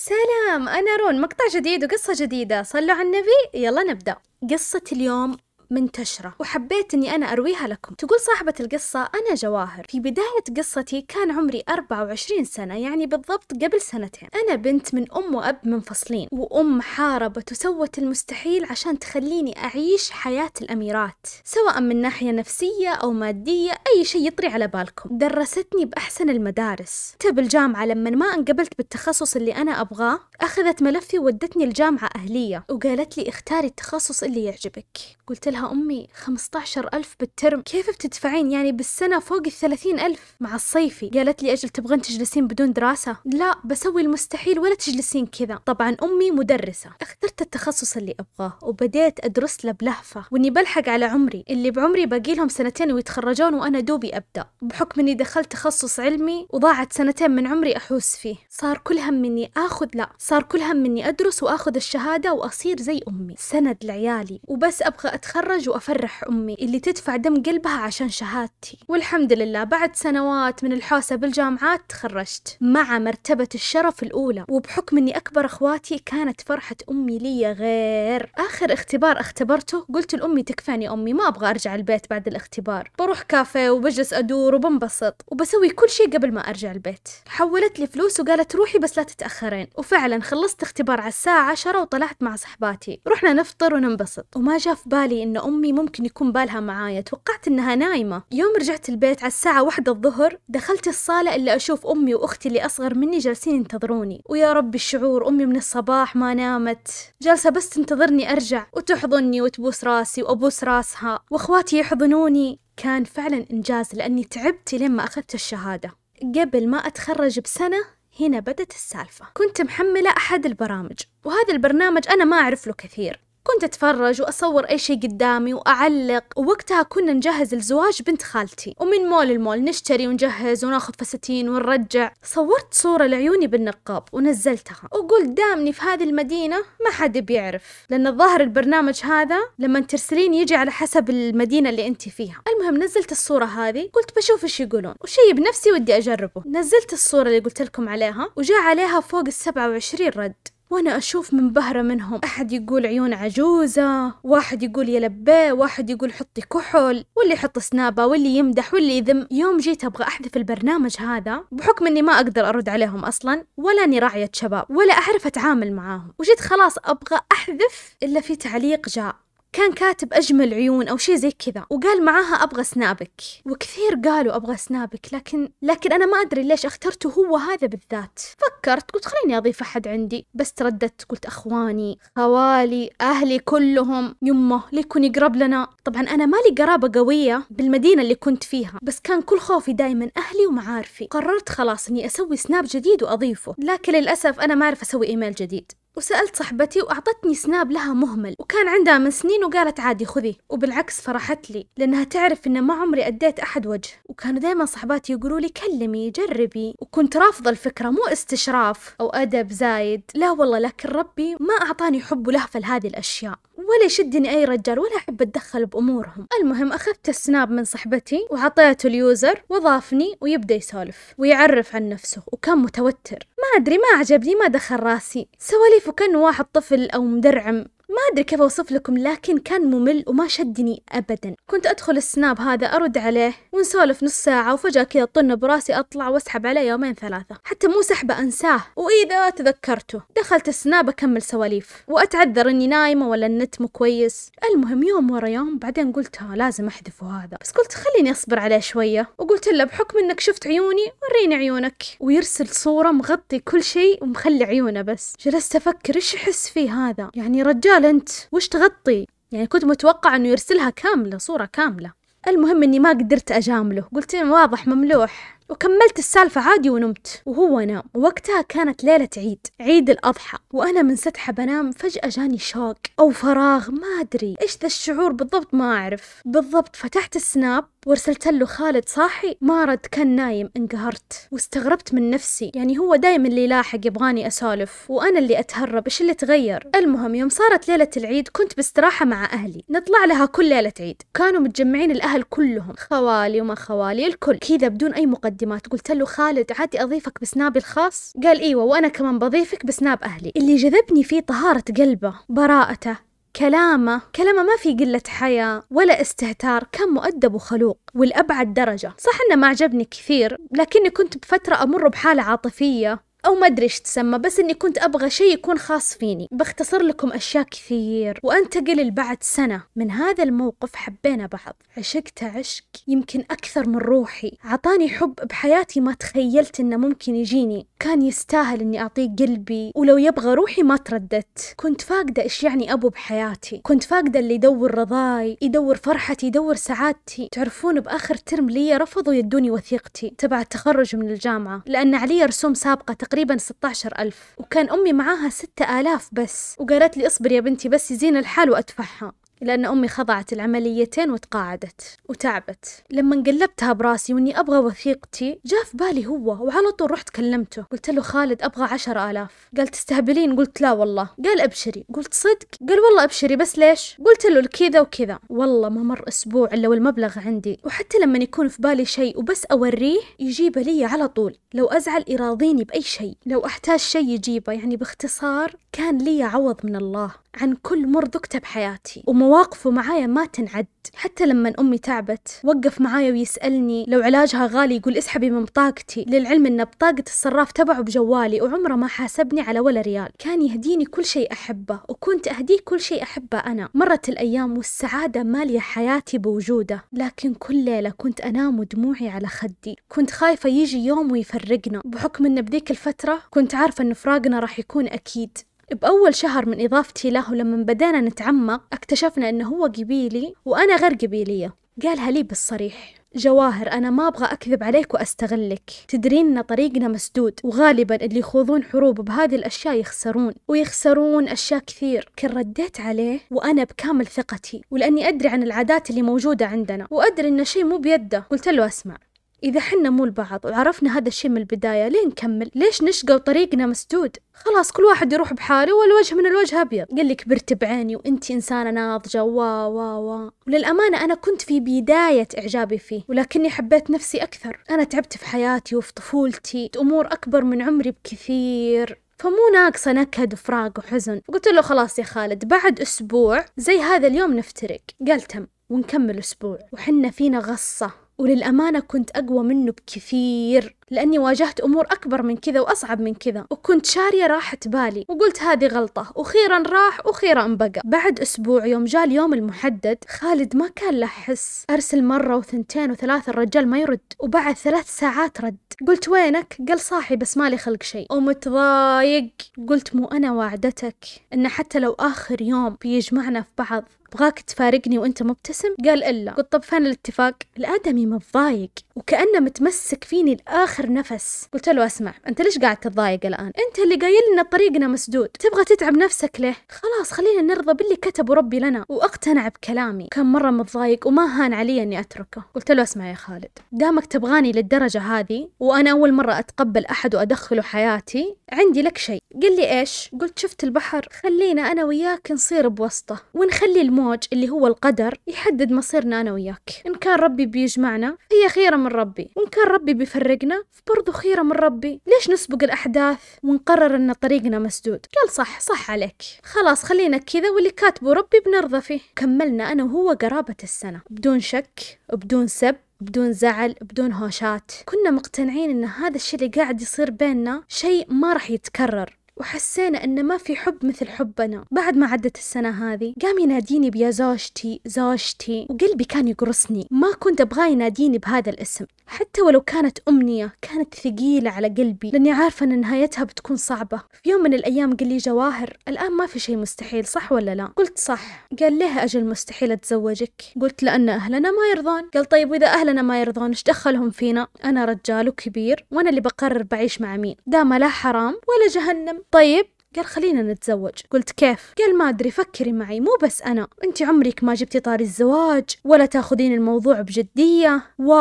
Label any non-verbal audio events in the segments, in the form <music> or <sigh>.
سلام أنا رون مقطع جديد وقصة جديدة صلوا على النبي يلا نبدأ قصة اليوم منتشرة وحبيت أني أنا أرويها لكم تقول صاحبة القصة أنا جواهر في بداية قصتي كان عمري 24 سنة يعني بالضبط قبل سنتين أنا بنت من أم وأب منفصلين وأم حاربت وسوت المستحيل عشان تخليني أعيش حياة الأميرات سواء من ناحية نفسية أو مادية أي شيء يطري على بالكم درستني بأحسن المدارس حتى بالجامعة لما ما انقبلت بالتخصص اللي أنا أبغاه أخذت ملفي وودتني الجامعة أهلية وقالت لي اختاري التخصص اللي يعجبك قلت لها لها أمي عشر ألف بالترم كيف بتدفعين يعني بالسنة فوق الثلاثين ألف مع الصيفي قالت لي أجل تبغين تجلسين بدون دراسة لا بسوي المستحيل ولا تجلسين كذا طبعا أمي مدرسة اخترت التخصص اللي أبغاه وبديت أدرس له بلهفة وإني بلحق على عمري اللي بعمري باقي لهم سنتين ويتخرجون وأنا دوبي أبدأ بحكم إني دخلت تخصص علمي وضاعت سنتين من عمري أحوس فيه صار كل هم إني آخذ لا صار كل هم إني أدرس وآخذ الشهادة وأصير زي أمي سند لعيالي وبس أبغى أتخرج أتخرج وأفرح أمي اللي تدفع دم قلبها عشان شهادتي والحمد لله بعد سنوات من الحوسة بالجامعات تخرجت مع مرتبة الشرف الأولى وبحكم أني أكبر أخواتي كانت فرحة أمي لي غير آخر اختبار اختبرته قلت لأمي تكفاني أمي ما أبغى أرجع البيت بعد الاختبار بروح كافيه وبجلس أدور وبنبسط وبسوي كل شيء قبل ما أرجع البيت حولت لي فلوس وقالت روحي بس لا تتأخرين وفعلا خلصت اختبار على الساعة عشرة وطلعت مع صحباتي رحنا نفطر وننبسط وما جاء في بالي إنه أمي ممكن يكون بالها معايا توقعت إنها نايمة يوم رجعت البيت على الساعة واحدة الظهر دخلت الصالة إلا أشوف أمي وأختي اللي أصغر مني جالسين ينتظروني ويا ربي الشعور أمي من الصباح ما نامت جالسة بس تنتظرني أرجع وتحضني وتبوس راسي وأبوس راسها وأخواتي يحضنوني كان فعلا إنجاز لأني تعبت لما أخذت الشهادة قبل ما أتخرج بسنة هنا بدت السالفة كنت محملة أحد البرامج وهذا البرنامج أنا ما أعرف له كثير كنت أتفرج وأصور أي شيء قدامي وأعلق ووقتها كنا نجهز لزواج بنت خالتي ومن مول لمول نشتري ونجهز وناخذ فساتين ونرجع صورت صورة لعيوني بالنقاب ونزلتها وقلت دامني في هذه المدينة ما حد بيعرف لأن الظاهر البرنامج هذا لما ترسلين يجي على حسب المدينة اللي أنت فيها المهم نزلت الصورة هذه قلت بشوف إيش يقولون وشي بنفسي ودي أجربه نزلت الصورة اللي قلت لكم عليها وجاء عليها فوق السبعة وعشرين رد وأنا أشوف منبهرة منهم أحد يقول عيون عجوزة واحد يقول يا لبيه واحد يقول حطي كحل واللي يحط سنابة واللي يمدح واللي يذم يوم جيت أبغى أحذف البرنامج هذا بحكم أني ما أقدر أرد عليهم أصلا ولا أني راعية شباب ولا أعرف أتعامل معاهم وجيت خلاص أبغى أحذف إلا في تعليق جاء كان كاتب أجمل عيون أو شيء زي كذا وقال معاها أبغى سنابك وكثير قالوا أبغى سنابك لكن لكن أنا ما أدري ليش اخترته هو هذا بالذات فكرت قلت خليني أضيف أحد عندي بس ترددت قلت أخواني خوالي أهلي كلهم يمه ليكون يقرب لنا طبعا أنا مالي قرابة قوية بالمدينة اللي كنت فيها بس كان كل خوفي دايما أهلي ومعارفي قررت خلاص أني أسوي سناب جديد وأضيفه لكن للأسف أنا ما أعرف أسوي إيميل جديد وسألت صاحبتي وأعطتني سناب لها مهمل وكان عندها من سنين وقالت عادي خذيه وبالعكس فرحت لي لأنها تعرف إن ما عمري أديت أحد وجه وكانوا دائما صاحباتي يقولوا لي كلمي جربي وكنت رافضة الفكرة مو استشراف أو أدب زايد لا والله لكن ربي ما أعطاني حب ولهفة لهذه الأشياء ولا يشدني أي رجال ولا أحب أتدخل بأمورهم المهم أخذت السناب من صاحبتي وعطيته اليوزر وضافني ويبدأ يسولف ويعرف عن نفسه وكان متوتر ما أدري ما عجبني ما دخل راسي سواليفه كان واحد طفل أو مدرعم ما أدري كيف أوصف لكم لكن كان ممل وما شدني أبدا كنت أدخل السناب هذا أرد عليه ونسولف نص ساعة وفجأة كذا طن براسي أطلع وأسحب عليه يومين ثلاثة حتى مو سحبة أنساه وإذا تذكرته دخلت السناب أكمل سواليف وأتعذر إني نايمة ولا النت مو كويس المهم يوم ورا يوم بعدين قلت آه، لازم أحذفه هذا بس قلت خليني أصبر عليه شوية وقلت له بحكم إنك شفت عيوني وريني عيونك ويرسل صورة مغطي كل شيء ومخلي عيونه بس جلست أفكر إيش يحس فيه هذا يعني رجال قال أنت وش تغطي؟ يعني كنت متوقع أنه يرسلها كاملة صورة كاملة المهم أني ما قدرت أجامله قلت له واضح مملوح وكملت السالفة عادي ونمت وهو نام وقتها كانت ليلة عيد عيد الأضحى وأنا من منسدحة بنام فجأة جاني شوك أو فراغ ما أدري إيش ذا الشعور بالضبط ما أعرف بالضبط فتحت السناب وارسلت له خالد صاحي ما رد كان نايم انقهرت واستغربت من نفسي يعني هو دايما اللي يلاحق يبغاني اسولف وانا اللي اتهرب ايش اللي تغير المهم يوم صارت ليله العيد كنت باستراحه مع اهلي نطلع لها كل ليله عيد كانوا متجمعين الاهل كلهم خوالي وما خوالي الكل كذا بدون اي مقدمات قلت له خالد عادي اضيفك بسنابي الخاص قال ايوه وانا كمان بضيفك بسناب اهلي اللي جذبني فيه طهاره قلبه براءته كلامه كلامه ما في قلة حياة ولا استهتار كان مؤدب وخلوق والأبعد درجة صح أنه ما عجبني كثير لكني كنت بفترة أمر بحالة عاطفية أو ما أدري إيش تسمى بس إني كنت أبغى شيء يكون خاص فيني بختصر لكم أشياء كثير وأنتقل بعد سنة من هذا الموقف حبينا بعض عشقت عشق يمكن أكثر من روحي عطاني حب بحياتي ما تخيلت إنه ممكن يجيني كان يستاهل إني أعطيه قلبي ولو يبغى روحي ما ترددت كنت فاقدة إيش يعني أبو بحياتي كنت فاقدة اللي يدور رضاي يدور فرحتي يدور سعادتي تعرفون بآخر ترم لي رفضوا يدوني وثيقتي تبع التخرج من الجامعة لأن علي رسوم سابقة تقريبا 16 ألف وكان أمي معاها 6 آلاف بس وقالت لي اصبر يا بنتي بس يزين الحال وأدفعها لأن أمي خضعت العمليتين وتقاعدت وتعبت لما قلبتها براسي وإني أبغى وثيقتي جاء في بالي هو وعلى طول رحت كلمته قلت له خالد أبغى عشر آلاف قال تستهبلين قلت لا والله قال أبشري قلت صدق قال والله أبشري بس ليش قلت له كذا وكذا والله ما مر أسبوع إلا والمبلغ عندي وحتى لما يكون في بالي شيء وبس أوريه يجيبه لي على طول لو أزعل إراضيني بأي شيء لو أحتاج شيء يجيبه يعني باختصار كان لي عوض من الله عن كل مر ذقته بحياتي ومواقفه معايا ما تنعد حتى لما أمي تعبت وقف معايا ويسألني لو علاجها غالي يقول اسحبي من بطاقتي للعلم أن بطاقة الصراف تبعه بجوالي وعمره ما حاسبني على ولا ريال كان يهديني كل شيء أحبه وكنت أهديه كل شيء أحبه أنا مرت الأيام والسعادة مالية حياتي بوجوده لكن كل ليلة كنت أنام ودموعي على خدي كنت خايفة يجي يوم ويفرقنا بحكم أن بذيك الفترة كنت عارفة أن فراقنا راح يكون أكيد بأول شهر من إضافتي له لما بدينا نتعمق اكتشفنا أنه هو قبيلي وأنا غير قبيلية قالها لي بالصريح جواهر أنا ما أبغى أكذب عليك وأستغلك تدرين أن طريقنا مسدود وغالبا اللي يخوضون حروب بهذه الأشياء يخسرون ويخسرون أشياء كثير كن رديت عليه وأنا بكامل ثقتي ولأني أدري عن العادات اللي موجودة عندنا وأدري أن شيء مو بيده قلت له أسمع إذا حنا مو لبعض وعرفنا هذا الشي من البداية ليه نكمل؟ ليش نشقى وطريقنا مسدود؟ خلاص كل واحد يروح بحاله والوجه من الوجه أبيض قال لي كبرت بعيني وأنت إنسانة ناضجة وا وا وا وللأمانة أنا كنت في بداية إعجابي فيه ولكني حبيت نفسي أكثر أنا تعبت في حياتي وفي طفولتي أمور أكبر من عمري بكثير فمو ناقصة نكد وفراق وحزن قلت له خلاص يا خالد بعد أسبوع زي هذا اليوم نفترق قال تم ونكمل أسبوع وحنا فينا غصة وللأمانة كنت أقوى منه بكثير لأني واجهت أمور أكبر من كذا وأصعب من كذا وكنت شارية راحة بالي وقلت هذه غلطة وخيرا راح وخيرا بقى بعد أسبوع يوم جاء اليوم المحدد خالد ما كان له حس أرسل مرة وثنتين وثلاثة الرجال ما يرد وبعد ثلاث ساعات رد قلت وينك قال صاحي بس مالي خلق شيء ومتضايق قلت مو أنا وعدتك إن حتى لو آخر يوم بيجمعنا في بعض أبغاك تفارقني وأنت مبتسم؟ قال إلا قلت طب فين الاتفاق؟ الآدمي متضايق وكأنه متمسك فيني لآخر آخر نفس قلت له اسمع أنت ليش قاعد تتضايق الآن أنت اللي قايل لنا طريقنا مسدود تبغى تتعب نفسك ليه خلاص خلينا نرضى باللي كتبه ربي لنا واقتنع بكلامي كان مرة متضايق وما هان علي أني أتركه قلت له اسمع يا خالد دامك تبغاني للدرجة هذه وأنا أول مرة أتقبل أحد وأدخله حياتي عندي لك شيء قال لي إيش قلت شفت البحر خلينا أنا وياك نصير بوسطه ونخلي الموج اللي هو القدر يحدد مصيرنا أنا وياك إن كان ربي بيجمعنا هي خيرة من ربي وإن كان ربي بيفرقنا برضو خيرة من ربي ليش نسبق الأحداث ونقرر أن طريقنا مسدود قال صح صح عليك خلاص خلينا كذا واللي كاتبه ربي بنرضى فيه كملنا أنا وهو قرابة السنة بدون شك بدون سب بدون زعل بدون هوشات كنا مقتنعين ان هذا الشيء اللي قاعد يصير بيننا شيء ما راح يتكرر وحسينا أن ما في حب مثل حبنا بعد ما عدت السنة هذه قام يناديني بيا زوجتي زوجتي وقلبي كان يقرصني ما كنت أبغاه يناديني بهذا الاسم حتى ولو كانت أمنية كانت ثقيلة على قلبي لأني عارفة أن نهايتها بتكون صعبة في يوم من الأيام قال لي جواهر الآن ما في شيء مستحيل صح ولا لا قلت صح قال ليه أجل مستحيل أتزوجك قلت لأن أهلنا ما يرضون قال طيب وإذا أهلنا ما يرضون إيش دخلهم فينا أنا رجال وكبير وأنا اللي بقرر بعيش مع مين دام لا حرام ولا جهنم طيب قال خلينا نتزوج قلت كيف قال ما أدري فكري معي مو بس أنا أنت عمرك ما جبتي طاري الزواج ولا تاخذين الموضوع بجدية و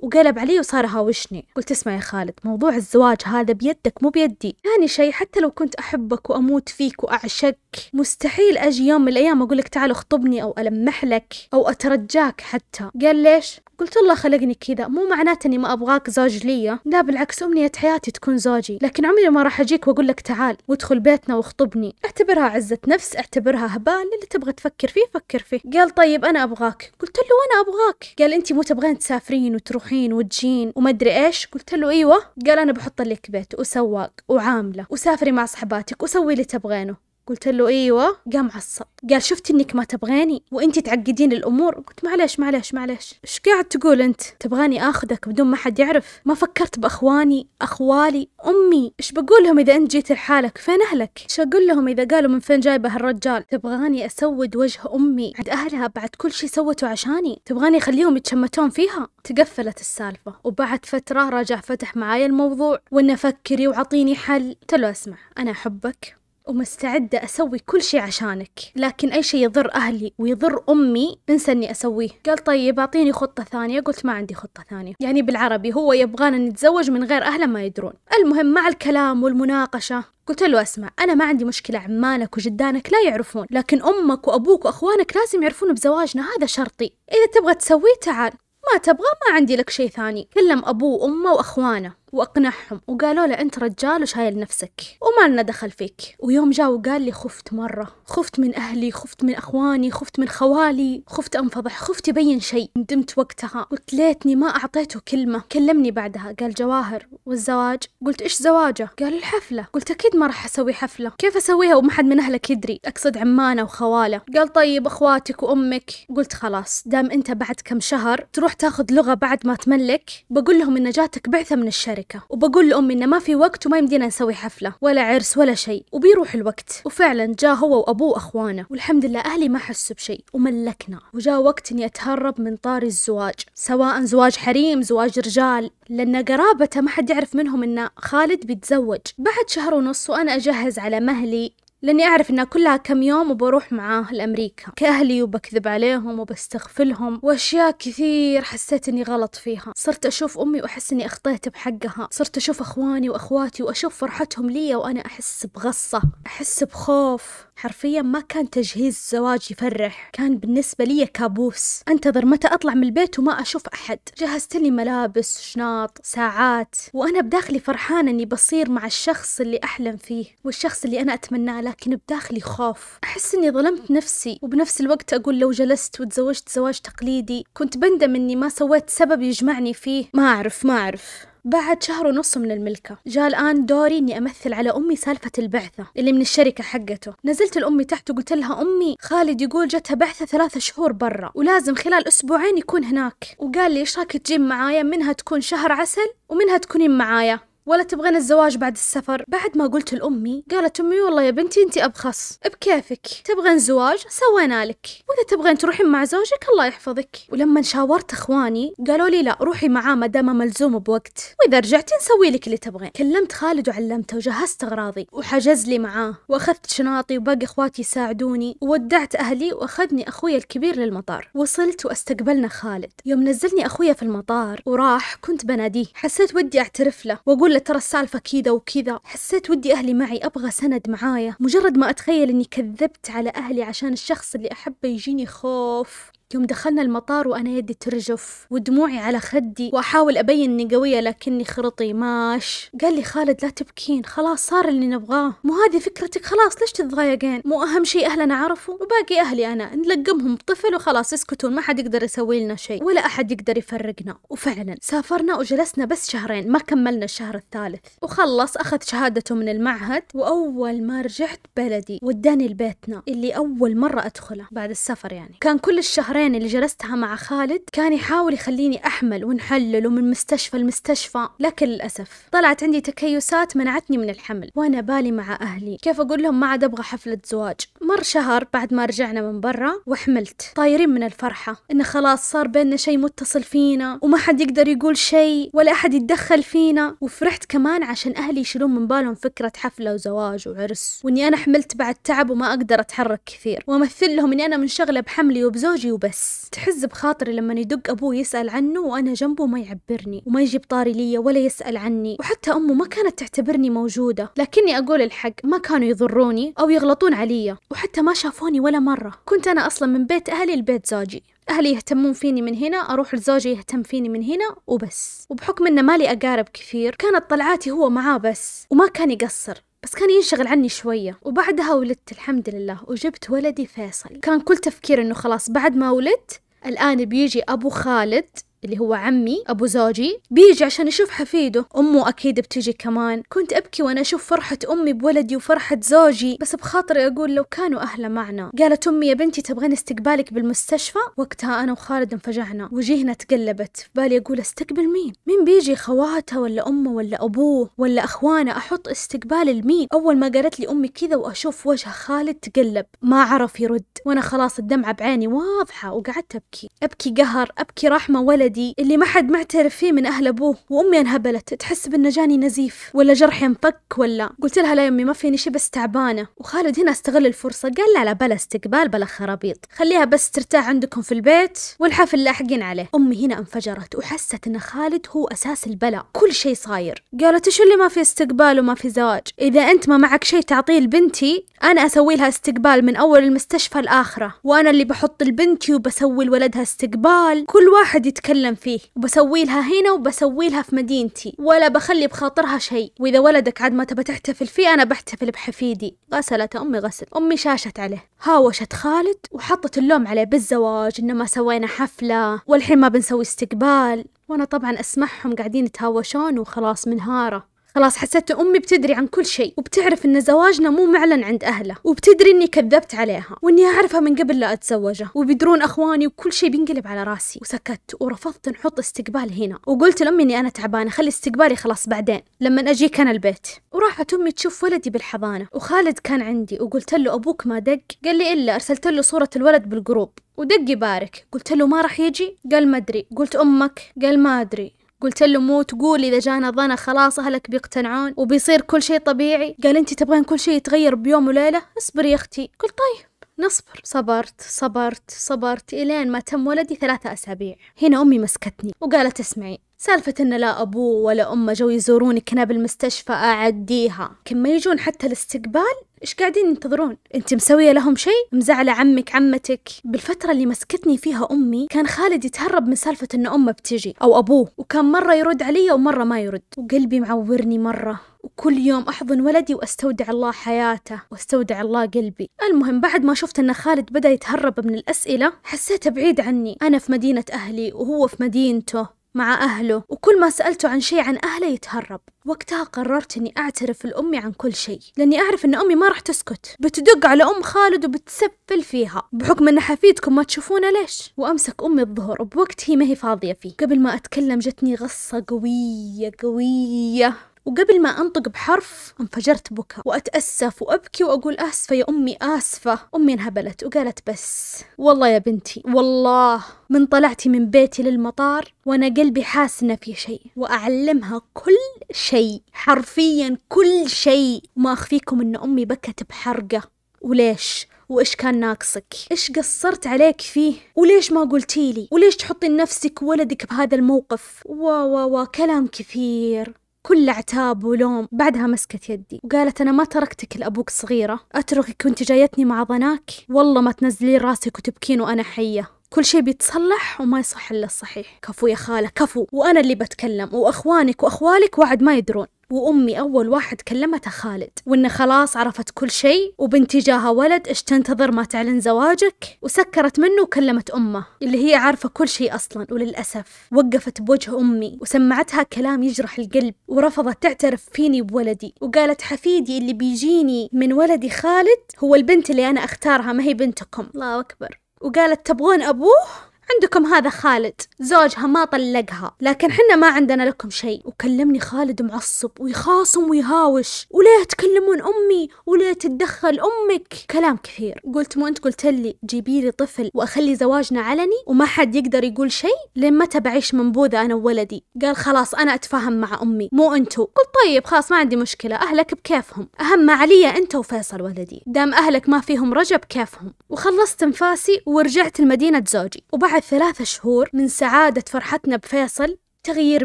وقلب علي وصار هاوشني قلت اسمع يا خالد موضوع الزواج هذا بيدك مو بيدي ثاني شيء حتى لو كنت أحبك وأموت فيك وأعشق مستحيل أجي يوم من الأيام أقول لك تعال اخطبني أو ألمح لك أو أترجاك حتى قال ليش قلت الله خلقني كذا مو معناته اني ما ابغاك زوج لي لا بالعكس امنيه حياتي تكون زوجي لكن عمري ما راح اجيك واقول لك تعال وادخل بيت بيتنا واخطبني اعتبرها عزة نفس اعتبرها هبال اللي تبغى تفكر فيه فكر فيه قال طيب أنا أبغاك قلت له أنا أبغاك قال أنت مو تبغين تسافرين وتروحين وتجين وما أدري إيش قلت له أيوة قال أنا بحط لك بيت وسواق وعاملة وسافري مع صحباتك وسوي اللي تبغينه قلت له ايوه قام عصب قال شفت انك ما تبغيني وانت تعقدين الامور قلت معلش معلش معلش ايش قاعد تقول انت تبغاني اخذك بدون ما حد يعرف ما فكرت باخواني اخوالي امي ايش بقول لهم اذا انت جيت لحالك فين اهلك ايش اقول لهم اذا قالوا من فين جايبه هالرجال تبغاني اسود وجه امي عند اهلها بعد كل شي سوته عشاني تبغاني اخليهم يتشمتون فيها تقفلت السالفه وبعد فتره رجع فتح معي الموضوع وانه فكري وعطيني حل قلت له اسمع انا احبك ومستعدة أسوي كل شيء عشانك لكن أي شيء يضر أهلي ويضر أمي انسى أني أسويه قال طيب أعطيني خطة ثانية قلت ما عندي خطة ثانية يعني بالعربي هو يبغانا نتزوج من غير أهله ما يدرون المهم مع الكلام والمناقشة قلت له اسمع أنا ما عندي مشكلة عمانك وجدانك لا يعرفون لكن أمك وأبوك وأخوانك لازم يعرفون بزواجنا هذا شرطي إذا تبغى تسويه تعال ما تبغى ما عندي لك شيء ثاني كلم أبوه وأمه وأخوانه وأقنعهم وقالوا له أنت رجال وشايل نفسك وما لنا دخل فيك ويوم جاء وقال لي خفت مرة خفت من أهلي خفت من أخواني خفت من خوالي خفت أنفضح خفت يبين شيء ندمت وقتها قلت ليتني ما أعطيته كلمة كلمني بعدها قال جواهر والزواج قلت إيش زواجه قال الحفلة قلت أكيد ما راح أسوي حفلة كيف أسويها وما حد من أهلك يدري أقصد عمانة وخواله قال طيب أخواتك وأمك قلت خلاص دام أنت بعد كم شهر تروح تاخذ لغة بعد ما تملك بقول لهم إن جاتك بعثة من الشركة المشاركة وبقول لأمي إن ما في وقت وما يمدينا نسوي حفلة ولا عرس ولا شيء وبيروح الوقت وفعلا جاء هو وأبوه وأخوانه والحمد لله أهلي ما حسوا بشيء وملكنا وجاء وقت إني أتهرب من طار الزواج سواء زواج حريم زواج رجال لأن قرابته ما حد يعرف منهم إن خالد بيتزوج بعد شهر ونص وأنا أجهز على مهلي لاني اعرف انها كلها كم يوم وبروح معاه لامريكا كاهلي وبكذب عليهم وبستغفلهم واشياء كثير حسيت اني غلط فيها صرت اشوف امي واحس اني اخطيت بحقها صرت اشوف اخواني واخواتي واشوف فرحتهم لي وانا احس بغصه احس بخوف حرفيا ما كان تجهيز زواج يفرح كان بالنسبة لي كابوس أنتظر متى أطلع من البيت وما أشوف أحد جهزت لي ملابس شناط ساعات وأنا بداخلي فرحانة أني بصير مع الشخص اللي أحلم فيه والشخص اللي أنا أتمنى له لكن بداخلي خوف أحس أني ظلمت نفسي وبنفس الوقت أقول لو جلست وتزوجت زواج تقليدي كنت بندم أني ما سويت سبب يجمعني فيه ما أعرف ما أعرف بعد شهر ونص من الملكة جاء الآن دوري أني أمثل على أمي سالفة البعثة اللي من الشركة حقته نزلت لأمي تحت وقلت لها أمي خالد يقول جتها بعثة ثلاثة شهور برا ولازم خلال أسبوعين يكون هناك وقال لي إيش رايك تجين معايا منها تكون شهر عسل ومنها تكونين معايا ولا تبغين الزواج بعد السفر بعد ما قلت لأمي قالت أمي والله يا بنتي أنت أبخص بكيفك تبغين زواج سوينا لك وإذا تبغين تروحين مع زوجك الله يحفظك ولما شاورت إخواني قالوا لي لا روحي معاه ما دام ملزوم بوقت وإذا رجعتي نسوي لك اللي تبغين كلمت خالد وعلمته وجهزت أغراضي وحجز لي معاه وأخذت شناطي وباقي إخواتي يساعدوني وودعت أهلي وأخذني أخوي الكبير للمطار وصلت واستقبلنا خالد يوم نزلني أخويا في المطار وراح كنت بناديه حسيت ودي أعترف له وأقول أقول له ترى السالفة كذا وكذا حسيت ودي أهلي معي أبغى سند معايا مجرد ما أتخيل أني كذبت على أهلي عشان الشخص اللي أحبه يجيني خوف يوم دخلنا المطار وأنا يدي ترجف ودموعي على خدي وأحاول أبين إني قوية لكني خرطي ماش قال لي خالد لا تبكين خلاص صار اللي نبغاه مو هذه فكرتك خلاص ليش تتضايقين مو أهم شيء أهلنا عرفوا وباقي أهلي أنا نلقمهم طفل وخلاص يسكتون ما حد يقدر يسوي لنا شيء ولا أحد يقدر يفرقنا وفعلا سافرنا وجلسنا بس شهرين ما كملنا الشهر الثالث وخلص أخذ شهادته من المعهد وأول ما رجعت بلدي وداني لبيتنا اللي أول مرة أدخله بعد السفر يعني كان كل الشهرين الشهرين اللي جلستها مع خالد كان يحاول يخليني أحمل ونحلل ومن مستشفى لمستشفى لكن للأسف طلعت عندي تكيسات منعتني من الحمل وأنا بالي مع أهلي كيف أقول لهم ما عاد أبغى حفلة زواج مر شهر بعد ما رجعنا من برا وحملت طايرين من الفرحة إنه خلاص صار بيننا شيء متصل فينا وما حد يقدر يقول شيء ولا أحد يتدخل فينا وفرحت كمان عشان أهلي يشيلون من بالهم فكرة حفلة وزواج وعرس وإني أنا حملت بعد تعب وما أقدر أتحرك كثير وأمثل لهم إني أنا منشغلة بحملي وبزوجي وبس بس تحز بخاطري لما يدق أبوه يسأل عنه وأنا جنبه ما يعبرني وما يجيب طاري لي ولا يسأل عني وحتى أمه ما كانت تعتبرني موجودة لكني أقول الحق ما كانوا يضروني أو يغلطون علي وحتى ما شافوني ولا مرة كنت أنا أصلا من بيت أهلي لبيت زوجي أهلي يهتمون فيني من هنا أروح لزوجي يهتم فيني من هنا وبس وبحكم أنه مالي أقارب كثير كانت طلعاتي هو معاه بس وما كان يقصر بس كان ينشغل عني شوية وبعدها ولدت الحمد لله وجبت ولدي فيصل كان كل تفكير انه خلاص بعد ما ولدت الآن بيجي أبو خالد اللي هو عمي أبو زوجي بيجي عشان يشوف حفيده أمه أكيد بتيجي كمان كنت أبكي وأنا أشوف فرحة أمي بولدي وفرحة زوجي بس بخاطري أقول لو كانوا أهله معنا قالت أمي يا بنتي تبغين استقبالك بالمستشفى وقتها أنا وخالد انفجعنا وجهنا تقلبت في بالي أقول استقبل مين مين بيجي خواته ولا أمه ولا أبوه ولا أخوانه أحط استقبال لمين أول ما قالت لي أمي كذا وأشوف وجه خالد تقلب ما عرف يرد وأنا خلاص الدمعة بعيني واضحة وقعدت أبكي أبكي قهر أبكي رحمة ولد ولدي اللي ما حد معترف فيه من أهل أبوه وأمي انهبلت تحس بانه جاني نزيف ولا جرح ينفك ولا قلت لها لا يا أمي ما فيني شي بس تعبانة وخالد هنا استغل الفرصة قال لا لا بلا استقبال بلا خرابيط خليها بس ترتاح عندكم في البيت والحفل لاحقين عليه أمي هنا انفجرت وحست أن خالد هو أساس البلاء كل شي صاير قالت إيش اللي ما في استقبال وما في زواج إذا أنت ما معك شي تعطيه لبنتي أنا أسوي لها استقبال من أول المستشفى لآخره وأنا اللي بحط لبنتي وبسوي لولدها استقبال كل واحد يتكلم بتكلم فيه وبسوي لها هنا وبسوي لها في مدينتي ولا بخلي بخاطرها شيء وإذا ولدك عاد ما تبى تحتفل فيه أنا بحتفل بحفيدي غسلت أمي غسل أمي شاشت عليه هاوشت خالد وحطت اللوم عليه بالزواج إنه ما سوينا حفلة والحين ما بنسوي استقبال وأنا طبعا أسمعهم قاعدين يتهاوشون وخلاص منهارة خلاص حسيت أمي بتدري عن كل شيء وبتعرف أن زواجنا مو معلن عند أهله وبتدري أني كذبت عليها وأني أعرفها من قبل لا أتزوجه وبيدرون أخواني وكل شيء بينقلب على راسي وسكت ورفضت نحط استقبال هنا وقلت لأمي أني أنا تعبانة خلي استقبالي خلاص بعدين لما أجيك أنا البيت وراحت أمي تشوف ولدي بالحضانة وخالد كان عندي وقلت له أبوك ما دق قال لي إلا أرسلت له صورة الولد بالجروب ودق يبارك قلت له ما راح يجي قال ما أدري قلت أمك قال ما أدري قلت له مو تقول اذا جانا ضنا خلاص اهلك بيقتنعون وبيصير كل شيء طبيعي قال انت تبغين كل شيء يتغير بيوم وليله اصبري يا اختي قلت طيب نصبر صبرت صبرت صبرت إلين ما تم ولدي ثلاثة أسابيع هنا أمي مسكتني وقالت اسمعي سالفة إن لا أبوه ولا أمه جو يزورونك هنا بالمستشفى أعديها كم ما يجون حتى الاستقبال إيش قاعدين ينتظرون؟ أنت مسوية لهم شيء؟ مزعلة عمك عمتك؟ بالفترة اللي مسكتني فيها أمي كان خالد يتهرب من سالفة إن أمه بتجي أو أبوه وكان مرة يرد علي ومرة ما يرد وقلبي معورني مرة وكل يوم أحضن ولدي وأستودع الله حياته وأستودع الله قلبي المهم بعد ما شفت أن خالد بدأ يتهرب من الأسئلة حسيته بعيد عني أنا في مدينة أهلي وهو في مدينته مع أهله وكل ما سألته عن شيء عن أهله يتهرب وقتها قررت أني أعترف لأمي عن كل شيء لأني أعرف أن أمي ما راح تسكت بتدق على أم خالد وبتسفل فيها بحكم أن حفيدكم ما تشوفونه ليش وأمسك أمي الظهر بوقت هي ما هي فاضية فيه قبل ما أتكلم جتني غصة قوية قوية وقبل ما أنطق بحرف انفجرت بكى وأتأسف وأبكي وأقول آسفة يا أمي آسفة أمي انهبلت وقالت بس والله يا بنتي والله من طلعتي من بيتي للمطار وأنا قلبي حاسنة في شيء وأعلمها كل شيء حرفيا كل شيء ما أخفيكم أن أمي بكت بحرقة وليش وإيش كان ناقصك إيش قصرت عليك فيه وليش ما قلتيلي وليش تحطين نفسك وولدك بهذا الموقف وا وا وا كلام كثير كل عتاب ولوم بعدها مسكت يدي وقالت أنا ما تركتك لأبوك صغيرة أتركك وانت جايتني مع ضناك والله ما تنزلين راسك وتبكين وأنا حية كل شيء بيتصلح وما يصح إلا الصحيح كفو يا خالة كفو وأنا اللي بتكلم وأخوانك وأخوالك وعد ما يدرون وأمي أول واحد كلمته خالد وإنه خلاص عرفت كل شيء وبنتي جاها ولد إيش تنتظر ما تعلن زواجك وسكرت منه وكلمت أمه اللي هي عارفة كل شيء أصلا وللأسف وقفت بوجه أمي وسمعتها كلام يجرح القلب ورفضت تعترف فيني بولدي وقالت حفيدي اللي بيجيني من ولدي خالد هو البنت اللي أنا أختارها ما هي بنتكم الله أكبر وقالت تبغون أبوه عندكم هذا خالد زوجها ما طلقها لكن حنا ما عندنا لكم شيء وكلمني خالد معصب ويخاصم ويهاوش وليه تكلمون أمي وليه تتدخل أمك كلام كثير قلت مو أنت قلت لي جيبي لي طفل وأخلي زواجنا علني وما حد يقدر يقول شيء لين متى بعيش منبوذة أنا وولدي قال خلاص أنا أتفاهم مع أمي مو أنتو قلت طيب خلاص ما عندي مشكلة أهلك بكيفهم أهم ما علي أنت وفيصل ولدي دام أهلك ما فيهم رجب كيفهم وخلصت نفاسي ورجعت لمدينة زوجي وبعد بعد ثلاثة شهور من سعادة فرحتنا بفيصل تغيير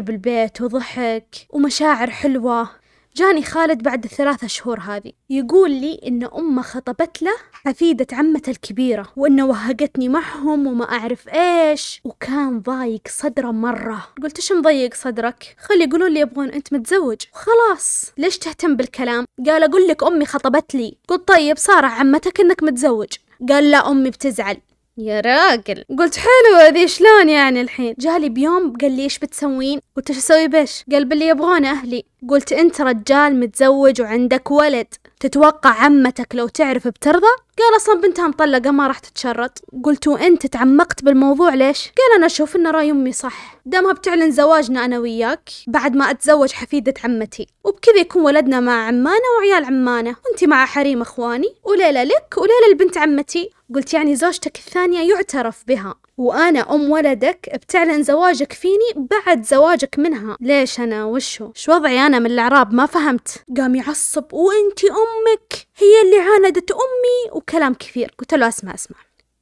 بالبيت وضحك ومشاعر حلوة جاني خالد بعد الثلاثة شهور هذه يقول لي إن أمه خطبت له حفيدة عمته الكبيرة وإنه وهقتني معهم وما أعرف إيش وكان ضايق صدره مرة قلت إيش مضيق صدرك خلي يقولون لي يبغون أنت متزوج خلاص ليش تهتم بالكلام قال أقول لك أمي خطبت لي قلت طيب صار عمتك إنك متزوج قال لا أمي بتزعل يا راجل قلت حلو هذي شلون يعني الحين جالي بيوم قال لي ايش بتسوين قلت ايش اسوي بش قال باللي يبغون اهلي قلت انت رجال متزوج وعندك ولد تتوقع عمتك لو تعرف بترضى قال اصلا بنتها مطلقه ما راح تتشرط قلت وانت تعمقت بالموضوع ليش قال انا اشوف ان راي امي صح دامها بتعلن زواجنا انا وياك بعد ما اتزوج حفيده عمتي وبكذا يكون ولدنا مع عمانه وعيال عمانه وانت مع حريم اخواني وليله لك وليله لبنت عمتي قلت يعني زوجتك الثانية يعترف بها وأنا أم ولدك بتعلن زواجك فيني بعد زواجك منها ليش أنا وشو شو وضعي أنا من الأعراب ما فهمت قام يعصب وأنتي أمك هي اللي عاندت أمي وكلام كثير قلت له أسمع أسمع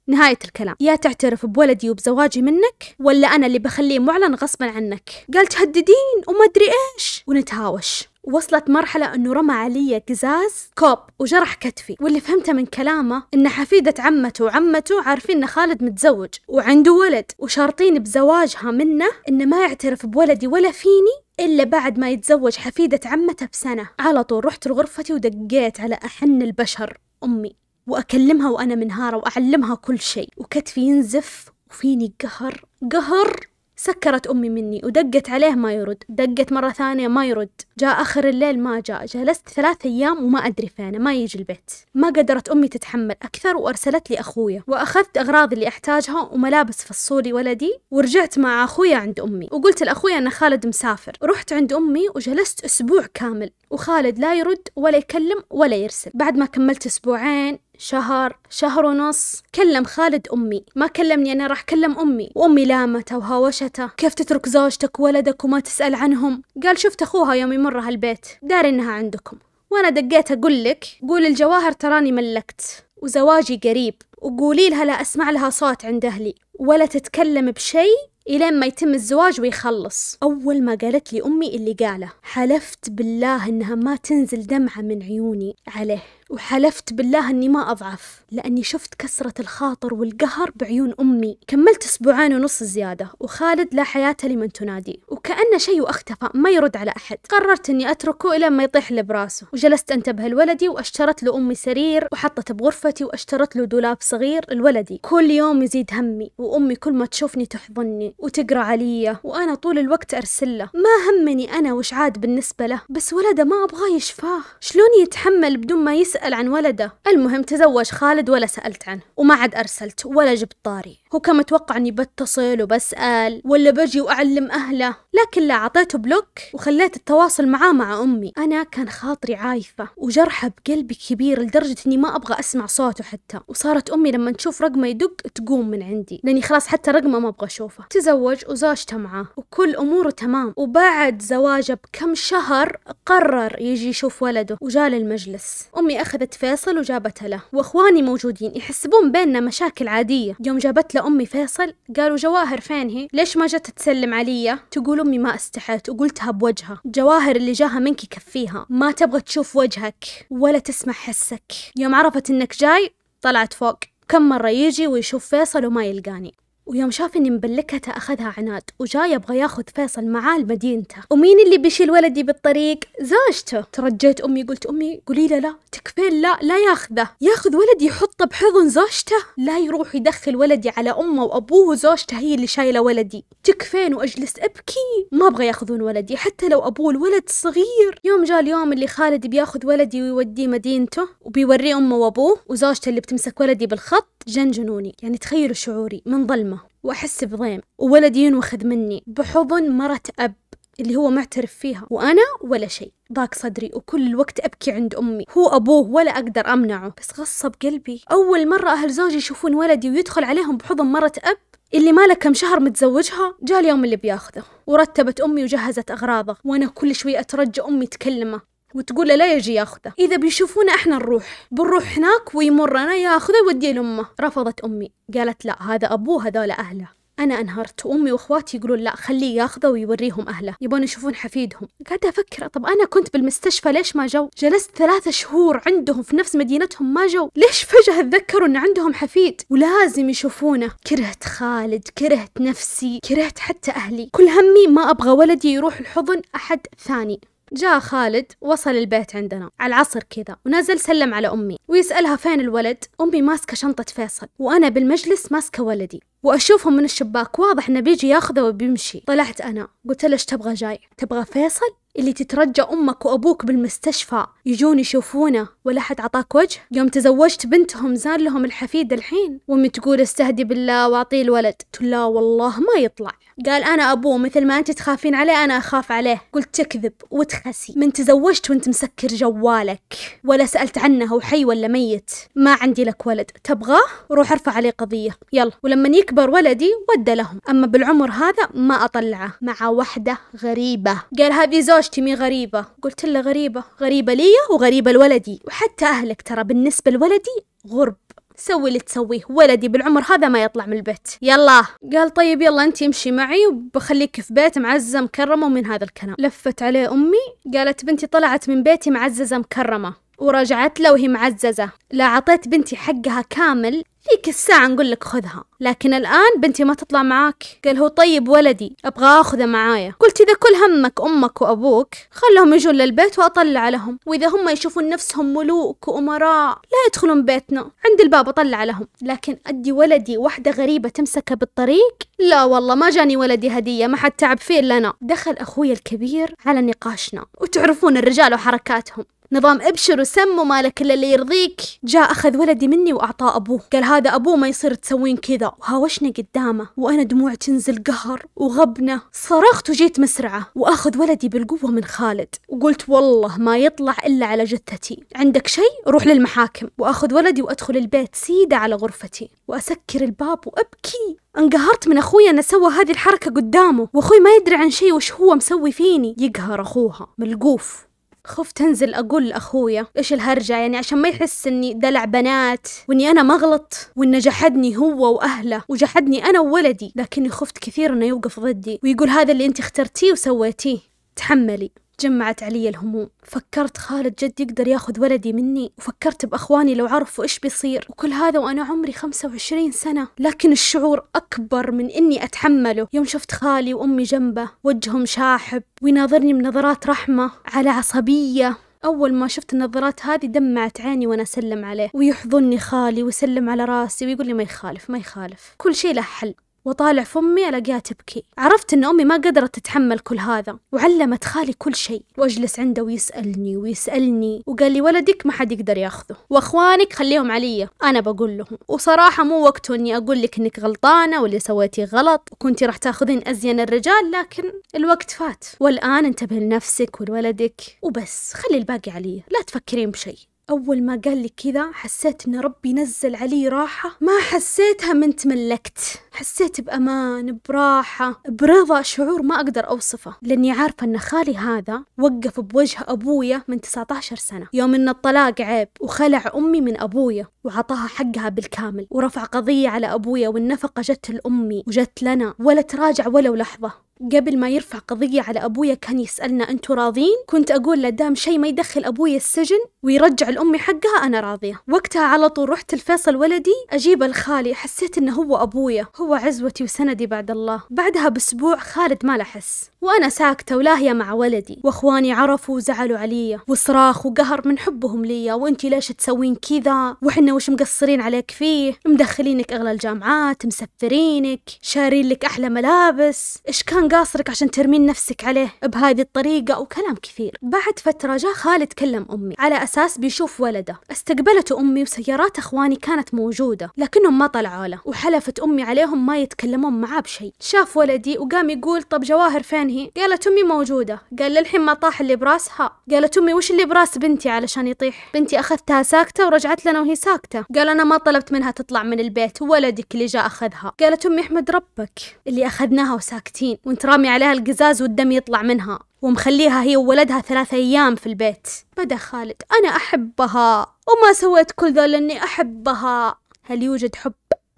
نهاية الكلام يا تعترف بولدي وبزواجي منك ولا أنا اللي بخليه معلن غصبا عنك قال تهددين وما أدري إيش ونتهاوش وصلت مرحلة أنه رمى علي قزاز كوب وجرح كتفي واللي فهمته من كلامه أن حفيدة عمته وعمته عارفين أن خالد متزوج وعنده ولد وشارطين بزواجها منه أنه ما يعترف بولدي ولا فيني إلا بعد ما يتزوج حفيدة عمته بسنة على طول رحت لغرفتي ودقيت على أحن البشر أمي وأكلمها وأنا منهارة وأعلمها كل شيء وكتفي ينزف وفيني قهر قهر سكرت أمي مني ودقت عليه ما يرد دقت مرة ثانية ما يرد جاء آخر الليل ما جاء جلست ثلاث أيام وما أدري فين ما يجي البيت ما قدرت أمي تتحمل أكثر وأرسلت لي أخويا وأخذت أغراض اللي أحتاجها وملابس فصولي ولدي ورجعت مع أخويا عند أمي وقلت لأخويا أن خالد مسافر رحت عند أمي وجلست أسبوع كامل وخالد لا يرد ولا يكلم ولا يرسل بعد ما كملت أسبوعين شهر شهر ونص كلم خالد أمي ما كلمني أنا راح كلم أمي وأمي لامته وهاوشته كيف تترك زوجتك وولدك وما تسأل عنهم قال شفت أخوها يوم يمر هالبيت دار إنها عندكم وأنا دقيت أقول لك قول الجواهر تراني ملكت وزواجي قريب وقولي لها لا أسمع لها صوت عند أهلي ولا تتكلم بشيء إلين ما يتم الزواج ويخلص أول ما قالت لي أمي اللي قاله حلفت بالله إنها ما تنزل دمعة من عيوني عليه وحلفت بالله أني ما أضعف لأني شفت كسرة الخاطر والقهر بعيون أمي كملت أسبوعين ونص زيادة وخالد لا حياة لمن تنادي وكأنه شيء اختفى ما يرد على أحد قررت أني أتركه إلى ما يطيح لي براسه وجلست أنتبه لولدي وأشترت له أمي سرير وحطته بغرفتي وأشترت له دولاب صغير لولدي كل يوم يزيد همي وأمي كل ما تشوفني تحضني وتقرأ علي وأنا طول الوقت أرسله ما همني أنا وش عاد بالنسبة له بس ولده ما أبغاه يشفاه شلون يتحمل بدون ما يسأل يسأل عن ولده المهم تزوج خالد ولا سألت عنه وما عاد أرسلت ولا جبت طاري هو كان متوقع أني بتصل وبسأل ولا بجي وأعلم أهله لكن لا أعطيته بلوك وخليت التواصل معاه مع أمي أنا كان خاطري عايفة وجرحه بقلبي كبير لدرجة أني ما أبغى أسمع صوته حتى وصارت أمي لما تشوف رقمه يدق تقوم من عندي لأني خلاص حتى رقمه ما أبغى أشوفه تزوج وزوجته معاه وكل أموره تمام وبعد زواجه بكم شهر قرر يجي يشوف ولده وجاء للمجلس أمي أخذت فيصل وجابته له وإخواني موجودين يحسبون بيننا مشاكل عادية يوم جابت له أمي فيصل قالوا جواهر فين هي ليش ما جت تسلم علي تقولوا أمي ما استحت وقلتها بوجهها جواهر اللي جاها منك يكفيها ما تبغى تشوف وجهك ولا تسمع حسك يوم عرفت إنك جاي طلعت فوق كم مرة يجي ويشوف فيصل وما يلقاني ويوم شاف اني مبلكته اخذها عناد وجاي يبغى ياخذ فيصل معاه لمدينته ومين اللي بيشيل ولدي بالطريق زوجته ترجيت امي قلت امي قولي له لا تكفين لا لا ياخذه ياخذ ولدي يحطه بحضن زوجته لا يروح يدخل ولدي على امه وابوه وزوجته هي اللي شايله ولدي تكفين واجلس ابكي ما ابغى ياخذون ولدي حتى لو ابوه الولد صغير يوم جاء اليوم اللي خالد بياخذ ولدي ويوديه مدينته وبيوريه امه وابوه وزوجته اللي بتمسك ولدي بالخط جن جنوني يعني تخيلوا شعوري من ظلمه ظلمة وأحس بضيم وولدي ينوخذ مني بحضن مرة أب اللي هو معترف فيها وأنا ولا شيء ضاق صدري وكل الوقت أبكي عند أمي هو أبوه ولا أقدر أمنعه بس غصب قلبي أول مرة أهل زوجي يشوفون ولدي ويدخل عليهم بحضن مرة أب اللي ما له كم شهر متزوجها جاء اليوم اللي بياخذه ورتبت أمي وجهزت أغراضه وأنا كل شوي أترجى أمي تكلمه وتقول له لا يجي ياخذه اذا بيشوفونا احنا نروح بنروح هناك ويمرنا ياخذه يوديه لامه رفضت امي قالت لا هذا ابوه هذول اهله أنا انهرت وأمي وإخواتي يقولون لا خليه ياخذه ويوريهم أهله يبون يشوفون حفيدهم قاعدة أفكر طب أنا كنت بالمستشفى ليش ما جو جلست ثلاثة شهور عندهم في نفس مدينتهم ما جو ليش فجأة تذكروا أن عندهم حفيد ولازم يشوفونه كرهت خالد كرهت نفسي كرهت حتى أهلي كل همي ما أبغى ولدي يروح الحضن أحد ثاني جاء خالد وصل البيت عندنا على العصر كذا ونزل سلم على أمي ويسألها فين الولد أمي ماسكة شنطة فيصل وأنا بالمجلس ماسكة ولدي وأشوفهم من الشباك واضح إنه بيجي ياخذه وبيمشي طلعت أنا قلت له إيش تبغى جاي تبغى فيصل اللي تترجى أمك وأبوك بالمستشفى يجون يشوفونه ولا حد عطاك وجه يوم تزوجت بنتهم زار لهم الحفيد الحين وامي تقول استهدي بالله واعطيه الولد قلت لا والله ما يطلع قال انا ابوه مثل ما انت تخافين عليه انا اخاف عليه قلت تكذب وتخسي من تزوجت وانت مسكر جوالك ولا سالت عنه هو حي ولا ميت ما عندي لك ولد تبغاه روح ارفع عليه قضيه يلا ولما يكبر ولدي ودى لهم اما بالعمر هذا ما اطلعه مع وحده غريبه قال هذه زوجتي مي غريبه قلت له غريبه غريبه لي وغريبه لولدي وحتى أهلك ترى بالنسبة لولدي غرب سوي اللي تسويه ولدي بالعمر هذا ما يطلع من البيت يلا قال طيب يلا انت امشي معي وبخليك في بيت معززة مكرمة ومن هذا الكلام لفت عليه أمي قالت بنتي طلعت من بيتي معززة مكرمة ورجعت له وهي معززة لا عطيت بنتي حقها كامل ليك الساعة نقول لك خذها لكن الآن بنتي ما تطلع معاك قال هو طيب ولدي أبغى أخذه معايا قلت إذا كل همك أمك وأبوك خلهم يجون للبيت وأطلع لهم وإذا هم يشوفون نفسهم ملوك وأمراء لا يدخلون بيتنا عند الباب أطلع لهم لكن أدي ولدي واحدة غريبة تمسكه بالطريق لا والله ما جاني ولدي هدية ما حد تعب فيه إلا أنا دخل أخوي الكبير على نقاشنا وتعرفون الرجال وحركاتهم نظام ابشر وسم ومالك الا اللي يرضيك جاء اخذ ولدي مني واعطاه ابوه قال هذا ابوه ما يصير تسوين كذا وهاوشنا قدامه وانا دموع تنزل قهر وغبنه صرخت وجيت مسرعه واخذ ولدي بالقوه من خالد وقلت والله ما يطلع الا على جثتي عندك شيء روح للمحاكم واخذ ولدي وادخل البيت سيده على غرفتي واسكر الباب وابكي انقهرت من اخوي انه سوى هذه الحركه قدامه واخوي ما يدري عن شيء وش هو مسوي فيني يقهر اخوها ملقوف خفت انزل اقول لاخويا ايش الهرجه يعني عشان ما يحس اني دلع بنات واني انا ما غلط وانه جحدني هو واهله وجحدني انا وولدي لكني خفت كثير انه يوقف ضدي ويقول هذا اللي انت اخترتيه وسويتيه تحملي جمعت علي الهموم فكرت خالد جد يقدر ياخذ ولدي مني وفكرت بأخواني لو عرفوا إيش بيصير وكل هذا وأنا عمري 25 سنة لكن الشعور أكبر من إني أتحمله يوم شفت خالي وأمي جنبه وجههم شاحب ويناظرني بنظرات رحمة على عصبية أول ما شفت النظرات هذه دمعت عيني وأنا أسلم عليه ويحضني خالي ويسلم على راسي ويقول لي ما يخالف ما يخالف كل شيء له حل وطالع فمي ألاقيها تبكي عرفت أن أمي ما قدرت تتحمل كل هذا وعلمت خالي كل شيء وأجلس عنده ويسألني ويسألني وقال لي ولدك ما حد يقدر ياخذه وأخوانك خليهم علي أنا بقول لهم وصراحة مو وقته أني أقول لك أنك غلطانة واللي سويتي غلط وكنتي راح تاخذين أزين الرجال لكن الوقت فات والآن انتبه لنفسك ولولدك وبس خلي الباقي علي لا تفكرين بشيء أول ما قال لي كذا حسيت إن ربي نزل علي راحة ما حسيتها من تملكت حسيت بأمان براحة برضا شعور ما أقدر أوصفه لأني عارفة أن خالي هذا وقف بوجه أبويا من 19 سنة يوم أن الطلاق عيب وخلع أمي من أبويا وعطاها حقها بالكامل ورفع قضية على أبويا والنفقة جت لأمي وجت لنا ولا تراجع ولو لحظة قبل ما يرفع قضية على أبويا كان يسألنا أنتوا راضين؟ كنت أقول له دام شيء ما يدخل أبويا السجن ويرجع لأمي حقها أنا راضية وقتها على طول رحت الفيصل ولدي أجيبه لخالي حسيت إنه هو أبويا هو هو عزوتي وسندي بعد الله بعدها بأسبوع خالد ما لحس وأنا ساكتة ولاهية مع ولدي وإخواني عرفوا وزعلوا علي وصراخ وقهر من حبهم لي وأنتي ليش تسوين كذا وحنا وش مقصرين عليك فيه مدخلينك أغلى الجامعات مسفرينك شارين لك أحلى ملابس إيش كان قاصرك عشان ترمين نفسك عليه بهذه الطريقة وكلام كثير بعد فترة جاء خالد كلم أمي على أساس بيشوف ولده استقبلته أمي وسيارات إخواني كانت موجودة لكنهم ما طلعوا له وحلفت أمي عليهم كلهم ما يتكلمون معاه بشيء شاف ولدي وقام يقول طب جواهر فين هي قالت امي موجوده قال للحين ما طاح اللي براسها قالت امي وش اللي براس بنتي علشان يطيح بنتي اخذتها ساكته ورجعت لنا وهي ساكته قال انا ما طلبت منها تطلع من البيت ولدك اللي جاء اخذها قالت امي احمد ربك اللي اخذناها وساكتين وانت رامي عليها القزاز والدم يطلع منها ومخليها هي وولدها ثلاثة أيام في البيت بدأ خالد أنا أحبها وما سويت كل ذا لأني أحبها هل يوجد حب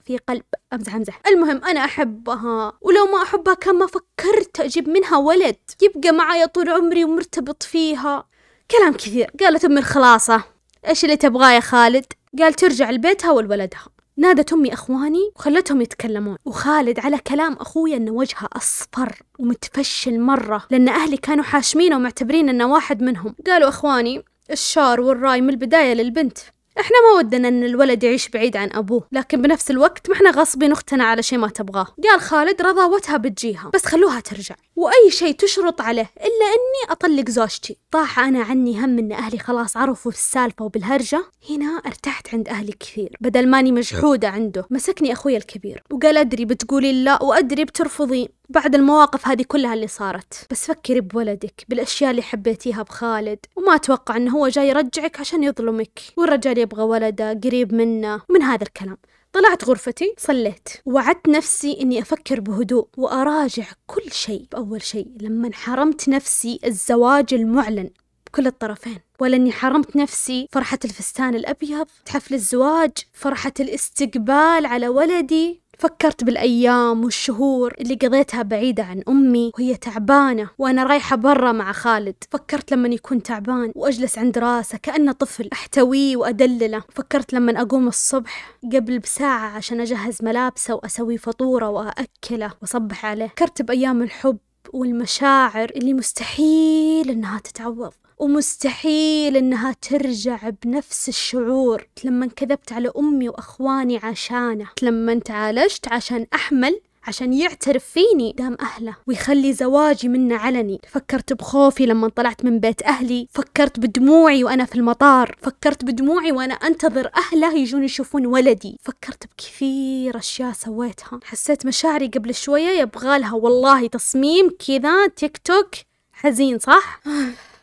في قلب امزح امزح المهم انا احبها ولو ما احبها كان ما فكرت اجيب منها ولد يبقى معايا طول عمري ومرتبط فيها كلام كثير قالت امي الخلاصه ايش اللي تبغاه يا خالد قال ترجع لبيتها ولولدها نادت امي اخواني وخلتهم يتكلمون وخالد على كلام اخويا انه وجهه اصفر ومتفشل مره لان اهلي كانوا حاشمينه ومعتبرين انه واحد منهم قالوا اخواني الشار والراي من البدايه للبنت احنا ما ودنا ان الولد يعيش بعيد عن ابوه لكن بنفس الوقت ما احنا غصبين اختنا على شيء ما تبغاه قال خالد رضاوتها بتجيها بس خلوها ترجع وأي شيء تشرط عليه إلا إني أطلق زوجتي طاح أنا عني هم إن أهلي خلاص عرفوا بالسالفة وبالهرجة هنا ارتحت عند أهلي كثير بدل ماني مجحودة عنده مسكني أخوي الكبير وقال أدري بتقولي لا وأدري بترفضين بعد المواقف هذه كلها اللي صارت بس فكري بولدك بالأشياء اللي حبيتيها بخالد وما أتوقع أنه هو جاي يرجعك عشان يظلمك والرجال يبغى ولده قريب منه ومن هذا الكلام طلعت غرفتي صليت وعدت نفسي اني افكر بهدوء واراجع كل شيء باول شيء لما حرمت نفسي الزواج المعلن بكل الطرفين ولا اني حرمت نفسي فرحة الفستان الابيض حفل الزواج فرحة الاستقبال على ولدي فكرت بالأيام والشهور اللي قضيتها بعيدة عن أمي وهي تعبانة وأنا رايحة برا مع خالد فكرت لما يكون تعبان وأجلس عند راسه كأنه طفل أحتويه وأدلله فكرت لما أقوم الصبح قبل بساعة عشان أجهز ملابسه وأسوي فطورة وأأكله وأصبح عليه فكرت بأيام الحب والمشاعر اللي مستحيل إنها تتعوض ومستحيل إنها ترجع بنفس الشعور لما كذبت على أمي وأخواني عشانه لما تعالجت عشان أحمل عشان يعترف فيني دام أهله ويخلي زواجي منه علني فكرت بخوفي لما طلعت من بيت أهلي فكرت بدموعي وأنا في المطار فكرت بدموعي وأنا أنتظر أهله يجون يشوفون ولدي فكرت بكثير أشياء سويتها حسيت مشاعري قبل شوية يبغالها والله تصميم كذا تيك توك حزين صح؟ <sighs>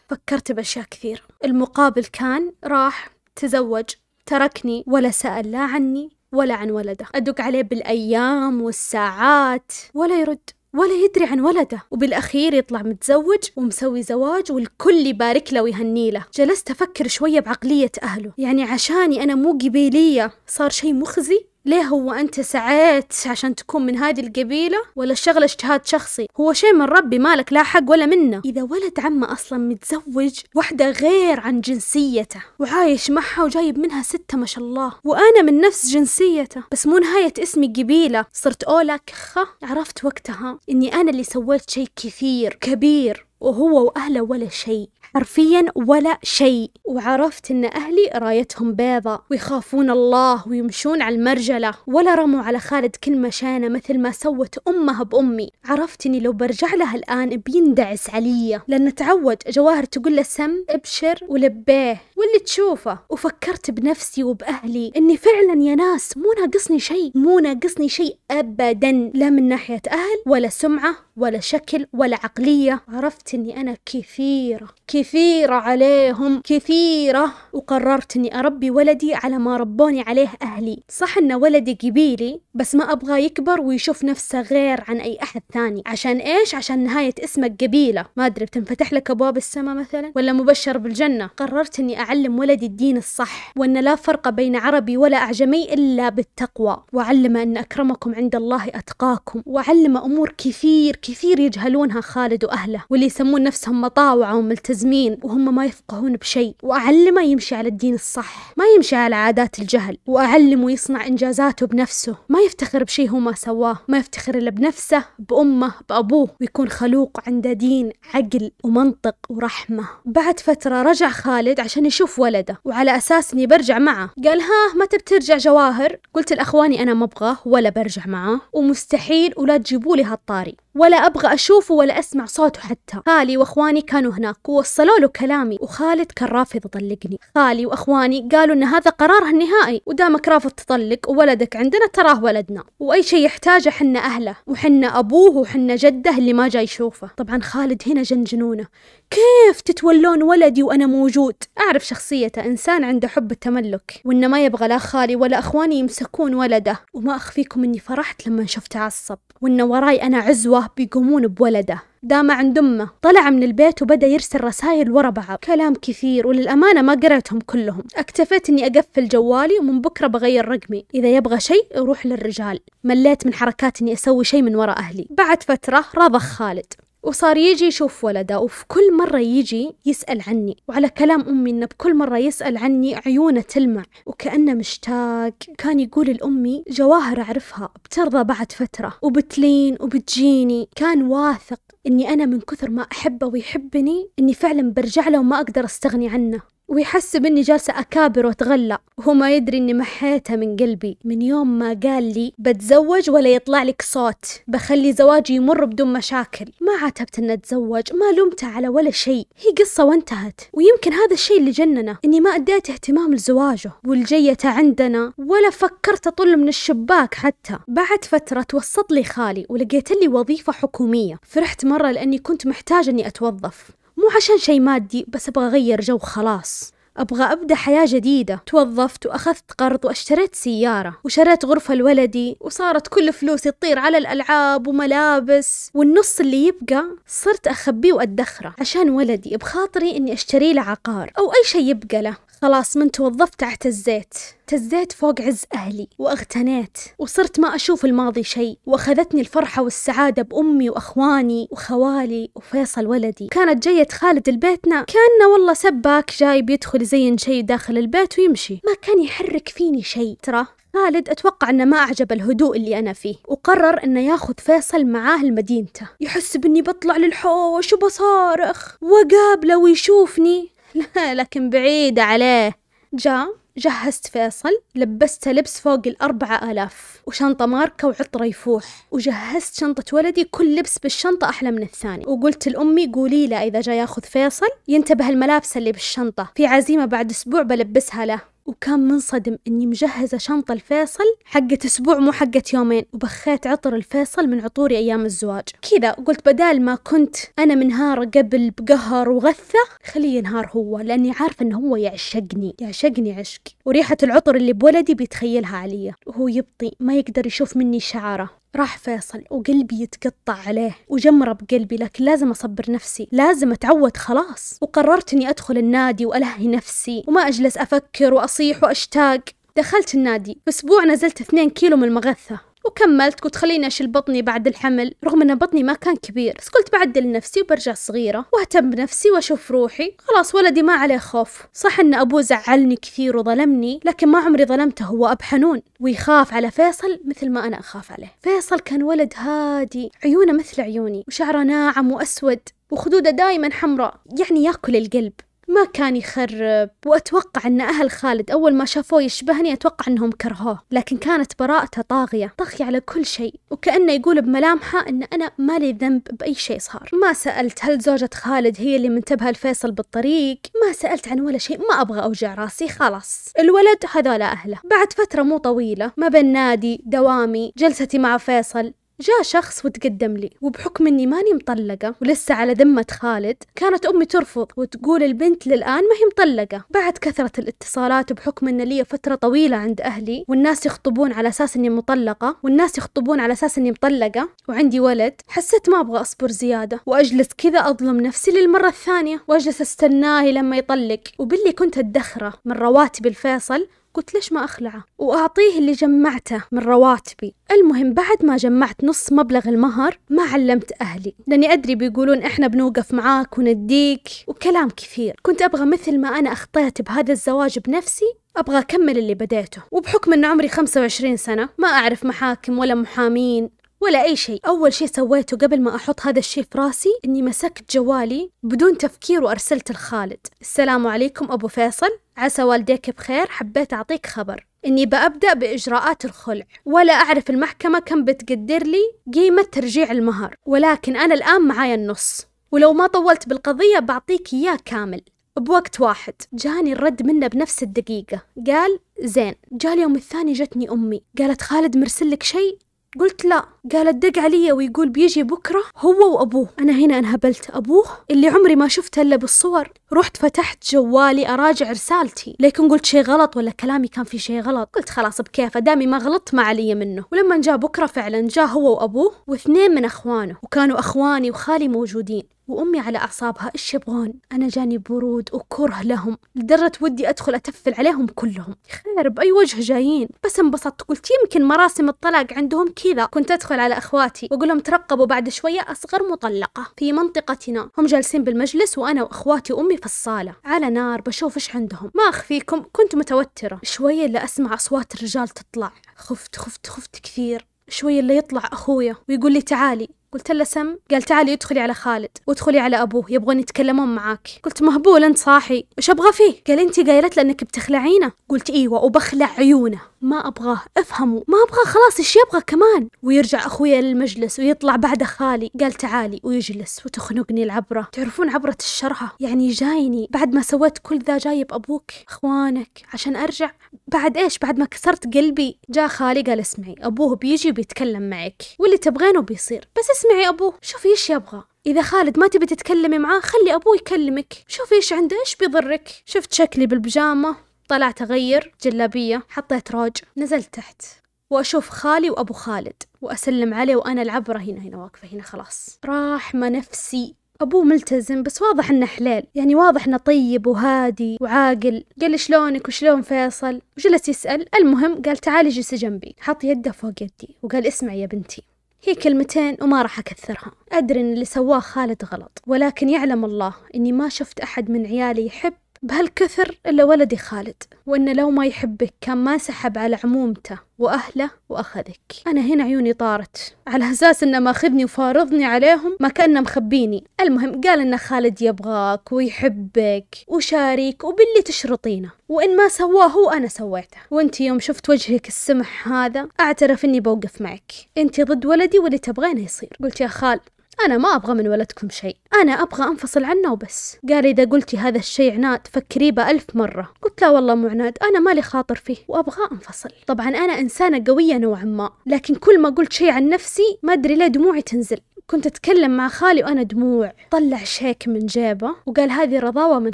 فكرت بأشياء كثير المقابل كان راح تزوج تركني ولا سأل لا عني ولا عن ولده أدق عليه بالأيام والساعات ولا يرد ولا يدري عن ولده وبالأخير يطلع متزوج ومسوي زواج والكل يبارك له ويهني له جلست أفكر شوية بعقلية أهله يعني عشاني أنا مو قبيلية صار شيء مخزي ليه هو أنت سعيت عشان تكون من هذه القبيلة ولا الشغلة اجتهاد شخصي هو شيء من ربي مالك لا حق ولا منه إذا ولد عمه أصلا متزوج واحدة غير عن جنسيته وعايش معها وجايب منها ستة ما شاء الله وأنا من نفس جنسيته بس مو نهاية اسمي قبيلة صرت أولا كخة عرفت وقتها إني أنا اللي سويت شيء كثير كبير وهو وأهله ولا شيء حرفيا ولا شيء وعرفت ان اهلي رايتهم بيضة ويخافون الله ويمشون على المرجلة ولا رموا على خالد كلمة شانة مثل ما سوت امها بامي عرفت اني لو برجع لها الان بيندعس علي لان تعود جواهر تقول له سم ابشر ولبيه واللي تشوفه وفكرت بنفسي وباهلي اني فعلا يا ناس مو ناقصني شيء مو ناقصني شيء ابدا لا من ناحية اهل ولا سمعة ولا شكل ولا عقلية عرفت أني أنا كثيرة كثيرة عليهم كثيرة وقررت أني أربي ولدي على ما ربوني عليه أهلي صح أن ولدي قبيلي بس ما أبغى يكبر ويشوف نفسه غير عن أي أحد ثاني عشان إيش عشان نهاية اسمك قبيلة ما أدري بتنفتح لك أبواب السماء مثلا ولا مبشر بالجنة قررت أني أعلم ولدي الدين الصح وأن لا فرق بين عربي ولا أعجمي إلا بالتقوى وعلم أن أكرمكم عند الله أتقاكم وعلم أمور كثير كثير يجهلونها خالد وأهله واللي يسمون نفسهم مطاوعة وملتزمين وهم ما يفقهون بشيء وأعلمه يمشي على الدين الصح ما يمشي على عادات الجهل وأعلمه يصنع إنجازاته بنفسه ما يفتخر بشيء هو ما سواه ما يفتخر إلا بنفسه بأمه بأبوه ويكون خلوق عنده دين عقل ومنطق ورحمة بعد فترة رجع خالد عشان يشوف ولده وعلى أساس إني برجع معه قال ها متى بترجع جواهر قلت لأخواني أنا ما أبغاه ولا برجع معاه ومستحيل ولا تجيبوا لي هالطاري ولا أبغى أشوفه ولا أسمع صوته حتى خالي وأخواني كانوا هناك ووصلوا له كلامي وخالد كان رافض يطلقني خالي وأخواني قالوا أن هذا قراره النهائي ودامك رافض تطلق وولدك عندنا تراه ولدنا وأي شيء يحتاجه حنا أهله وحنا أبوه وحنا جده اللي ما جاي يشوفه طبعا خالد هنا جن جنونه كيف تتولون ولدي وأنا موجود أعرف شخصيته إنسان عنده حب التملك وإنه ما يبغى لا خالي ولا أخواني يمسكون ولده وما أخفيكم إني فرحت لما شفت عصب وإنه وراي أنا عزوة الله بيقومون بولده دام عند أمه طلع من البيت وبدأ يرسل رسائل ورا بعض كلام كثير وللأمانة ما قرأتهم كلهم اكتفيت أني أقفل جوالي ومن بكرة بغير رقمي إذا يبغى شيء يروح للرجال مليت من حركات أني أسوي شيء من ورا أهلي بعد فترة رضخ خالد وصار يجي يشوف ولده وفي كل مرة يجي يسأل عني وعلى كلام أمي إنه بكل مرة يسأل عني عيونه تلمع وكأنه مشتاق كان يقول لأمي جواهر أعرفها بترضى بعد فترة وبتلين وبتجيني كان واثق إني أنا من كثر ما أحبه ويحبني إني فعلا برجع له وما أقدر أستغني عنه ويحسب إني جالسة أكابر وأتغلى وهو ما يدري إني محيتها من قلبي من يوم ما قال لي بتزوج ولا يطلع لك صوت بخلي زواجي يمر بدون مشاكل ما عاتبت انه أتزوج ما لومته على ولا شيء هي قصة وانتهت ويمكن هذا الشيء اللي جننه إني ما أديت اهتمام لزواجه والجية عندنا ولا فكرت أطل من الشباك حتى بعد فترة توسط لي خالي ولقيت لي وظيفة حكومية فرحت مرة لأني كنت محتاجة إني أتوظف مو عشان شي مادي بس أبغى أغير جو خلاص أبغى أبدأ حياة جديدة توظفت وأخذت قرض واشتريت سيارة وشريت غرفة لولدي وصارت كل فلوسي تطير على الألعاب وملابس والنص اللي يبقى صرت أخبيه وأدخره عشان ولدي بخاطري إني أشتري له عقار أو أي شي يبقى له خلاص من توظفت اعتزيت تزيت فوق عز أهلي واغتنيت وصرت ما أشوف الماضي شيء وأخذتني الفرحة والسعادة بأمي وأخواني وخوالي وفيصل ولدي كانت جاية خالد البيتنا كأنه والله سباك جاي بيدخل يزين شيء داخل البيت ويمشي ما كان يحرك فيني شيء ترى خالد أتوقع أنه ما أعجب الهدوء اللي أنا فيه وقرر أنه ياخذ فيصل معاه لمدينته يحس بأني بطلع للحوش وبصارخ وقابله ويشوفني <laughs> لكن بعيدة عليه جاء جهزت فيصل لبسته لبس فوق الأربعة آلاف وشنطة ماركة وعطرة يفوح وجهزت شنطة ولدي كل لبس بالشنطة أحلى من الثاني وقلت لأمي قولي له إذا جاي ياخذ فيصل ينتبه الملابس اللي بالشنطة في عزيمة بعد أسبوع بلبسها له وكان منصدم إني مجهزة شنطة الفيصل حقة أسبوع مو حقة يومين وبخيت عطر الفيصل من عطوري أيام الزواج كذا قلت بدال ما كنت أنا منهارة قبل بقهر وغثة خليه ينهار هو لأني عارفة إنه هو يعشقني يعشقني عشق وريحة العطر اللي بولدي بيتخيلها علي وهو يبطي ما يقدر يشوف مني شعرة راح فيصل وقلبي يتقطع عليه وجمرة بقلبي لكن لازم أصبر نفسي لازم أتعود خلاص وقررت أني أدخل النادي وألهي نفسي وما أجلس أفكر وأصيح وأشتاق دخلت النادي بأسبوع نزلت 2 كيلو من المغثة وكملت قلت خليني أشيل بطني بعد الحمل رغم أن بطني ما كان كبير بس قلت بعدل نفسي وبرجع صغيرة وأهتم بنفسي وأشوف روحي خلاص ولدي ما عليه خوف صح أن أبوه زعلني كثير وظلمني لكن ما عمري ظلمته هو أب حنون ويخاف على فيصل مثل ما أنا أخاف عليه فيصل كان ولد هادي عيونه مثل عيوني وشعره ناعم وأسود وخدوده دايما حمراء يعني ياكل القلب ما كان يخرب وأتوقع أن أهل خالد أول ما شافوه يشبهني أتوقع أنهم كرهوه لكن كانت براءته طاغية طاغية على كل شيء وكأنه يقول بملامحة أن أنا ما لي ذنب بأي شيء صار ما سألت هل زوجة خالد هي اللي منتبهة الفيصل بالطريق ما سألت عن ولا شيء ما أبغى أوجع راسي خلاص الولد لا أهله بعد فترة مو طويلة ما بين نادي دوامي جلستي مع فيصل جاء شخص وتقدم لي وبحكم اني ماني مطلقة ولسه على ذمة خالد كانت امي ترفض وتقول البنت للان ما هي مطلقة بعد كثرة الاتصالات بحكم ان لي فترة طويلة عند اهلي والناس يخطبون على اساس اني مطلقة والناس يخطبون على اساس اني مطلقة وعندي ولد حسيت ما ابغى اصبر زيادة واجلس كذا اظلم نفسي للمرة الثانية واجلس استناه لما يطلق وباللي كنت ادخره من رواتبي الفيصل قلت ليش ما أخلعه وأعطيه اللي جمعته من رواتبي المهم بعد ما جمعت نص مبلغ المهر ما علمت أهلي لأني أدري بيقولون إحنا بنوقف معاك ونديك وكلام كثير كنت أبغى مثل ما أنا أخطيت بهذا الزواج بنفسي أبغى أكمل اللي بديته وبحكم أن عمري 25 سنة ما أعرف محاكم ولا محامين ولا أي شيء أول شيء سويته قبل ما أحط هذا الشيء في راسي إني مسكت جوالي بدون تفكير وأرسلت لخالد السلام عليكم أبو فيصل عسى والديك بخير حبيت أعطيك خبر إني بأبدأ بإجراءات الخلع ولا أعرف المحكمة كم بتقدر لي قيمة ترجيع المهر ولكن أنا الآن معايا النص ولو ما طولت بالقضية بعطيك إياه كامل بوقت واحد جاني الرد منه بنفس الدقيقة قال زين جاء اليوم الثاني جتني أمي قالت خالد مرسلك شيء قلت لا قالت دق علي ويقول بيجي بكرة هو وأبوه أنا هنا انهبلت أبوه اللي عمري ما شفته إلا بالصور رحت فتحت جوالي أراجع رسالتي لكن قلت شي غلط ولا كلامي كان في شي غلط قلت خلاص بكيفه دامي ما غلطت ما علي منه ولما جاء بكرة فعلا جاء هو وأبوه واثنين من أخوانه وكانوا أخواني وخالي موجودين وأمي على أعصابها إيش يبغون أنا جاني برود وكره لهم لدرجة ودي أدخل أتفل عليهم كلهم خير بأي وجه جايين بس انبسطت قلت يمكن مراسم الطلاق عندهم كذا كنت أدخل أتصل على أخواتي وأقول لهم ترقبوا بعد شوية أصغر مطلقة في منطقتنا هم جالسين بالمجلس وأنا وأخواتي وأمي في الصالة على نار بشوف إيش عندهم ما أخفيكم كنت متوترة شوية إلا أسمع أصوات الرجال تطلع خفت خفت خفت كثير شوية إلا يطلع أخويا ويقول لي تعالي قلت له سم قال تعالي ادخلي على خالد وادخلي على ابوه يبغون يتكلمون معاك قلت مهبول انت صاحي ايش ابغى فيه قال انت قايلت له انك بتخلعينه قلت ايوه وبخلع عيونه ما ابغاه افهموا ما ابغاه خلاص ايش يبغى كمان ويرجع اخويا للمجلس ويطلع بعده خالي قال تعالي ويجلس وتخنقني العبره تعرفون عبره الشرها يعني جايني بعد ما سويت كل ذا جايب ابوك اخوانك عشان ارجع بعد ايش بعد ما كسرت قلبي جاء خالي قال اسمعي ابوه بيجي بيتكلم معك واللي تبغينه بيصير بس اسمعي اسمعي أبوه شوفي إيش يبغى إذا خالد ما تبي تتكلمي معاه خلي أبوه يكلمك شوفي إيش عنده إيش بيضرك شفت شكلي بالبجامة طلعت أغير جلابية حطيت روج نزلت تحت وأشوف خالي وأبو خالد وأسلم عليه وأنا العبرة هنا هنا واقفة هنا خلاص راحمة نفسي أبوه ملتزم بس واضح إنه حلال يعني واضح إنه طيب وهادي وعاقل قال لي شلونك وشلون فيصل وجلس يسأل المهم قال تعالي جلسي جنبي حط يده فوق يدي وقال اسمعي يا بنتي هي كلمتين وما راح أكثرها أدري أن اللي سواه خالد غلط ولكن يعلم الله أني ما شفت أحد من عيالي يحب بهالكثر إلا ولدي خالد وإنه لو ما يحبك كان ما سحب على عمومته وأهله وأخذك أنا هنا عيوني طارت على أساس إنه ماخذني وفارضني عليهم ما كأنه مخبيني المهم قال إن خالد يبغاك ويحبك وشاريك وباللي تشرطينه وإن ما سواه هو أنا سويته وإنت يوم شفت وجهك السمح هذا أعترف إني بوقف معك إنت ضد ولدي واللي تبغينه يصير قلت يا خال أنا ما أبغى من ولدكم شيء أنا أبغى أنفصل عنه وبس قال إذا قلتي هذا الشيء عناد فكري ألف مرة قلت لا والله مو عناد أنا مالي خاطر فيه وأبغى أنفصل طبعا أنا إنسانة قوية نوعا ما لكن كل ما قلت شيء عن نفسي ما أدري ليه دموعي تنزل كنت أتكلم مع خالي وأنا دموع طلع شيك من جيبه وقال هذه رضاوة من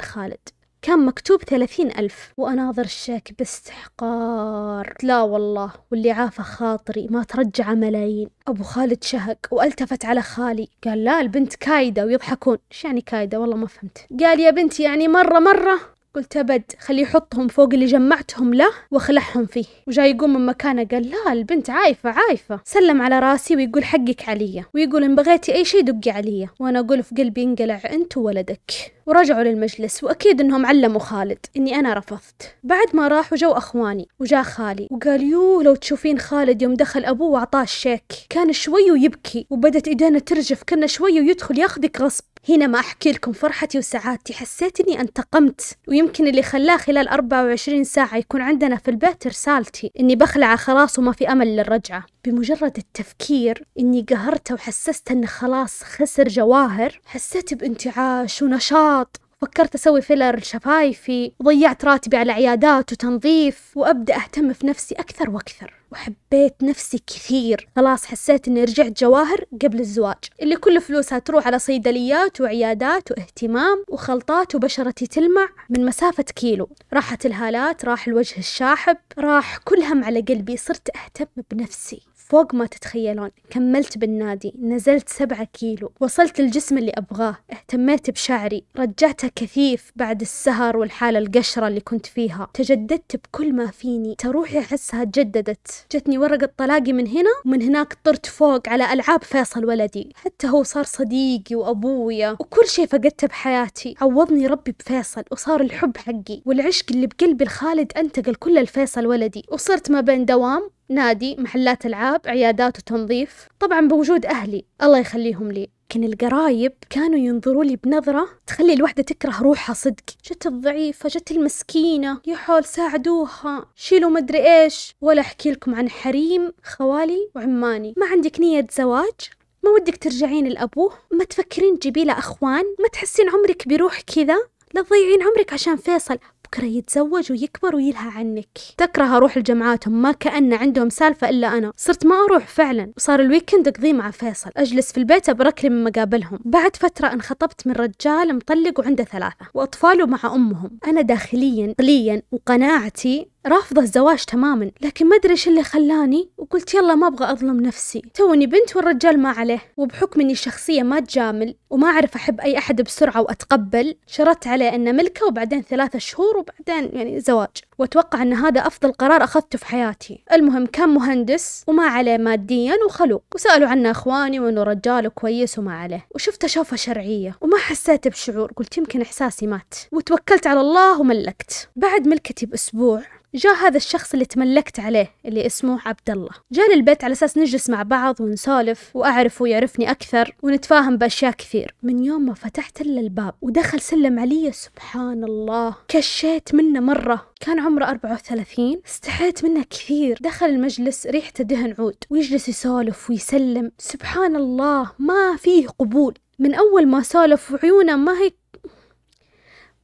خالد كان مكتوب ثلاثين ألف وأناظر الشيك باستحقار لا والله واللي عافى خاطري ما ترجع ملايين أبو خالد شهق والتفت على خالي قال لا البنت كايدة ويضحكون شو يعني كايدة والله ما فهمت قال يا بنتي يعني مرة مرة قلت أبد خليه يحطهم فوق اللي جمعتهم له وأخلعهم فيه وجاي يقوم من مكانه قال لا البنت عايفة عايفة سلم على راسي ويقول حقك عليا ويقول إن بغيتي أي شيء دقي عليا وأنا أقول في قلبي انقلع أنت وولدك ورجعوا للمجلس وأكيد أنهم علموا خالد إني أنا رفضت بعد ما راحوا جو أخواني وجاء خالي وقال يوه لو تشوفين خالد يوم دخل أبوه وأعطاه الشيك كان شوي ويبكي وبدت إيدينا ترجف كنا شوي ويدخل ياخذك غصب هنا ما أحكي لكم فرحتي وسعادتي حسيت أني انتقمت ويمكن اللي خلاه خلال 24 ساعة يكون عندنا في البيت رسالتي أني بخلعه خلاص وما في أمل للرجعة بمجرد التفكير أني قهرته وحسست أنه خلاص خسر جواهر حسيت بانتعاش ونشاط فكرت أسوي فيلر لشفايفي وضيعت راتبي على عيادات وتنظيف وأبدأ أهتم في نفسي أكثر وأكثر وحبيت نفسي كثير خلاص حسيت اني رجعت جواهر قبل الزواج اللي كل فلوسها تروح على صيدليات وعيادات واهتمام وخلطات وبشرتي تلمع من مسافة كيلو راحت الهالات راح الوجه الشاحب راح كل هم على قلبي صرت اهتم بنفسي فوق ما تتخيلون كملت بالنادي نزلت سبعة كيلو وصلت الجسم اللي أبغاه اهتميت بشعري رجعته كثيف بعد السهر والحالة القشرة اللي كنت فيها تجددت بكل ما فيني تروحي أحسها تجددت جتني ورقة طلاقي من هنا ومن هناك طرت فوق على ألعاب فيصل ولدي حتى هو صار صديقي وأبويا وكل شيء فقدته بحياتي عوضني ربي بفيصل وصار الحب حقي والعشق اللي بقلبي الخالد أنتقل كله لفيصل ولدي وصرت ما بين دوام نادي محلات ألعاب عيادات وتنظيف طبعا بوجود أهلي الله يخليهم لي لكن القرايب كانوا ينظروا لي بنظرة تخلي الوحدة تكره روحها صدق جت الضعيفة جت المسكينة يا حول ساعدوها شيلوا مدري إيش ولا أحكي لكم عن حريم خوالي وعماني ما عندك نية زواج ما ودك ترجعين لأبوه ما تفكرين تجيبي له أخوان ما تحسين عمرك بيروح كذا لا تضيعين عمرك عشان فيصل بكرة يتزوج ويكبر ويلها عنك تكره أروح لجمعاتهم ما كأن عندهم سالفة إلا أنا صرت ما أروح فعلا وصار الويكند أقضيه مع فيصل أجلس في البيت أبرك لي من مقابلهم بعد فترة انخطبت من رجال مطلق وعنده ثلاثة وأطفاله مع أمهم أنا داخليا قليا وقناعتي رافضة الزواج تماما لكن ما أدري إيش اللي خلاني وقلت يلا ما أبغى أظلم نفسي توني بنت والرجال ما عليه وبحكم إني شخصية ما تجامل وما أعرف أحب أي أحد بسرعة وأتقبل شرطت عليه إنه ملكه وبعدين ثلاثة شهور وبعدين يعني زواج وأتوقع أن هذا أفضل قرار أخذته في حياتي المهم كان مهندس وما عليه ماديا وخلوق وسألوا عنه إخواني وإنه رجال كويس وما عليه وشفته شوفة شرعية وما حسيت بشعور قلت يمكن إحساسي مات وتوكلت على الله وملكت بعد ملكتي بأسبوع جاء هذا الشخص اللي تملكت عليه اللي اسمه عبد الله جاء للبيت على اساس نجلس مع بعض ونسولف واعرفه ويعرفني اكثر ونتفاهم باشياء كثير من يوم ما فتحت الا الباب ودخل سلم علي سبحان الله كشيت منه مره كان عمره 34 استحيت منه كثير دخل المجلس ريحته دهن عود ويجلس يسولف ويسلم سبحان الله ما فيه قبول من أول ما سولف وعيونه ما هي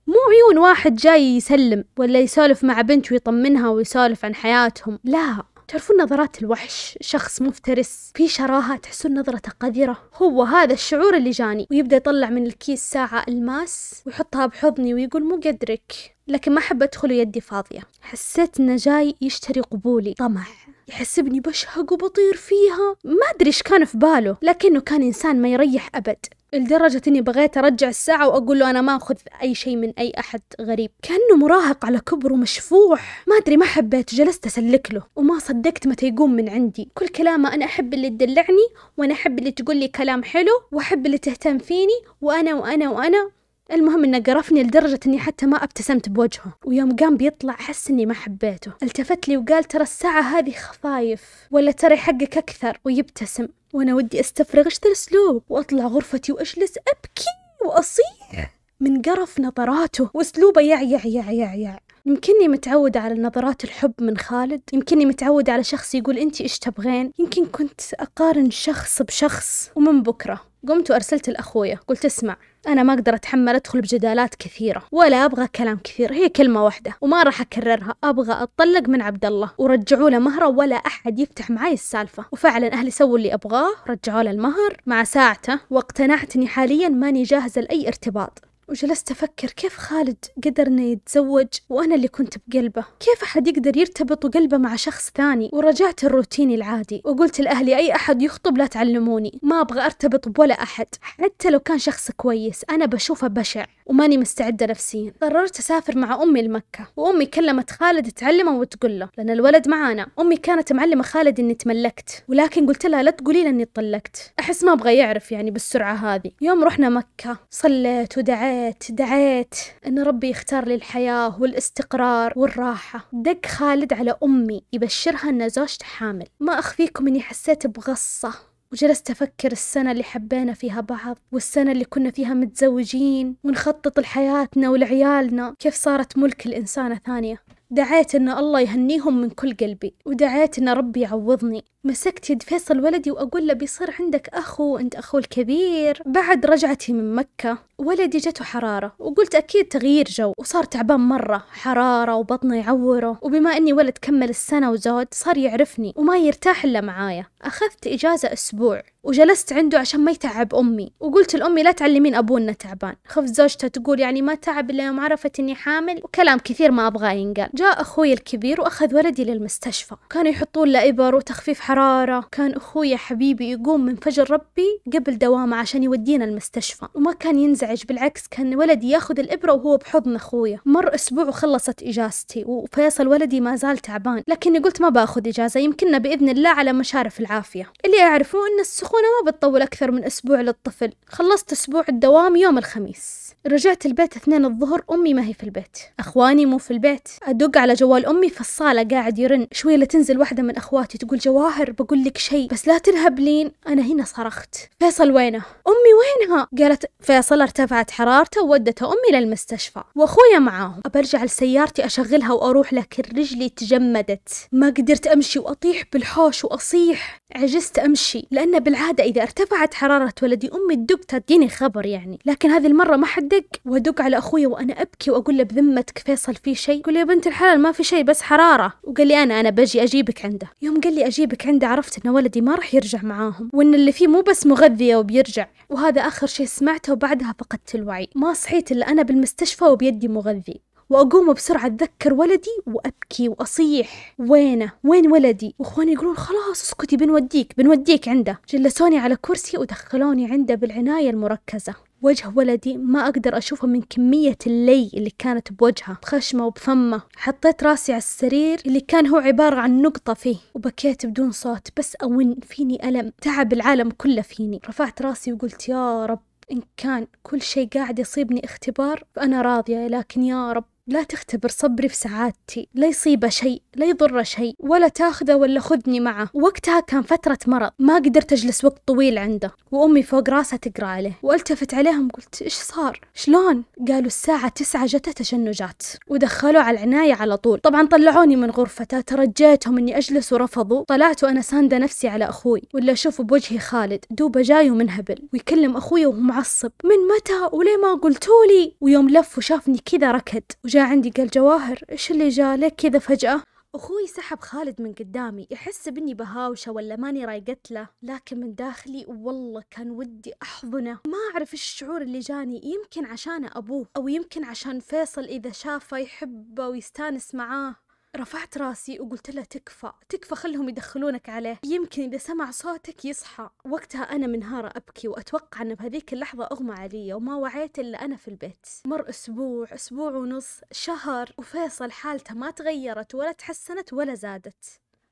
مو عيون واحد جاي يسلم ولا يسولف مع بنت ويطمنها ويسولف عن حياتهم لا تعرفون نظرات الوحش شخص مفترس في شراهة تحسون نظرته قذرة هو هذا الشعور اللي جاني ويبدأ يطلع من الكيس ساعة الماس ويحطها بحضني ويقول مو قدرك لكن ما أحب أدخل يدي فاضية حسيت إنه جاي يشتري قبولي طمع يحسبني بشهق وبطير فيها ما أدري إيش كان في باله لكنه كان إنسان ما يريح أبد لدرجة إني بغيت أرجع الساعة وأقول له أنا ما أخذ أي شيء من أي أحد غريب كأنه مراهق على كبر ومشفوح ما أدري ما حبيت جلست أسلك له وما صدقت متى يقوم من عندي كل كلامه أنا أحب اللي تدلعني وأنا أحب اللي تقول لي كلام حلو وأحب اللي تهتم فيني وأنا وأنا وأنا المهم انه قرفني لدرجة اني حتى ما ابتسمت بوجهه ويوم قام بيطلع حس اني ما حبيته التفت لي وقال ترى الساعة هذه خفايف ولا ترى حقك اكثر ويبتسم وأنا ودي أستفرغ أشتري أسلوب وأطلع غرفتي وأجلس أبكي وأصيح من قرف نظراته وأسلوبه يع يع يع يع يع يمكنني متعودة على نظرات الحب من خالد يمكنني متعودة على شخص يقول أنت إيش تبغين يمكن كنت أقارن شخص بشخص ومن بكرة قمت وأرسلت لأخويا قلت اسمع أنا ما أقدر أتحمل أدخل بجدالات كثيرة ولا أبغى كلام كثير هي كلمة واحدة وما راح أكررها أبغى أتطلق من عبد الله ورجعوا له مهره ولا أحد يفتح معي السالفة وفعلا أهلي سووا اللي أبغاه رجعوا له المهر مع ساعته واقتنعت إني حاليا ماني جاهزة لأي ارتباط وجلست أفكر كيف خالد قدر إنه يتزوج وأنا اللي كنت بقلبه كيف أحد يقدر يرتبط قلبه مع شخص ثاني ورجعت الروتيني العادي وقلت لأهلي أي أحد يخطب لا تعلموني ما أبغى أرتبط بولا أحد حتى لو كان شخص كويس أنا بشوفه بشع وماني مستعدة نفسيا قررت أسافر مع أمي لمكة وأمي كلمت خالد تعلمه وتقول له لأن الولد معانا أمي كانت معلمة خالد إني تملكت ولكن قلت لها لا تقولي إني طلقت أحس ما أبغى يعرف يعني بالسرعة هذه يوم رحنا مكة صليت ودعيت دعيت إن ربي يختار لي الحياة والاستقرار والراحة دق خالد على أمي يبشرها إن زوجته حامل ما أخفيكم إني حسيت بغصة وجلست أفكر السنة اللي حبينا فيها بعض والسنة اللي كنا فيها متزوجين ونخطط لحياتنا ولعيالنا كيف صارت ملك الإنسانة ثانية دعيت أن الله يهنيهم من كل قلبي ودعيت أن ربي يعوضني مسكت يد فيصل ولدي وأقول له بيصير عندك أخو أنت أخوه الكبير بعد رجعتي من مكة ولدي جته حرارة وقلت أكيد تغيير جو وصار تعبان مرة حرارة وبطنه يعوره وبما أني ولد كمل السنة وزود صار يعرفني وما يرتاح إلا معايا أخذت إجازة أسبوع وجلست عنده عشان ما يتعب أمي وقلت لأمي لا تعلمين أبونا تعبان خفت زوجته تقول يعني ما تعب إلا يوم عرفت إني حامل وكلام كثير ما أبغاه ينقال جاء أخوي الكبير وأخذ ولدي للمستشفى كانوا يحطون له إبر وتخفيف حرارة كان أخوي حبيبي يقوم من فجر ربي قبل دوامه عشان يودينا المستشفى وما كان ينزعج بالعكس كان ولدي ياخذ الإبرة وهو بحضن أخويا مر أسبوع وخلصت إجازتي وفيصل ولدي ما زال تعبان لكني قلت ما بأخذ إجازة يمكننا بإذن الله على مشارف العافية اللي أعرفه أن السخ السخونة ما بتطول أكثر من أسبوع للطفل خلصت أسبوع الدوام يوم الخميس رجعت البيت اثنين الظهر أمي ما هي في البيت أخواني مو في البيت أدق على جوال أمي في الصالة قاعد يرن شوية لتنزل واحدة من أخواتي تقول جواهر بقول لك شيء بس لا تنهبلين لين أنا هنا صرخت فيصل وينه أمي وينها قالت فيصل ارتفعت حرارته وودته أمي للمستشفى وأخويا معاهم أبرجع لسيارتي أشغلها وأروح لكن رجلي تجمدت ما قدرت أمشي وأطيح بالحوش وأصيح عجزت أمشي لأن بالعادة إذا ارتفعت حرارة ولدي أمي تدق تديني خبر يعني لكن هذه المرة ما حد دق وأدق على أخوي وأنا أبكي وأقول له بذمتك فيصل في شيء يقول لي يا بنت الحلال ما في شيء بس حرارة وقال لي أنا أنا بجي أجيبك عنده يوم قال لي أجيبك عنده عرفت أن ولدي ما راح يرجع معاهم وأن اللي فيه مو بس مغذية وبيرجع وهذا آخر شيء سمعته وبعدها فقدت الوعي ما صحيت إلا أنا بالمستشفى وبيدي مغذي وأقوم بسرعة أتذكر ولدي وأبكي وأصيح وينه وين ولدي وإخواني يقولون خلاص اسكتي بنوديك بنوديك عنده جلسوني على كرسي ودخلوني عنده بالعناية المركزة وجه ولدي ما أقدر أشوفه من كمية اللي اللي كانت بوجهه بخشمه وبفمه حطيت راسي على السرير اللي كان هو عبارة عن نقطة فيه وبكيت بدون صوت بس أون فيني ألم تعب العالم كله فيني رفعت راسي وقلت يا رب إن كان كل شيء قاعد يصيبني اختبار فأنا راضية لكن يا رب لا تختبر صبري في سعادتي لا يصيب شيء لا يضر شيء ولا تاخذه ولا خذني معه وقتها كان فترة مرض ما قدرت أجلس وقت طويل عنده وأمي فوق راسها تقرأ عليه والتفت عليهم قلت إيش صار شلون قالوا الساعة تسعة جته تشنجات ودخلوا على العناية على طول طبعا طلعوني من غرفته ترجيتهم أني أجلس ورفضوا طلعت وأنا ساندة نفسي على أخوي ولا أشوفه بوجهي خالد دوبه جاي ومنهبل ويكلم أخوي وهو معصب من متى وليه ما قلتولي ويوم لف وشافني كذا ركض وجا عندي قال جواهر إيش اللي جا لك كذا فجأة أخوي سحب خالد من قدامي يحس بإني بهاوشة ولا ماني رايقت له لكن من داخلي والله كان ودي أحضنه ما أعرف الشعور اللي جاني يمكن عشان أبوه أو يمكن عشان فيصل إذا شافه يحبه ويستانس معاه رفعت راسي وقلت له تكفى تكفى خلهم يدخلونك عليه يمكن إذا سمع صوتك يصحى وقتها أنا منهارة أبكي وأتوقع أن بهذيك اللحظة أغمى علي وما وعيت إلا أنا في البيت مر أسبوع أسبوع ونص شهر وفيصل حالته ما تغيرت ولا تحسنت ولا زادت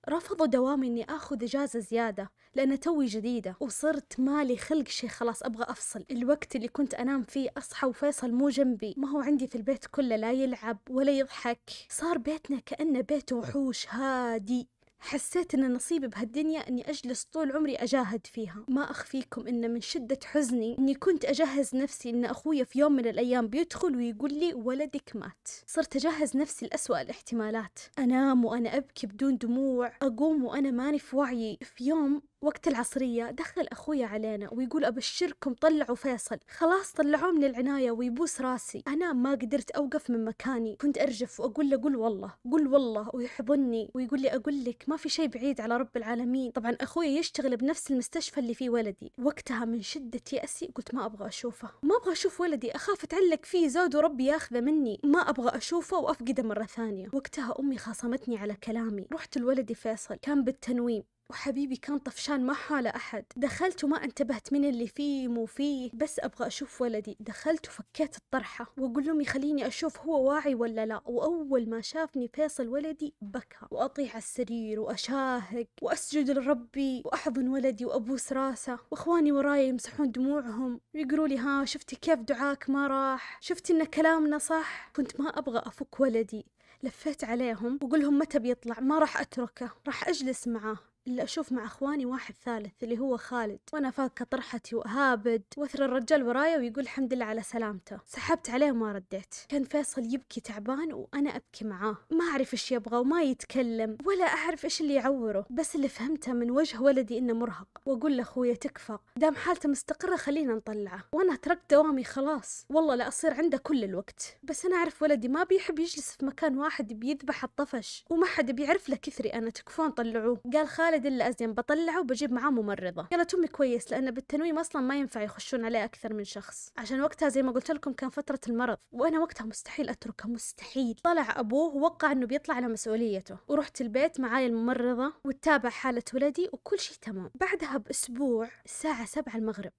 رفضوا دوامي إني آخذ إجازة زيادة لأن توي جديدة وصرت مالي خلق شي خلاص أبغى أفصل الوقت اللي كنت أنام فيه أصحى وفيصل مو جنبي ما هو عندي في البيت كله لا يلعب ولا يضحك صار بيتنا كأنه بيت وحوش هادي حسيت أن نصيبي بهالدنيا أني أجلس طول عمري أجاهد فيها ما أخفيكم أن من شدة حزني أني كنت أجهز نفسي أن أخوي في يوم من الأيام بيدخل ويقول لي ولدك مات صرت أجهز نفسي لأسوأ الاحتمالات أنام وأنا أبكي بدون دموع أقوم وأنا ماني في وعي في يوم وقت العصرية دخل أخويا علينا ويقول أبشركم طلعوا فيصل خلاص طلعوه من العناية ويبوس راسي أنا ما قدرت أوقف من مكاني كنت أرجف وأقول له قل والله قل والله ويحضني ويقول لي أقول لك ما في شيء بعيد على رب العالمين طبعا أخويا يشتغل بنفس المستشفى اللي فيه ولدي وقتها من شدة يأسي قلت ما أبغى أشوفه ما أبغى أشوف ولدي أخاف أتعلق فيه زود وربي ياخذه مني ما أبغى أشوفه وأفقده مرة ثانية وقتها أمي خاصمتني على كلامي رحت لولدي فيصل كان بالتنويم وحبيبي كان طفشان ما حاله أحد دخلت وما انتبهت من اللي فيه مو فيه بس أبغى أشوف ولدي دخلت وفكيت الطرحة وأقول لهم يخليني أشوف هو واعي ولا لا وأول ما شافني فيصل ولدي بكى وأطيح على السرير وأشاهق وأسجد لربي وأحضن ولدي وأبوس راسه وإخواني وراي يمسحون دموعهم ويقولوا لي ها شفتي كيف دعاك ما راح شفتي إن كلامنا صح كنت ما أبغى أفك ولدي لفيت عليهم وقلهم متى بيطلع ما راح أتركه راح أجلس معاه إلا أشوف مع أخواني واحد ثالث اللي هو خالد وأنا فاكة طرحتي وهابد وثر الرجال ورايا ويقول الحمد لله على سلامته سحبت عليه وما رديت كان فيصل يبكي تعبان وأنا أبكي معاه ما أعرف إيش يبغى وما يتكلم ولا أعرف إيش اللي يعوره بس اللي فهمته من وجه ولدي إنه مرهق وأقول لأخويا تكفى دام حالته مستقرة خلينا نطلعه وأنا تركت دوامي خلاص والله لا أصير عنده كل الوقت بس أنا أعرف ولدي ما بيحب يجلس في مكان واحد بيذبح الطفش وما حد بيعرف له كثري أنا تكفون طلعوه قال خالد الولد اللي أزين يعني بطلعه وبجيب معاه ممرضة كانت أمي كويس لأن بالتنويم أصلا ما ينفع يخشون عليه أكثر من شخص عشان وقتها زي ما قلت لكم كان فترة المرض وأنا وقتها مستحيل أتركه مستحيل طلع أبوه ووقع أنه بيطلع على مسؤوليته ورحت البيت معاي الممرضة وتتابع حالة ولدي وكل شيء تمام بعدها بأسبوع الساعة سبعة المغرب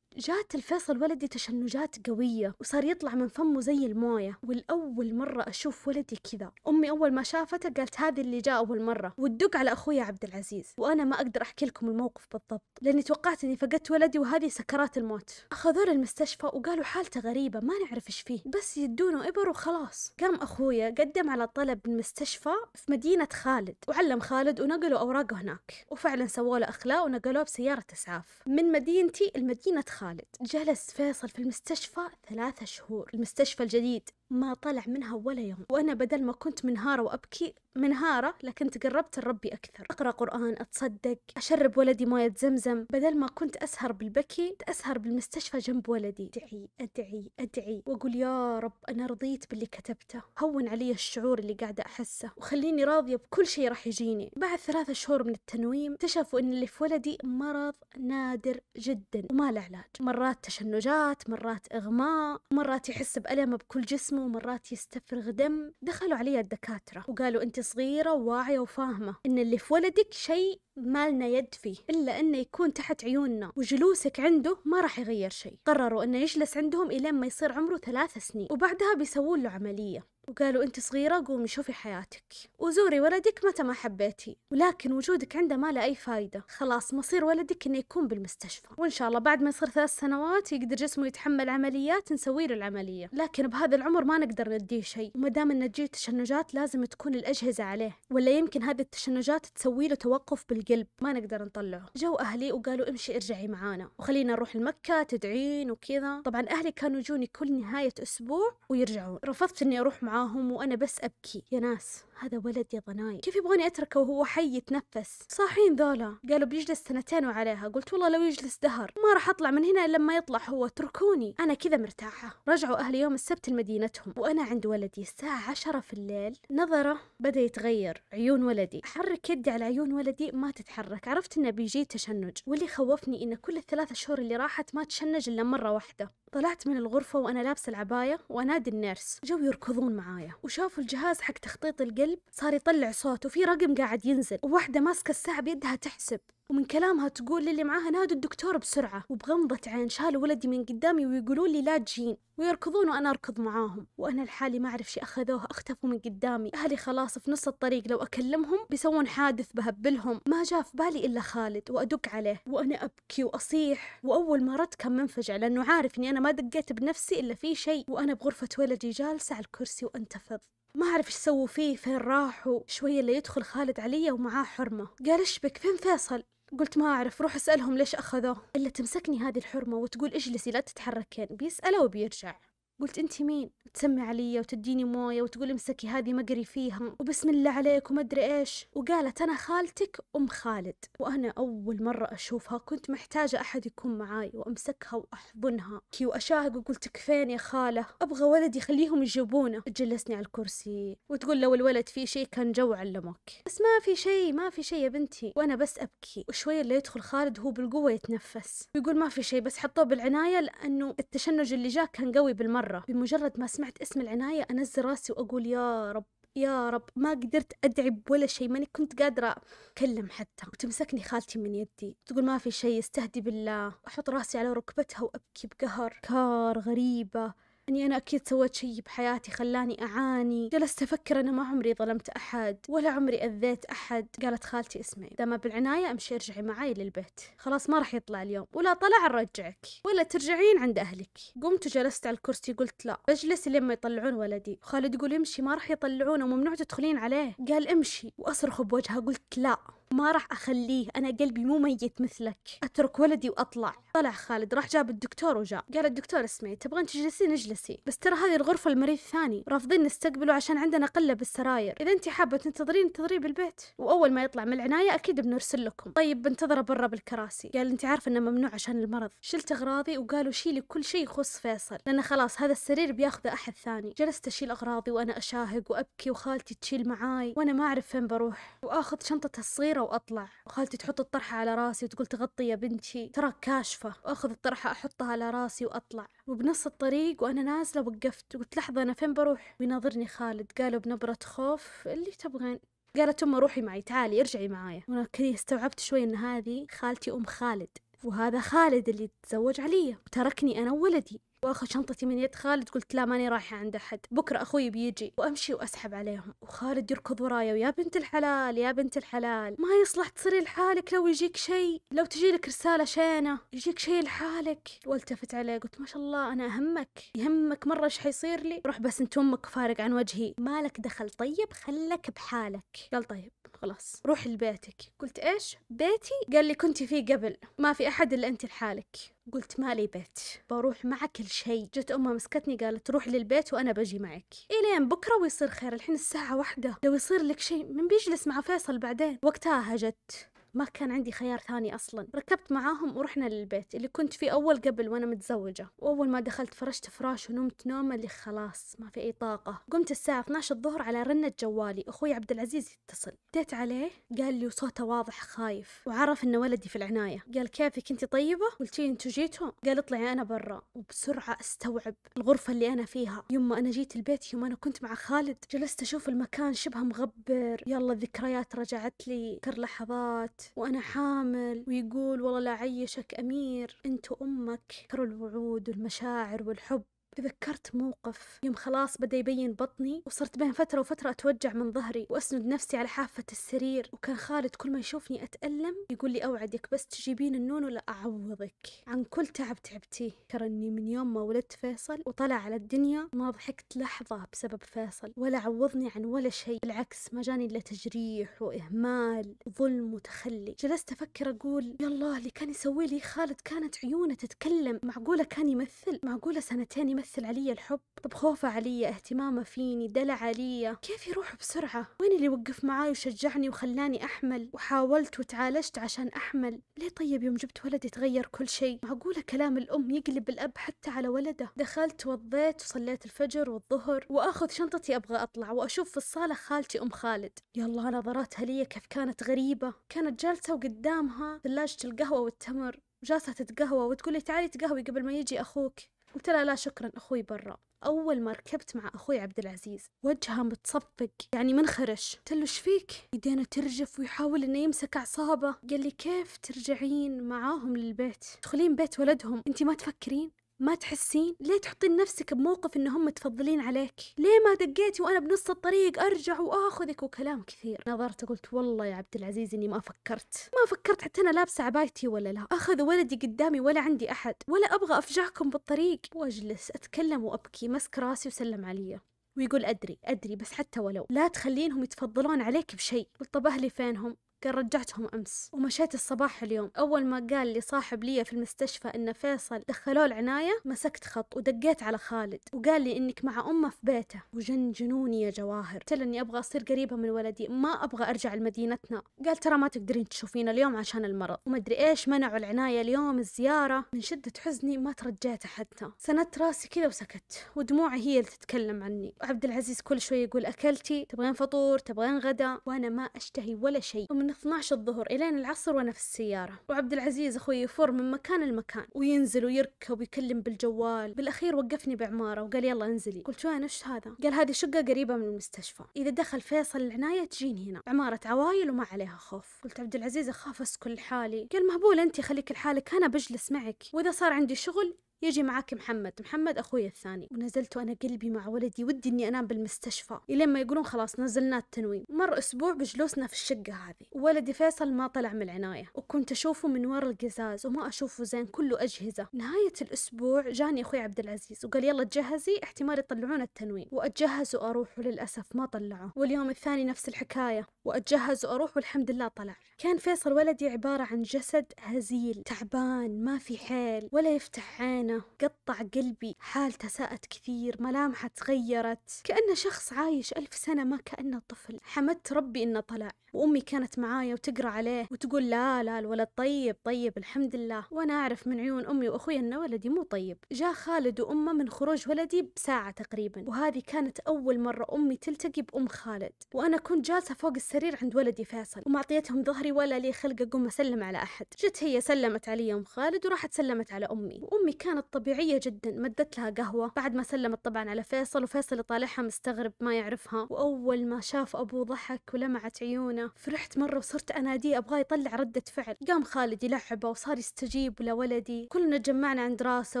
جات الفيصل ولدي تشنجات قوية وصار يطلع من فمه زي الموية والأول مرة أشوف ولدي كذا أمي أول ما شافته قالت هذه اللي جاء أول مرة وتدق على أخوي عبد العزيز وأنا ما أقدر أحكي لكم الموقف بالضبط لأني توقعت إني فقدت ولدي وهذه سكرات الموت أخذوه للمستشفى وقالوا حالته غريبة ما نعرف إيش فيه بس يدونه إبر وخلاص قام أخويا قدم على طلب من مستشفى في مدينة خالد وعلم خالد ونقلوا أوراقه هناك وفعلا سووا له أخلاء ونقلوه بسيارة إسعاف من مدينتي لمدينة خالد خالد جلس فيصل في المستشفى ثلاثة شهور المستشفى الجديد ما طلع منها ولا يوم وأنا بدل ما كنت منهارة وأبكي منهارة لكن تقربت لربي أكثر أقرأ قرآن أتصدق أشرب ولدي موية زمزم بدل ما كنت أسهر بالبكي أسهر بالمستشفى جنب ولدي أدعي أدعي أدعي وأقول يا رب أنا رضيت باللي كتبته هون علي الشعور اللي قاعدة أحسه وخليني راضية بكل شيء راح يجيني بعد ثلاثة شهور من التنويم اكتشفوا أن اللي في ولدي مرض نادر جدا وما له علاج مرات تشنجات مرات إغماء مرات يحس بألم بكل جسمه جسمه ومرات يستفرغ دم دخلوا عليها الدكاترة وقالوا أنت صغيرة وواعية وفاهمة إن اللي في ولدك شيء مالنا يد فيه إلا أنه يكون تحت عيوننا وجلوسك عنده ما راح يغير شيء قرروا أنه يجلس عندهم إلين ما يصير عمره ثلاث سنين وبعدها بيسوون له عملية وقالوا أنت صغيرة قومي شوفي حياتك وزوري ولدك متى ما حبيتي ولكن وجودك عنده ما له أي فايدة خلاص مصير ولدك إنه يكون بالمستشفى وإن شاء الله بعد ما يصير ثلاث سنوات يقدر جسمه يتحمل عمليات نسوي له العملية لكن بهذا العمر ما نقدر نديه شيء وما دام إنه تجيه تشنجات لازم تكون الأجهزة عليه ولا يمكن هذه التشنجات تسوي له توقف بالجسم القلب ما نقدر نطلعه جو أهلي وقالوا امشي ارجعي معانا وخلينا نروح لمكة تدعين وكذا طبعا أهلي كانوا يجوني كل نهاية أسبوع ويرجعون رفضت إني أروح معاهم وأنا بس أبكي يا ناس هذا ولد يا ضناي كيف يبغوني أتركه وهو حي يتنفس صاحين ذولا قالوا بيجلس سنتين وعليها قلت والله لو يجلس دهر ما راح أطلع من هنا إلا يطلع هو اتركوني أنا كذا مرتاحة رجعوا أهلي يوم السبت لمدينتهم وأنا عند ولدي الساعة عشرة في الليل نظره بدأ يتغير عيون ولدي أحرك يدي على عيون ولدي ما تتحرك عرفت انه بيجي تشنج واللي خوفني ان كل الثلاثة شهور اللي راحت ما تشنج الا مرة واحدة طلعت من الغرفة وأنا لابسة العباية وأنادي النيرس جو يركضون معايا وشافوا الجهاز حق تخطيط القلب صار يطلع صوت وفي رقم قاعد ينزل وواحدة ماسكة الساعة بيدها تحسب ومن كلامها تقول للي معاها نادوا الدكتور بسرعة وبغمضة عين شالوا ولدي من قدامي ويقولون لي لا تجين ويركضون وأنا أركض معاهم وأنا لحالي ما أعرف شي أخذوه أختفوا من قدامي أهلي خلاص في نص الطريق لو أكلمهم بيسوون حادث بهبلهم ما جاء في بالي إلا خالد وأدق عليه وأنا أبكي وأصيح وأول ما رد كان منفجع لأنه عارف إني أنا ما دقيت بنفسي إلا في شيء وأنا بغرفة ولدي جالسة على الكرسي وأنتفض ما أعرف إيش سووا فيه فين راحوا شوية اللي يدخل خالد علي ومعاه حرمة قال إيش بك فين فيصل قلت ما أعرف روح أسألهم ليش أخذوه إلا تمسكني هذه الحرمة وتقول اجلسي لا تتحركين بيسأله وبيرجع قلت انت مين تسمي علي وتديني مويه وتقول امسكي هذه مقري فيها وبسم الله عليك وما ادري ايش وقالت انا خالتك ام خالد وانا اول مره اشوفها كنت محتاجه احد يكون معاي وامسكها واحضنها كي واشاهق وقلت كفين يا خاله ابغى ولدي خليهم يجيبونه تجلسني على الكرسي وتقول لو الولد في شيء كان جو علمك بس ما في شيء ما في شيء يا بنتي وانا بس ابكي وشويه اللي يدخل خالد هو بالقوه يتنفس ويقول ما في شيء بس حطوه بالعنايه لانه التشنج اللي جاك كان قوي بالمره مرة بمجرد ما سمعت اسم العناية أنزل راسي وأقول يا رب يا رب ما قدرت أدعي بولا شيء ماني كنت قادرة أتكلم حتى وتمسكني خالتي من يدي تقول ما في شيء استهدي بالله أحط راسي على ركبتها وأبكي بقهر كار غريبة أني أنا أكيد سويت شيء بحياتي خلاني أعاني جلست أفكر أنا ما عمري ظلمت أحد ولا عمري أذيت أحد قالت خالتي اسمعي دام بالعناية أمشي ارجعي معاي للبيت خلاص ما راح يطلع اليوم ولا طلع نرجعك ولا ترجعين عند أهلك قمت وجلست على الكرسي قلت لا بجلس لما يطلعون ولدي خالد يقول امشي ما راح يطلعونه وممنوع تدخلين عليه قال امشي وأصرخ بوجهه قلت لا ما راح أخليه أنا قلبي مو ميت مثلك أترك ولدي وأطلع طلع خالد راح جاب الدكتور وجاء قال الدكتور اسمعي تبغين تجلسين اجلسي بس ترى هذه الغرفة المريض ثاني رافضين نستقبله عشان عندنا قلة بالسراير إذا أنت حابة تنتظرين انتظريه بالبيت وأول ما يطلع من العناية أكيد بنرسل لكم طيب بنتظره برا بالكراسي قال أنت عارفة إنه ممنوع عشان المرض شلت أغراضي وقالوا شيلي كل شيء يخص فيصل لأن خلاص هذا السرير بياخذه أحد ثاني جلست أشيل أغراضي وأنا أشاهق وأبكي وخالتي تشيل معاي وأنا ما أعرف فين بروح وآخذ شنطة الصغيرة السيارة وأطلع وخالتي تحط الطرحة على راسي وتقول تغطي يا بنتي ترى كاشفة وأخذ الطرحة أحطها على راسي وأطلع وبنص الطريق وأنا نازلة وقفت قلت لحظة أنا فين بروح ويناظرني خالد قالوا بنبرة خوف اللي تبغين قالت أمه روحي معي تعالي ارجعي معايا وأنا كذي استوعبت شوي أن هذه خالتي أم خالد وهذا خالد اللي تزوج علي وتركني أنا وولدي واخذ شنطتي من يد خالد قلت لا ماني رايحة عند أحد بكرة أخوي بيجي وأمشي وأسحب عليهم وخالد يركض ورايا ويا بنت الحلال يا بنت الحلال ما يصلح تصيري لحالك لو يجيك شيء لو تجي لك رسالة شينة يجيك شيء لحالك والتفت عليه قلت ما شاء الله أنا أهمك يهمك مرة إيش حيصير لي روح بس أنت أمك فارق عن وجهي مالك دخل طيب خلك بحالك قال طيب خلاص روحي لبيتك قلت ايش بيتي قال لي كنت فيه قبل ما في احد الا انت لحالك قلت مالي بيت بروح مع كل شيء جت امها مسكتني قالت روح للبيت وانا بجي معك الين بكره ويصير خير الحين الساعه واحدة لو يصير لك شيء من بيجلس مع فيصل بعدين وقتها هجت ما كان عندي خيار ثاني أصلا ركبت معاهم ورحنا للبيت اللي كنت فيه أول قبل وأنا متزوجة وأول ما دخلت فرشت فراش ونمت نومة اللي خلاص ما في أي طاقة قمت الساعة 12 الظهر على رنة جوالي أخوي عبد العزيز يتصل ديت عليه قال لي وصوته واضح خايف وعرف إن ولدي في العناية قال كيفك أنت طيبة قلت إيه، أنتوا جيتوا قال اطلعي أنا برا وبسرعة أستوعب الغرفة اللي أنا فيها يوم ما أنا جيت البيت يوم أنا كنت مع خالد جلست أشوف المكان شبه مغبر يلا الذكريات رجعت لي كر لحظات وأنا إيه. حامل ويقول والله لا عيشك أمير أنت وأمك كروا الوعود والمشاعر والحب تذكرت موقف يوم خلاص بدا يبين بطني وصرت بين فترة وفترة أتوجع من ظهري وأسند نفسي على حافة السرير وكان خالد كل ما يشوفني أتألم يقول لي أوعدك بس تجيبين النون ولا أعوضك عن كل تعب تعبتيه كرني إني من يوم ما ولدت فيصل وطلع على الدنيا ما ضحكت لحظة بسبب فيصل ولا عوضني عن ولا شيء بالعكس ما جاني إلا تجريح وإهمال ظلم وتخلي جلست أفكر أقول يا الله اللي كان يسوي لي خالد كانت عيونه تتكلم معقولة كان يمثل معقولة سنتين يمثل يمثل علي الحب طب خوفه علي اهتمامه فيني دلع علي كيف يروح بسرعة وين اللي وقف معاي وشجعني وخلاني أحمل وحاولت وتعالجت عشان أحمل ليه طيب يوم جبت ولدي تغير كل شيء معقولة كلام الأم يقلب الأب حتى على ولده دخلت وضيت وصليت الفجر والظهر وأخذ شنطتي أبغى أطلع وأشوف في الصالة خالتي أم خالد يلا نظراتها لي كيف كانت غريبة كانت جالسة وقدامها ثلاجة القهوة والتمر جالسة تتقهوى وتقولي تعالي تقهوي قبل ما يجي أخوك قلت لها لا شكرا أخوي برا أول ما ركبت مع أخوي عبد العزيز وجهه متصفق يعني منخرش قلت له ايش فيك؟ يدينا ترجف ويحاول إنه يمسك أعصابه قال لي كيف ترجعين معاهم للبيت؟ تدخلين بيت ولدهم أنت ما تفكرين؟ ما تحسين؟ ليه تحطين نفسك بموقف إنهم متفضلين عليك؟ ليه ما دقيتي وأنا بنص الطريق أرجع وآخذك وكلام كثير؟ نظرت قلت والله يا عبد العزيز إني ما فكرت، ما فكرت حتى أنا لابسة عبايتي ولا لا، أخذ ولدي قدامي ولا عندي أحد، ولا أبغى أفجعكم بالطريق، وأجلس أتكلم وأبكي، مسك راسي وسلم علي. ويقول أدري أدري بس حتى ولو لا تخلينهم يتفضلون عليك بشيء قلت طب أهلي فينهم قال رجعتهم أمس ومشيت الصباح اليوم أول ما قال لي صاحب لي في المستشفى إن فيصل دخلوه العناية مسكت خط ودقيت على خالد وقال لي إنك مع أمه في بيته وجن جنوني يا جواهر قلت إني أبغى أصير قريبة من ولدي ما أبغى أرجع لمدينتنا قال ترى ما تقدرين تشوفينه اليوم عشان المرض ومدري إيش منعوا العناية اليوم الزيارة من شدة حزني ما ترجعت حتى سندت راسي كذا وسكت ودموعي هي اللي تتكلم عني وعبد العزيز كل شوي يقول أكلتي تبغين فطور تبغين غدا وأنا ما أشتهي ولا شيء ومن من 12 الظهر إلين العصر وأنا في السيارة وعبد العزيز أخوي يفر من مكان لمكان وينزل ويركب ويكلم بالجوال بالأخير وقفني بعمارة وقال يلا انزلي قلت وين إيش هذا قال هذه شقة قريبة من المستشفى إذا دخل فيصل العناية تجيني هنا عمارة عوايل وما عليها خوف قلت عبد العزيز أخاف أسكن لحالي قال مهبولة أنت خليك لحالك أنا بجلس معك وإذا صار عندي شغل يجي معاك محمد محمد أخوي الثاني ونزلت وأنا قلبي مع ولدي ودي إني أنام بالمستشفى إلين ما يقولون خلاص نزلنا التنويم مر أسبوع بجلوسنا في الشقة هذه ولدي فيصل ما طلع من العناية وكنت أشوفه من ورا القزاز وما أشوفه زين كله أجهزة نهاية الأسبوع جاني أخوي عبد العزيز وقال يلا تجهزي احتمال يطلعون التنويم وأتجهز وأروح وللأسف ما طلعوا واليوم الثاني نفس الحكاية وأتجهز وأروح والحمد لله طلع كان فيصل ولدي عبارة عن جسد هزيل تعبان ما في حيل ولا يفتح عين معينة قطع قلبي حالته ساءت كثير ملامحه تغيرت كأنه شخص عايش ألف سنة ما كأنه طفل حمدت ربي إنه طلع وأمي كانت معايا وتقرأ عليه وتقول لا لا الولد طيب طيب الحمد لله وأنا أعرف من عيون أمي وأخوي أن ولدي مو طيب جاء خالد وأمه من خروج ولدي بساعة تقريبا وهذه كانت أول مرة أمي تلتقي بأم خالد وأنا كنت جالسة فوق السرير عند ولدي فيصل وما أعطيتهم ظهري ولا لي خلق أقوم أسلم على أحد جت هي سلمت علي أم خالد وراحت سلمت على أمي وأمي كانت طبيعية جدا مدت لها قهوة بعد ما سلمت طبعا على فيصل وفيصل طالعها مستغرب ما يعرفها وأول ما شاف أبوه ضحك ولمعت عيونه فرحت مرة وصرت أناديه أبغاه يطلع ردة فعل قام خالد يلعبه وصار يستجيب لولدي كلنا تجمعنا عند راسه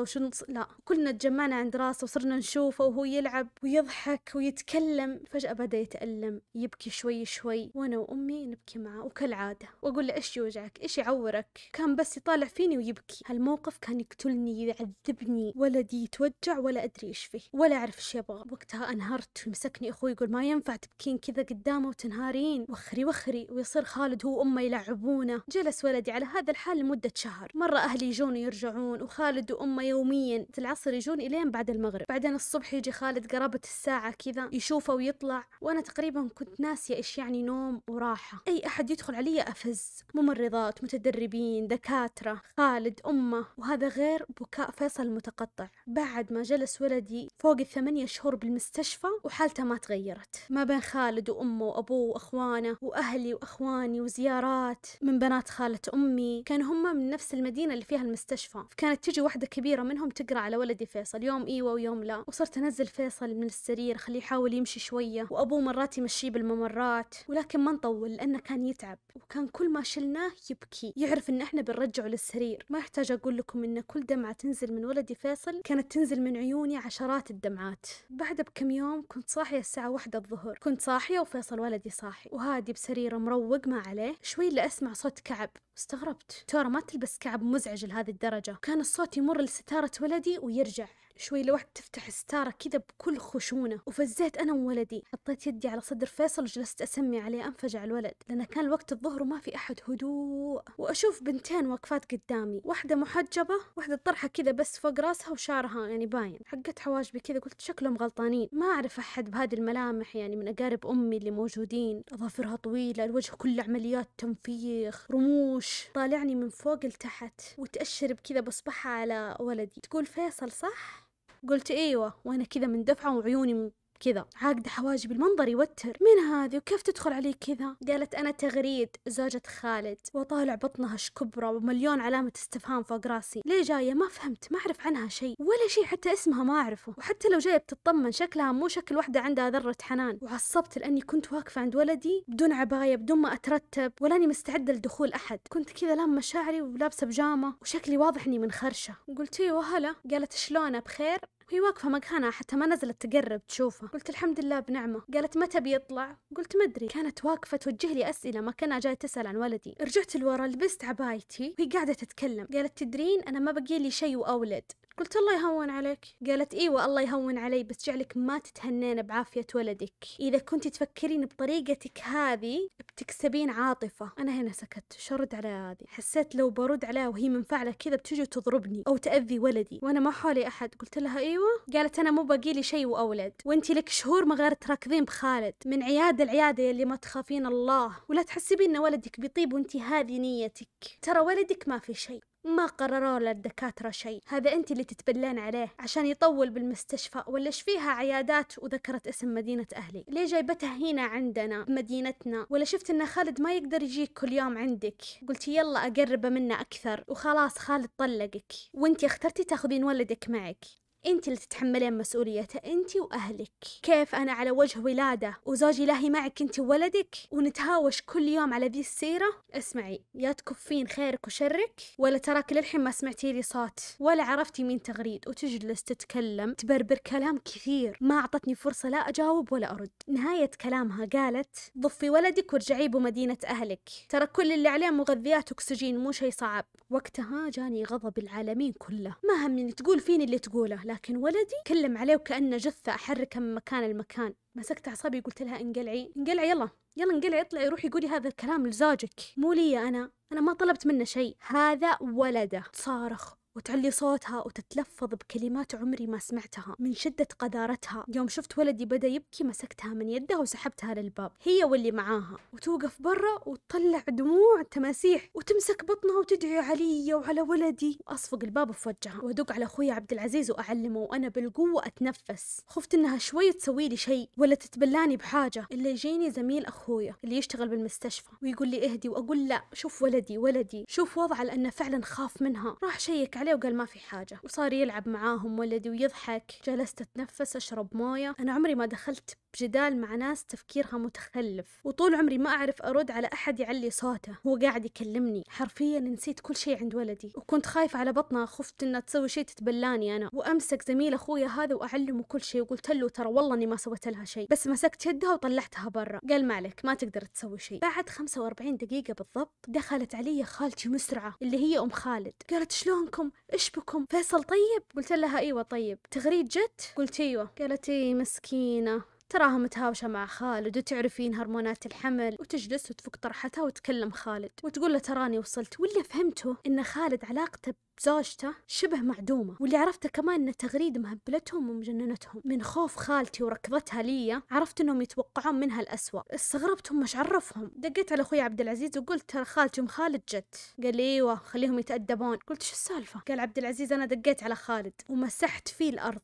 وشن لا كلنا تجمعنا عند راسه وصرنا نشوفه وهو يلعب ويضحك ويتكلم فجأة بدأ يتألم يبكي شوي شوي وأنا وأمي نبكي معه وكالعادة وأقول له إيش يوجعك إيش يعورك كان بس يطالع فيني ويبكي هالموقف كان يقتلني يعذبني ولدي يتوجع ولا أدري إيش فيه ولا أعرف إيش يبغى وقتها أنهرت ومسكني أخوي يقول ما ينفع تبكين كذا قدامه وتنهارين وخري وخري فخري ويصير خالد هو وأمه يلعبونه جلس ولدي على هذا الحال لمدة شهر مرة أهلي يجون يرجعون وخالد وأمه يوميا في العصر يجون إلين بعد المغرب بعدين الصبح يجي خالد قرابة الساعة كذا يشوفه ويطلع وأنا تقريبا كنت ناسية إيش يعني نوم وراحة أي أحد يدخل علي أفز ممرضات متدربين دكاترة خالد أمه وهذا غير بكاء فيصل متقطع بعد ما جلس ولدي فوق الثمانية شهور بالمستشفى وحالته ما تغيرت ما بين خالد وأمه وأبوه وأخوانه وأهلي وأخواني وزيارات من بنات خالة أمي كانوا هم من نفس المدينة اللي فيها المستشفى فكانت تجي واحدة كبيرة منهم تقرأ على ولدي فيصل يوم إيوة ويوم لا وصرت أنزل فيصل من السرير خليه يحاول يمشي شوية وأبوه مرات يمشيه بالممرات ولكن ما نطول لأنه كان يتعب وكان كل ما شلناه يبكي يعرف إن إحنا بنرجعه للسرير ما يحتاج أقول لكم إن كل دمعة تنزل من ولدي فيصل كانت تنزل من عيوني عشرات الدمعات بعد بكم يوم كنت صاحية الساعة واحدة الظهر كنت صاحية وفيصل ولدي صاحي وهادي بس سرير مروق ما عليه شوي اللي أسمع صوت كعب استغربت ترى ما تلبس كعب مزعج لهذه الدرجة كان الصوت يمر لستارة ولدي ويرجع شوي لوحد تفتح ستارة كذا بكل خشونة وفزيت أنا وولدي حطيت يدي على صدر فيصل وجلست أسمي عليه أنفجع الولد لأن كان وقت الظهر وما في أحد هدوء وأشوف بنتين واقفات قدامي واحدة محجبة واحدة طرحة كذا بس فوق راسها وشعرها يعني باين حقت حواجبي كذا قلت شكلهم غلطانين ما أعرف أحد بهذه الملامح يعني من أقارب أمي اللي موجودين أظافرها طويلة الوجه كله عمليات تنفيخ رموش طالعني من فوق لتحت وتأشر بكذا بصبحها على ولدي تقول فيصل صح قلت ايوه وانا كذا من دفعه وعيوني كذا عاقدة حواجب المنظر يوتر مين هذه وكيف تدخل علي كذا قالت أنا تغريد زوجة خالد وطالع بطنها شكبرة ومليون علامة استفهام فوق راسي ليه جاية ما فهمت ما أعرف عنها شيء ولا شيء حتى اسمها ما أعرفه وحتى لو جاية بتطمن شكلها مو شكل واحدة عندها ذرة حنان وعصبت لأني كنت واقفة عند ولدي بدون عباية بدون ما أترتب ولاني مستعدة لدخول أحد كنت كذا لام مشاعري ولابسة بجامة وشكلي واضح إني منخرشة قلت إيه وهلا قالت شلونة بخير وهي واقفة مكانها حتى ما نزلت تقرب تشوفه قلت الحمد لله بنعمة قالت متى بيطلع قلت ما أدري كانت واقفة توجه لي أسئلة ما كانها جاية تسأل عن ولدي رجعت لورا لبست عبايتي وهي قاعدة تتكلم قالت تدرين أنا ما بقي لي شيء وأولد قلت الله يهون عليك قالت ايوه الله يهون علي بس جعلك ما تتهنين بعافية ولدك اذا كنت تفكرين بطريقتك هذه بتكسبين عاطفة انا هنا سكت شو ارد على هذه حسيت لو برد عليها وهي منفعلة كذا بتجي تضربني او تأذي ولدي وانا ما حولي احد قلت لها ايوه قالت انا مو باقي لي شيء واولد وانت لك شهور ما غير تركضين بخالد من عيادة لعيادة اللي ما تخافين الله ولا تحسبين ان ولدك بيطيب وانت هذه نيتك ترى ولدك ما في شيء ما قرروا للدكاترة شيء هذا أنت اللي تتبلين عليه عشان يطول بالمستشفى ولا فيها عيادات وذكرت اسم مدينة أهلي ليه جايبتها هنا عندنا بمدينتنا ولا شفت أن خالد ما يقدر يجيك كل يوم عندك قلت يلا أقربه منه أكثر وخلاص خالد طلقك وانت اخترتي تاخذين ولدك معك انت اللي تتحملين مسؤوليته انت واهلك كيف انا على وجه ولاده وزوجي لاهي معك انت وولدك ونتهاوش كل يوم على ذي السيره اسمعي يا تكفين خيرك وشرك ولا تراك للحين ما سمعتي لي صوت ولا عرفتي مين تغريد وتجلس تتكلم تبربر كلام كثير ما اعطتني فرصه لا اجاوب ولا ارد نهايه كلامها قالت ضفي ولدك وارجعي بمدينه اهلك ترى كل اللي عليه مغذيات اكسجين مو شيء صعب وقتها جاني غضب العالمين كله ما همني تقول فيني اللي تقوله لكن ولدي كلم عليه وكأنه جثة أحركه من مكان لمكان مسكت أعصابي قلت لها انقلعي انقلعي يلا يلا انقلعي اطلعي روحي قولي هذا الكلام لزوجك مو لي أنا أنا ما طلبت منه شيء هذا ولده صارخ وتعلي صوتها وتتلفظ بكلمات عمري ما سمعتها من شدة قذارتها يوم شفت ولدي بدأ يبكي مسكتها من يدها وسحبتها للباب هي واللي معاها وتوقف برا وتطلع دموع تماسيح وتمسك بطنها وتدعي علي وعلى ولدي أصفق الباب في وجهها وأدق على أخوي عبد العزيز وأعلمه وأنا بالقوة أتنفس خفت إنها شوي تسوي لي شيء ولا تتبلاني بحاجة إلا يجيني زميل أخويا اللي يشتغل بالمستشفى ويقول لي اهدي وأقول لا شوف ولدي ولدي شوف وضعه لأنه فعلا خاف منها راح شيك عليه وقال ما في حاجة وصار يلعب معاهم ولدي ويضحك جلست أتنفس أشرب موية أنا عمري ما دخلت بجدال مع ناس تفكيرها متخلف وطول عمري ما أعرف أرد على أحد يعلي صوته هو قاعد يكلمني حرفيا نسيت كل شيء عند ولدي وكنت خايفة على بطنها خفت إنها تسوي شيء تتبلاني أنا وأمسك زميل أخويا هذا وأعلمه كل شيء وقلت له ترى والله إني ما سويت لها شيء بس مسكت يدها وطلعتها برا قال ما عليك ما تقدر تسوي شيء بعد 45 دقيقة بالضبط دخلت علي خالتي مسرعة اللي هي أم خالد قالت شلونكم إيش بكم فيصل طيب قلت لها أيوة طيب تغريد جت قلت أيوة قالت إيه مسكينة تراها متهاوشة مع خالد وتعرفين هرمونات الحمل وتجلس وتفك طرحتها وتكلم خالد وتقول له تراني وصلت واللي فهمته إن خالد علاقته بزوجته شبه معدومة واللي عرفته كمان إن تغريد مهبلتهم ومجننتهم من خوف خالتي وركضتها لي عرفت إنهم يتوقعون منها الأسوأ استغربت هم مش عرفهم دقيت على أخوي عبد العزيز وقلت ترى خالتي أم خالد جت قال لي إيوه خليهم يتأدبون قلت شو السالفة قال عبد العزيز أنا دقيت على خالد ومسحت فيه الأرض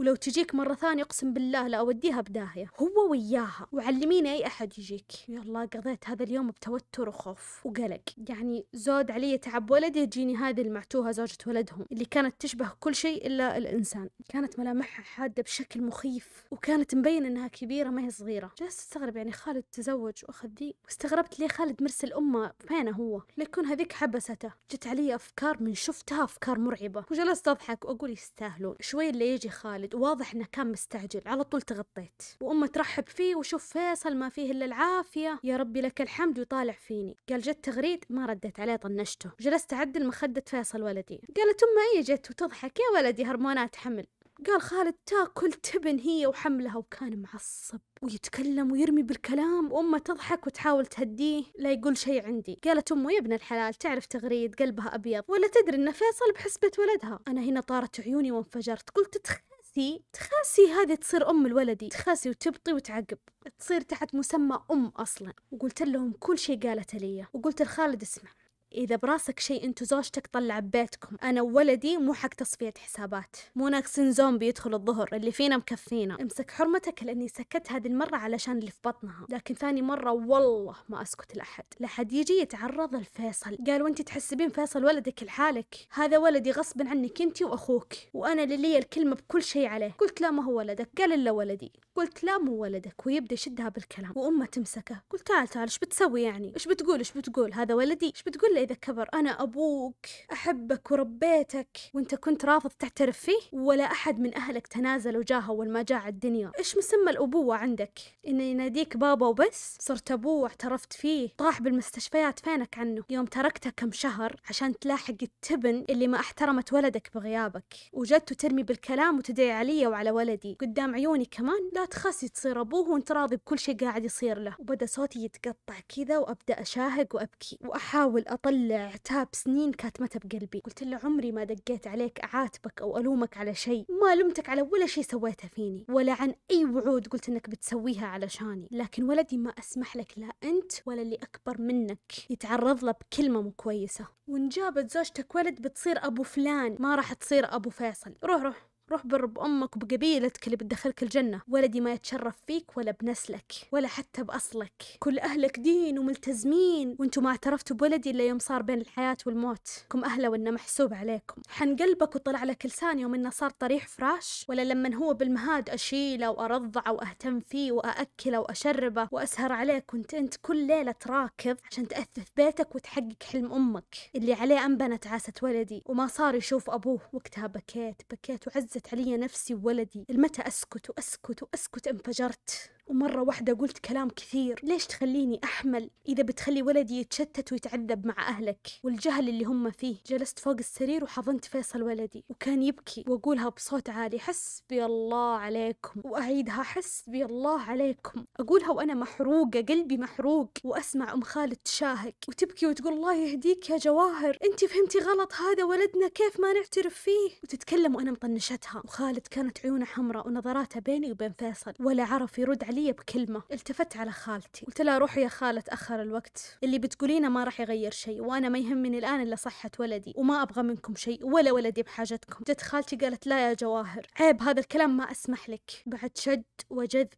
ولو تجيك مرة ثانية أقسم بالله لا أوديها بداهية هو وياها وعلميني أي أحد يجيك يلا قضيت هذا اليوم بتوتر وخوف وقلق يعني زود علي تعب ولدي تجيني هذه المعتوهة زوجة ولدهم اللي كانت تشبه كل شيء إلا الإنسان كانت ملامحها حادة بشكل مخيف وكانت مبين أنها كبيرة ما هي صغيرة جلست استغرب يعني خالد تزوج وأخذ ذي واستغربت ليه خالد مرسل أمه فين هو ليكون هذيك حبسته جت علي أفكار من شفتها أفكار مرعبة وجلست أضحك وأقول يستاهلون شوي اللي يجي خالد مستعجل واضح انه كان مستعجل على طول تغطيت وامه ترحب فيه وشوف فيصل ما فيه الا العافيه يا ربي لك الحمد وطالع فيني قال جت تغريد ما ردت عليه طنشته جلست اعدل مخده فيصل ولدي قالت امه اي جت وتضحك يا ولدي هرمونات حمل قال خالد تاكل تبن هي وحملها وكان معصب ويتكلم ويرمي بالكلام وامه تضحك وتحاول تهديه لا يقول شيء عندي قالت امه يا ابن الحلال تعرف تغريد قلبها ابيض ولا تدري ان فيصل بحسبه ولدها انا هنا طارت عيوني وانفجرت قلت تخ تخاسي تخاسي هذه تصير ام الولدي تخاسي وتبطي وتعقب تصير تحت مسمى ام اصلا وقلت لهم كل شيء قالته لي وقلت لخالد اسمع إذا براسك شيء أنت وزوجتك طلع ببيتكم أنا وولدي مو حق تصفية حسابات مو ناقصين زومبي يدخل الظهر اللي فينا مكفينا امسك حرمتك لأني سكت هذه المرة علشان اللي في بطنها لكن ثاني مرة والله ما أسكت لأحد لحد يجي يتعرض لفيصل قال وانت تحسبين فيصل ولدك لحالك هذا ولدي غصب عنك انت وأخوك وأنا اللي لي الكلمة بكل شيء عليه قلت لا ما هو ولدك قال إلا ولدي قلت لا مو ولدك ويبدا يشدها بالكلام وامه تمسكه قلت تعال تعال ايش بتسوي يعني ايش بتقول ايش بتقول هذا ولدي ايش بتقول له اذا كبر انا ابوك احبك وربيتك وانت كنت رافض تعترف فيه ولا احد من اهلك تنازل وجاه اول ما جاء الدنيا ايش مسمى الابوه عندك انه يناديك بابا وبس صرت ابوه واعترفت فيه طاح بالمستشفيات فينك عنه يوم تركته كم شهر عشان تلاحق التبن اللي ما احترمت ولدك بغيابك وجدت ترمي بالكلام وتدعي علي وعلى ولدي قدام عيوني كمان لا تخسي تصير أبوه وأنت راضي بكل شيء قاعد يصير له وبدأ صوتي يتقطع كذا وأبدأ أشاهق وأبكي وأحاول أطلع عتاب سنين كاتمته بقلبي قلت له عمري ما دقيت عليك أعاتبك أو ألومك على شيء ما لمتك على ولا شيء سويته فيني ولا عن أي وعود قلت أنك بتسويها علشاني لكن ولدي ما أسمح لك لا أنت ولا اللي أكبر منك يتعرض له بكلمة مو كويسة وإن جابت زوجتك ولد بتصير أبو فلان ما راح تصير أبو فيصل روح روح روح بر بأمك وبقبيلتك اللي بتدخلك الجنة ولدي ما يتشرف فيك ولا بنسلك ولا حتى بأصلك كل أهلك دين وملتزمين وانتم ما اعترفتوا بولدي إلا يوم صار بين الحياة والموت كم أهله وإنه محسوب عليكم حن قلبك وطلع لك لسان يوم إنه صار طريح فراش ولا لما هو بالمهاد أشيله وأرضعه وأهتم فيه وأأكله وأشربه وأسهر عليه كنت أنت كل ليلة تراكض عشان تأثث بيتك وتحقق حلم أمك اللي عليه أنبنت عاسة ولدي وما صار يشوف أبوه وقتها بكيت بكيت وعزت ردت علي نفسي وولدي المتى أسكت وأسكت وأسكت انفجرت ومرة واحدة قلت كلام كثير ليش تخليني أحمل إذا بتخلي ولدي يتشتت ويتعذب مع أهلك والجهل اللي هم فيه جلست فوق السرير وحضنت فيصل ولدي وكان يبكي وأقولها بصوت عالي حسبي الله عليكم وأعيدها حسبي الله عليكم أقولها وأنا محروقة قلبي محروق وأسمع أم خالد تشاهق وتبكي وتقول الله يهديك يا جواهر أنت فهمتي غلط هذا ولدنا كيف ما نعترف فيه وتتكلم وأنا مطنشتها وخالد كانت عيونه حمراء ونظراته بيني وبين فيصل ولا عرف يرد علي لي بكلمة التفت على خالتي قلت لها روحي يا خالة تأخر الوقت اللي بتقولينه ما راح يغير شيء وأنا ما يهمني الآن إلا صحة ولدي وما أبغى منكم شيء ولا ولدي بحاجتكم جت خالتي قالت لا يا جواهر عيب هذا الكلام ما أسمح لك بعد شد وجذب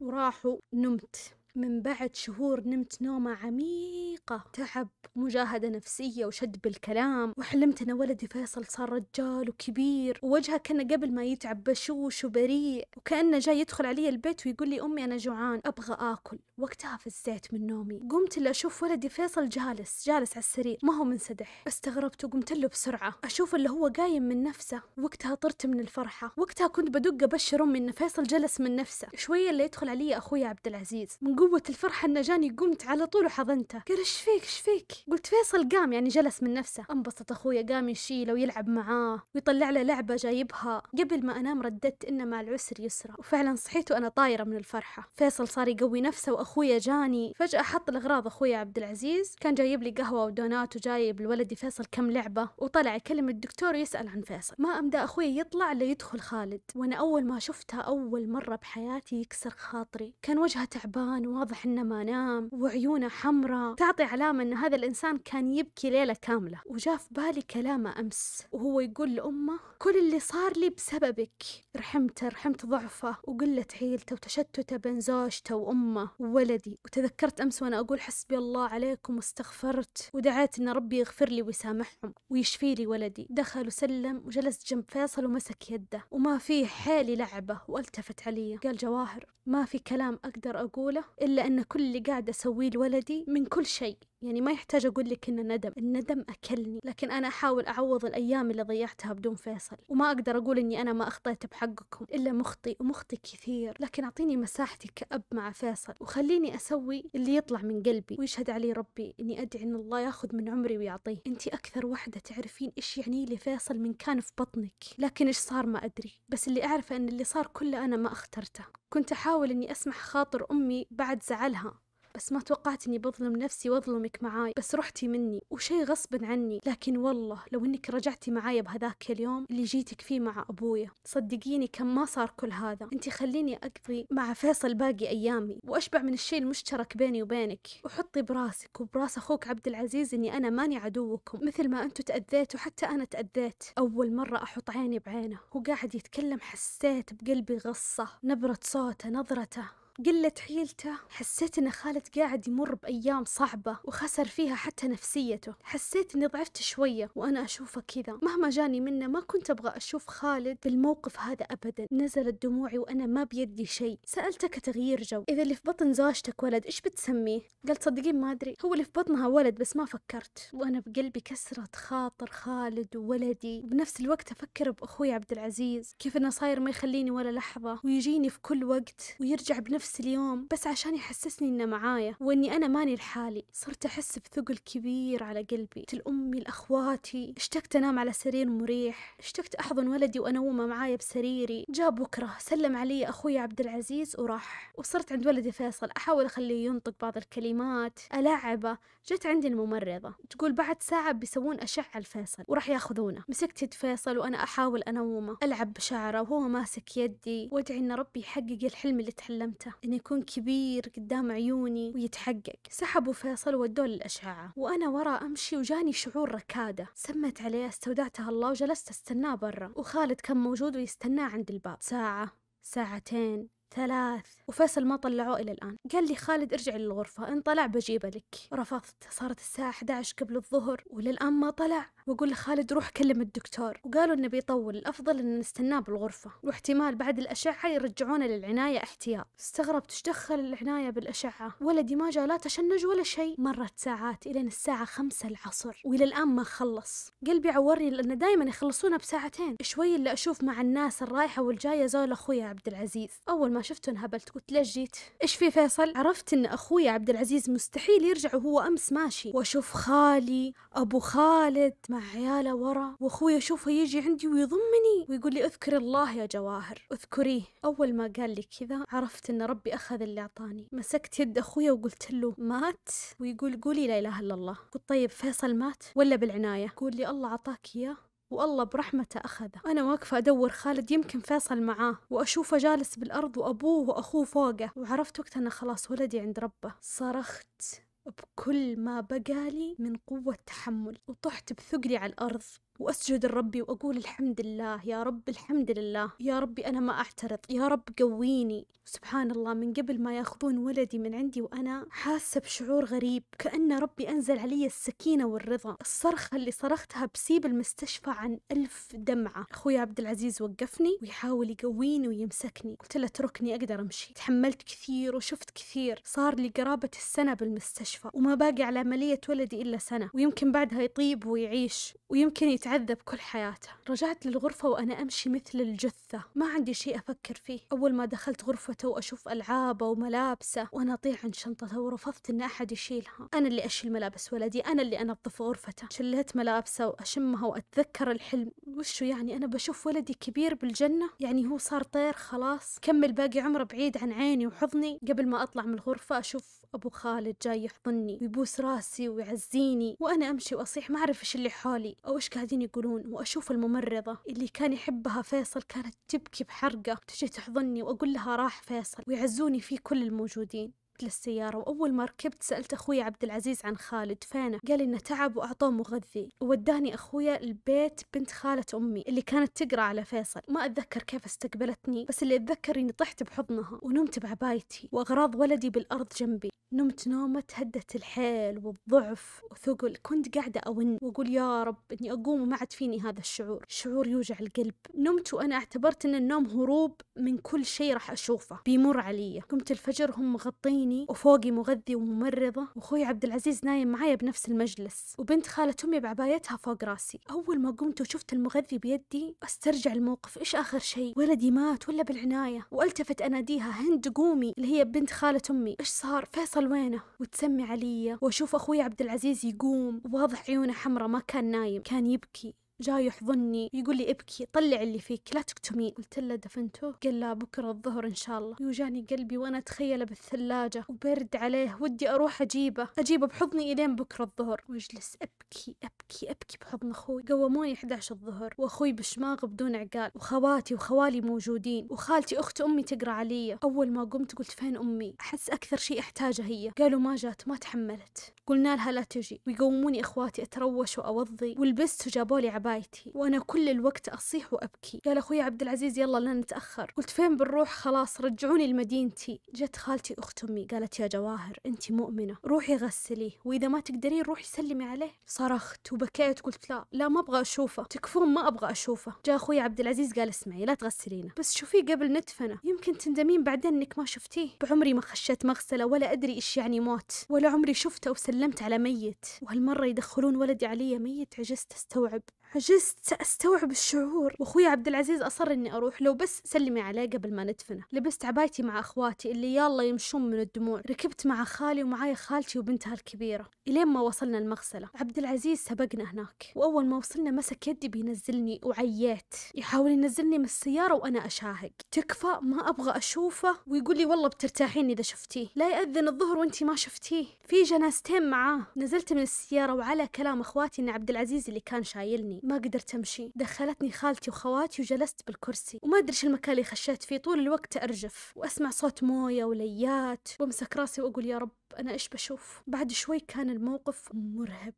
وراحوا نمت من بعد شهور نمت نومة عميقة تعب مجاهدة نفسية وشد بالكلام وحلمت أن ولدي فيصل صار رجال وكبير ووجهه كان قبل ما يتعب بشوش وبريء وكأنه جاي يدخل علي البيت ويقول لي أمي أنا جوعان أبغى آكل وقتها فزيت من نومي قمت اللي أشوف ولدي فيصل جالس جالس على السرير ما هو منسدح استغربت وقمت له بسرعة أشوف اللي هو قايم من نفسه وقتها طرت من الفرحة وقتها كنت بدق أبشر أمي إن فيصل جلس من نفسه شوية اللي يدخل علي أخوي عبد العزيز من قوة الفرحة إنه جاني قمت على طول وحضنته قال إيش فيك إيش فيك قلت فيصل قام يعني جلس من نفسه انبسط أخويا قام يشيله ويلعب معاه ويطلع له لعبة جايبها قبل ما أنام رددت إن مع العسر يسرا وفعلا صحيت وأنا طايرة من الفرحة فيصل صار يقوي نفسه وأخويا جاني فجأة حط الأغراض أخويا عبد العزيز كان جايب لي قهوة ودونات وجايب لولدي فيصل كم لعبة وطلع يكلم الدكتور يسأل عن فيصل ما أمدى أخوي يطلع إلا يدخل خالد وأنا أول ما شفتها أول مرة بحياتي يكسر خاطري كان وجهه تعبان واضح انه ما نام وعيونه حمراء تعطي علامة ان هذا الانسان كان يبكي ليلة كاملة وجاء في بالي كلامه امس وهو يقول لامه كل اللي صار لي بسببك رحمته رحمت ضعفه وقلة عيلته وتشتته بين زوجته وامه وولدي وتذكرت امس وانا اقول حسبي الله عليكم واستغفرت ودعيت ان ربي يغفر لي ويسامحهم ويشفي لي ولدي دخل وسلم وجلس جنب فيصل ومسك يده وما فيه حيل يلعبه والتفت علي قال جواهر ما في كلام أقدر أقوله إلا أن كل اللي قاعد أسويه لولدي من كل شيء يعني ما يحتاج أقول لك إن ندم الندم أكلني لكن أنا أحاول أعوض الأيام اللي ضيعتها بدون فيصل وما أقدر أقول إني أنا ما أخطيت بحقكم إلا مخطي ومخطي كثير لكن أعطيني مساحتي كأب مع فيصل وخليني أسوي اللي يطلع من قلبي ويشهد علي ربي إني أدعي إن الله ياخذ من عمري ويعطيه أنت أكثر وحدة تعرفين إيش يعني لي فيصل من كان في بطنك لكن إيش صار ما أدري بس اللي أعرفه إن اللي صار كله أنا ما اخترته كنت أحاول إني أسمح خاطر أمي بعد زعلها بس ما توقعت اني بظلم نفسي واظلمك معاي بس رحتي مني وشي غصب عني لكن والله لو انك رجعتي معاي بهذاك اليوم اللي جيتك فيه مع ابويا صدقيني كم ما صار كل هذا انت خليني اقضي مع فيصل باقي ايامي واشبع من الشيء المشترك بيني وبينك وحطي براسك وبراس اخوك عبد العزيز اني انا ماني عدوكم مثل ما انتم تاذيتوا حتى انا تاذيت اول مره احط عيني بعينه وقاعد يتكلم حسيت بقلبي غصه نبره صوته نظرته قلة حيلته حسيت إن خالد قاعد يمر بأيام صعبة وخسر فيها حتى نفسيته حسيت إني ضعفت شوية وأنا أشوفه كذا مهما جاني منه ما كنت أبغى أشوف خالد بالموقف هذا أبدا نزلت دموعي وأنا ما بيدي شيء سألته كتغيير جو إذا اللي في بطن زوجتك ولد إيش بتسميه؟ قال صدقين ما أدري هو اللي في بطنها ولد بس ما فكرت وأنا بقلبي كسرة خاطر خالد وولدي وبنفس الوقت أفكر بأخوي عبد العزيز كيف إنه صاير ما يخليني ولا لحظة ويجيني في كل وقت ويرجع بنفس نفس اليوم بس عشان يحسسني إنه معايا وإني أنا ماني لحالي صرت أحس بثقل كبير على قلبي مثل أمي لأخواتي اشتقت أنام على سرير مريح اشتقت أحضن ولدي وأنومه معايا بسريري جاء بكرة سلم علي أخوي عبد العزيز وراح وصرت عند ولدي فيصل أحاول أخليه ينطق بعض الكلمات ألعبه جت عندي الممرضة تقول بعد ساعة بيسوون أشعة لفيصل وراح ياخذونه مسكت يد فيصل وأنا أحاول أنومه ألعب بشعره وهو ماسك يدي وأدعي إن ربي يحقق الحلم اللي تحلمته أن يكون كبير قدام عيوني ويتحقق سحبوا فيصل ودوه الأشعة وأنا ورا أمشي وجاني شعور ركادة سمت عليه استودعتها الله وجلست استناه برا وخالد كان موجود ويستناه عند الباب ساعة ساعتين ثلاث وفيصل ما طلعوه إلى الآن قال لي خالد ارجع للغرفة إن طلع بجيبه لك رفضت صارت الساعة 11 قبل الظهر وللآن ما طلع وأقول لخالد روح كلم الدكتور وقالوا إنه بيطول الأفضل إن نستناه بالغرفة واحتمال بعد الأشعة يرجعونه للعناية احتياط استغربت إيش دخل العناية بالأشعة ولدي ما جاء لا تشنج ولا شيء مرت ساعات إلين الساعة خمسة العصر وإلى الآن ما خلص قلبي عورني لأنه دايما يخلصونه بساعتين شوي اللي أشوف مع الناس الرايحة والجاية زول أخوي عبد العزيز أول ما شفته انهبلت قلت ليش جيت ايش في فيصل عرفت ان اخوي عبد العزيز مستحيل يرجع وهو امس ماشي واشوف خالي ابو خالد مع عياله ورا واخوي اشوفه يجي عندي ويضمني ويقول لي اذكر الله يا جواهر اذكريه اول ما قال لي كذا عرفت ان ربي اخذ اللي اعطاني مسكت يد اخوي وقلت له مات ويقول قولي لا اله الا الله قلت طيب فيصل مات ولا بالعنايه قول لي الله عطاك اياه والله برحمته أخذه أنا واقفة أدور خالد يمكن فيصل معاه وأشوفه جالس بالأرض وأبوه وأخوه فوقه وعرفت وقتها أنه خلاص ولدي عند ربه صرخت بكل ما بقالي من قوة تحمل وطحت بثقلي على الأرض وأسجد لربي وأقول الحمد لله يا رب الحمد لله يا ربي أنا ما أعترض يا رب قويني سبحان الله من قبل ما ياخذون ولدي من عندي وأنا حاسة بشعور غريب كأن ربي أنزل علي السكينة والرضا الصرخة اللي صرختها بسيب المستشفى عن ألف دمعة أخوي عبد العزيز وقفني ويحاول يقويني ويمسكني قلت له اتركني أقدر أمشي تحملت كثير وشفت كثير صار لي قرابة السنة بالمستشفى وما باقي على عملية ولدي إلا سنة ويمكن بعدها يطيب ويعيش ويمكن يت يتعذب كل حياته رجعت للغرفة وأنا أمشي مثل الجثة ما عندي شيء أفكر فيه أول ما دخلت غرفته وأشوف ألعابه وملابسه وأنا أطيح عن شنطته ورفضت إن أحد يشيلها أنا اللي أشيل ملابس ولدي أنا اللي أنظف غرفته شليت ملابسه وأشمها وأتذكر الحلم وشو يعني أنا بشوف ولدي كبير بالجنة يعني هو صار طير خلاص كمل باقي عمره بعيد عن عيني وحضني قبل ما أطلع من الغرفة أشوف أبو خالد جاي يحضني ويبوس راسي ويعزيني وأنا أمشي وأصيح ما أعرف إيش اللي حولي أو إيش قاعدين يقولون وأشوف الممرضة اللي كان يحبها فيصل كانت تبكي بحرقة تجي تحضني وأقول لها راح فيصل ويعزوني فيه كل الموجودين للسيارة وأول ما ركبت سألت أخوي عبد العزيز عن خالد فينه قال إنه تعب وأعطوه مغذي ووداني أخويا البيت بنت خالة أمي اللي كانت تقرأ على فيصل ما أتذكر كيف استقبلتني بس اللي أتذكر إني طحت بحضنها ونمت بعبايتي وأغراض ولدي بالأرض جنبي نمت نومة هدت الحيل والضعف وثقل كنت قاعدة أون وأقول يا رب إني أقوم وما عاد فيني هذا الشعور شعور يوجع القلب نمت وأنا اعتبرت إن النوم هروب من كل شيء راح أشوفه بيمر علي قمت الفجر هم مغطين يحميني وفوقي مغذي وممرضة وأخوي عبد العزيز نايم معايا بنفس المجلس وبنت خالة أمي بعبايتها فوق راسي أول ما قمت وشفت المغذي بيدي استرجع الموقف إيش آخر شيء ولدي مات ولا بالعناية والتفت أناديها هند قومي اللي هي بنت خالة أمي إيش صار فيصل وينه وتسمي علي وأشوف أخوي عبد العزيز يقوم واضح عيونه حمرة ما كان نايم كان يبكي جاي يحضني يقول لي ابكي طلع اللي فيك لا تكتمين قلت له دفنته قال لا بكرة الظهر إن شاء الله يوجعني قلبي وأنا أتخيله بالثلاجة وبرد عليه ودي أروح أجيبه أجيبه بحضني إلين بكرة الظهر وأجلس أبكي أبكي أبكي بحضن أخوي قوموني 11 الظهر وأخوي بشماغ بدون عقال وخواتي وخوالي موجودين وخالتي أخت أمي تقرأ علي أول ما قمت قلت فين أمي أحس أكثر شيء أحتاجه هي قالوا ما جات ما تحملت قلنا لها لا تجي ويقوموني إخواتي أتروش وأوضي ولبست وجابوا لي حبايتي وانا كل الوقت اصيح وابكي قال اخوي عبد العزيز يلا لا نتاخر قلت فين بنروح خلاص رجعوني لمدينتي جت خالتي اخت امي قالت يا جواهر انت مؤمنه روحي غسليه واذا ما تقدرين روحي سلمي عليه صرخت وبكيت قلت لا لا ما ابغى اشوفه تكفون ما ابغى اشوفه جاء اخوي عبد العزيز قال اسمعي لا تغسلينه بس شوفيه قبل ندفنه يمكن تندمين بعدين انك ما شفتيه بعمري ما خشيت مغسله ولا ادري ايش يعني موت ولا عمري شفته وسلمت على ميت وهالمره يدخلون ولدي علي ميت عجزت استوعب عجزت استوعب الشعور واخوي عبد العزيز اصر اني اروح لو بس سلمي عليه قبل ما ندفنه لبست عبايتي مع اخواتي اللي يلا يمشون من الدموع ركبت مع خالي ومعاي خالتي وبنتها الكبيره الين ما وصلنا المغسله عبد العزيز سبقنا هناك واول ما وصلنا مسك يدي بينزلني وعييت يحاول ينزلني من السياره وانا اشاهق تكفى ما ابغى اشوفه ويقول لي والله بترتاحين اذا شفتيه لا ياذن الظهر وانت ما شفتيه في جنازتين معاه نزلت من السياره وعلى كلام اخواتي ان عبد العزيز اللي كان شايلني تحملني ما قدرت أمشي دخلتني خالتي وخواتي وجلست بالكرسي وما أدري المكان اللي خشيت فيه طول الوقت أرجف وأسمع صوت موية وليات وأمسك راسي وأقول يا رب أنا إيش بشوف بعد شوي كان الموقف مرهب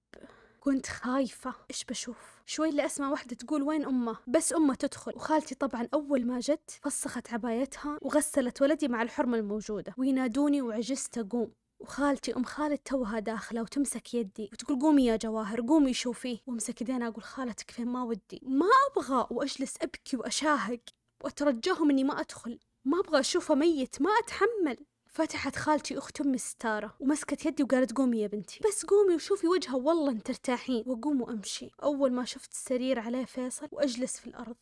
كنت خايفة إيش بشوف شوي اللي أسمع واحدة تقول وين أمه بس أمه تدخل وخالتي طبعا أول ما جت فسخت عبايتها وغسلت ولدي مع الحرمة الموجودة وينادوني وعجزت أقوم وخالتي أم خالد توها داخلة وتمسك يدي وتقول قومي يا جواهر قومي شوفيه وامسك يدينا أقول خالتك فين ما ودي ما أبغى وأجلس أبكي وأشاهق وأترجاهم إني ما أدخل ما أبغى أشوفه ميت ما أتحمل فتحت خالتي أخت أمي الستارة ومسكت يدي وقالت قومي يا بنتي بس قومي وشوفي وجهه والله ان ترتاحين وأقوم وأمشي أول ما شفت السرير عليه فيصل وأجلس في الأرض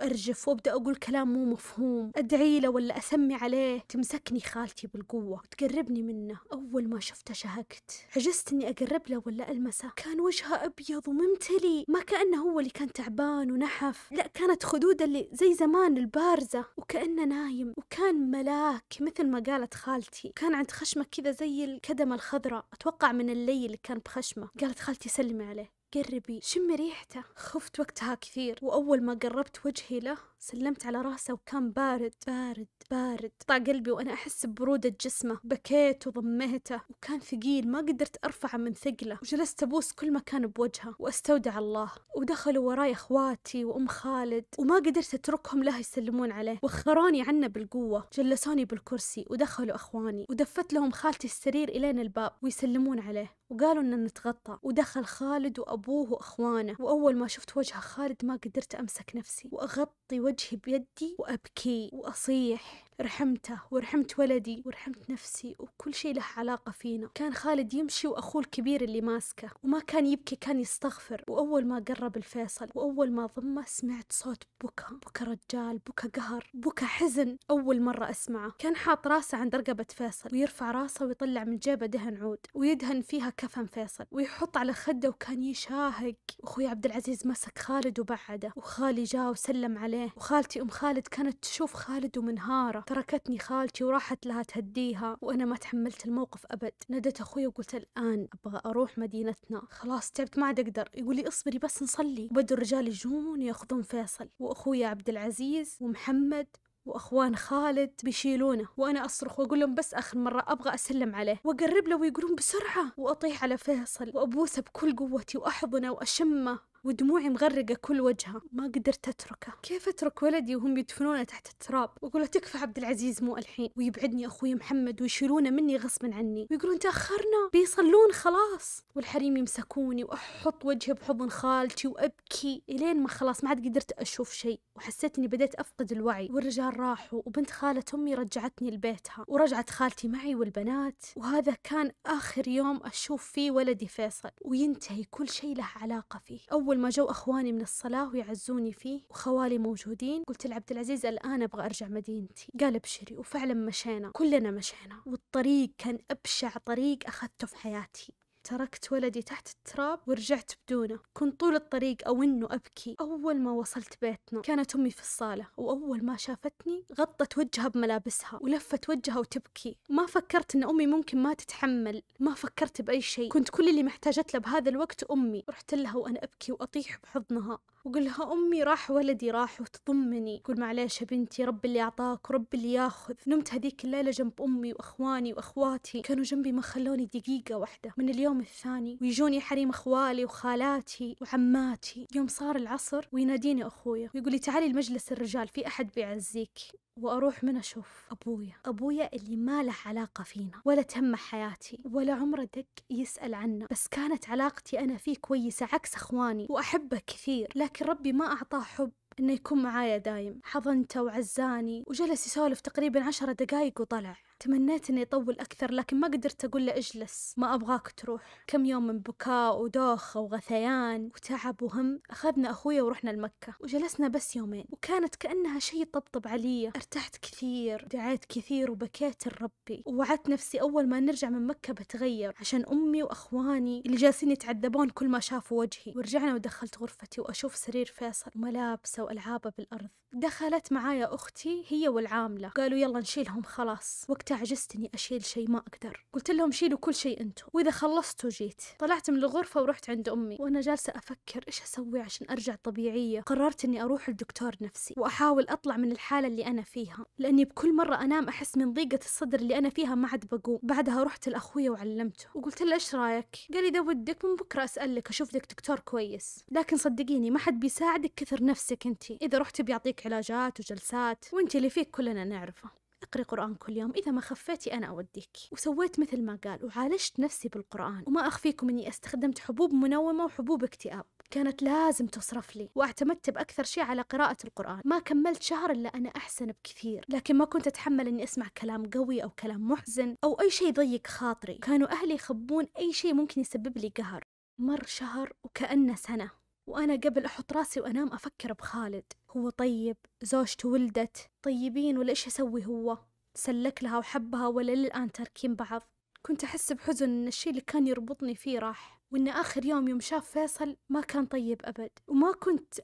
وأرجف وأبدأ أقول كلام مو مفهوم أدعي له ولا أسمي عليه تمسكني خالتي بالقوة وتقربني منه أول ما شفته شهقت عجزت إني أقرب له ولا ألمسه كان وجهه أبيض وممتلي ما كأنه هو اللي كان تعبان ونحف لا كانت خدوده اللي زي زمان البارزة وكأنه نايم وكان ملاك مثل ما قالت خالتي كان عند خشمه كذا زي الكدمة الخضراء أتوقع من اللي اللي كان بخشمه قالت خالتي سلمي عليه قربي شمي ريحته خفت وقتها كثير وأول ما قربت وجهي له سلمت على راسه وكان بارد بارد بارد قطع قلبي وأنا أحس ببرودة جسمه بكيت وضميته وكان ثقيل ما قدرت أرفعه من ثقله وجلست أبوس كل مكان بوجهه وأستودع الله ودخلوا وراي إخواتي وأم خالد وما قدرت أتركهم له يسلمون عليه وخروني عنه بالقوة جلسوني بالكرسي ودخلوا إخواني ودفت لهم خالتي السرير إلين الباب ويسلمون عليه وقالوا إن نتغطى ودخل خالد وأبوه وإخوانه وأول ما شفت وجه خالد ما قدرت أمسك نفسي وأغطي وجه وجهي بيدي وأبكي وأصيح رحمته ورحمت ولدي ورحمت نفسي وكل شيء له علاقة فينا كان خالد يمشي وأخوه الكبير اللي ماسكه وما كان يبكي كان يستغفر وأول ما قرب الفيصل وأول ما ضمه سمعت صوت بكى بكى رجال بكى قهر بكى حزن أول مرة أسمعه كان حاط راسه عند رقبة فيصل ويرفع راسه ويطلع من جيبه دهن عود ويدهن فيها كفن فيصل ويحط على خده وكان يشاهق أخوي عبد العزيز مسك خالد وبعده وخالي جاء وسلم عليه وخالتي أم خالد كانت تشوف خالد ومنهارة تركتني خالتي وراحت لها تهديها وأنا ما تحملت الموقف أبد ندت أخوي وقلت الآن أبغى أروح مدينتنا خلاص تعبت ما عاد أقدر يقول لي اصبري بس نصلي وبدوا الرجال يجون ياخذون فيصل وأخوي عبد العزيز ومحمد واخوان خالد بيشيلونه وانا اصرخ واقول لهم بس اخر مره ابغى اسلم عليه واقرب له ويقولون بسرعه واطيح على فيصل وابوسه بكل قوتي واحضنه واشمه ودموعي مغرقة كل وجهه ما قدرت أتركه كيف أترك ولدي وهم يدفنونه تحت التراب وأقول تكفى عبد العزيز مو الحين ويبعدني أخوي محمد ويشيلونه مني غصبا عني ويقولون تأخرنا بيصلون خلاص والحريم يمسكوني وأحط وجهي بحضن خالتي وأبكي إلين ما خلاص ما عاد قدرت أشوف شيء وحسيت إني بديت أفقد الوعي والرجال راحوا وبنت خالة أمي رجعتني لبيتها ورجعت خالتي معي والبنات وهذا كان آخر يوم أشوف فيه ولدي فيصل وينتهي كل شيء له علاقة فيه أول أول ما جو أخواني من الصلاة ويعزوني فيه وخوالي موجودين قلت لعبد العزيز الآن أبغى أرجع مدينتي قال ابشري وفعلا مشينا كلنا مشينا والطريق كان أبشع طريق أخذته في حياتي تركت ولدي تحت التراب ورجعت بدونه كنت طول الطريق أو أنه أبكي أول ما وصلت بيتنا كانت أمي في الصالة وأول ما شافتني غطت وجهها بملابسها ولفت وجهها وتبكي ما فكرت أن أمي ممكن ما تتحمل ما فكرت بأي شيء كنت كل اللي محتاجت له بهذا الوقت أمي رحت لها وأنا أبكي وأطيح بحضنها وقل لها أمي راح ولدي راح وتضمني قل معليش يا بنتي رب اللي أعطاك ورب اللي ياخذ نمت هذيك الليلة جنب أمي وأخواني وأخواتي كانوا جنبي ما خلوني دقيقة واحدة من اليوم الثاني ويجوني حريم أخوالي وخالاتي وعماتي يوم صار العصر ويناديني أخويا ويقول لي تعالي المجلس الرجال في أحد بيعزيك واروح من اشوف ابويا ابويا اللي ما له علاقه فينا ولا تهمه حياتي ولا عمره دق يسال عنا بس كانت علاقتي انا فيه كويسه عكس اخواني واحبه كثير لكن لكن ربي ما أعطاه حب إنه يكون معايا دايم حضنته وعزاني وجلس يسولف تقريبا عشرة دقايق وطلع تمنيت اني اطول اكثر لكن ما قدرت اقول له اجلس ما ابغاك تروح كم يوم من بكاء ودوخه وغثيان وتعب وهم اخذنا اخويا ورحنا لمكة وجلسنا بس يومين وكانت كانها شيء طبطب علي ارتحت كثير دعيت كثير وبكيت لربي ووعدت نفسي اول ما نرجع من مكة بتغير عشان امي واخواني اللي جالسين يتعذبون كل ما شافوا وجهي ورجعنا ودخلت غرفتي واشوف سرير فيصل وملابسه والعابه بالارض دخلت معايا اختي هي والعامله قالوا يلا نشيلهم خلاص وقت استعجزت عجزت إني أشيل شيء ما أقدر قلت لهم شيلوا كل شيء أنتم وإذا خلصتوا جيت طلعت من الغرفة ورحت عند أمي وأنا جالسة أفكر إيش أسوي عشان أرجع طبيعية قررت إني أروح لدكتور نفسي وأحاول أطلع من الحالة اللي أنا فيها لأني بكل مرة أنام أحس من ضيقة الصدر اللي أنا فيها ما عاد بقوم بعدها رحت لأخويا وعلمته وقلت له إيش رايك قال لي إذا ودك من بكرة أسألك أشوف لك دكتور كويس لكن صدقيني ما حد بيساعدك كثر نفسك أنت إذا رحت بيعطيك علاجات وجلسات وأنت اللي فيك كلنا نعرفه اقري قرآن كل يوم إذا ما خفيتي أنا أوديك وسويت مثل ما قال وعالجت نفسي بالقرآن وما أخفيكم أني استخدمت حبوب منومة وحبوب اكتئاب كانت لازم تصرف لي واعتمدت بأكثر شيء على قراءة القرآن ما كملت شهر إلا أنا أحسن بكثير لكن ما كنت أتحمل أني أسمع كلام قوي أو كلام محزن أو أي شيء يضيق خاطري كانوا أهلي يخبون أي شيء ممكن يسبب لي قهر مر شهر وكأنه سنة وأنا قبل أحط راسي وأنام أفكر بخالد هو طيب زوجته ولدت طيبين ولا إيش يسوي هو سلك لها وحبها ولا للآن تاركين بعض كنت أحس بحزن إن الشي اللي كان يربطني فيه راح وإن آخر يوم يوم شاف فيصل ما كان طيب أبد وما كنت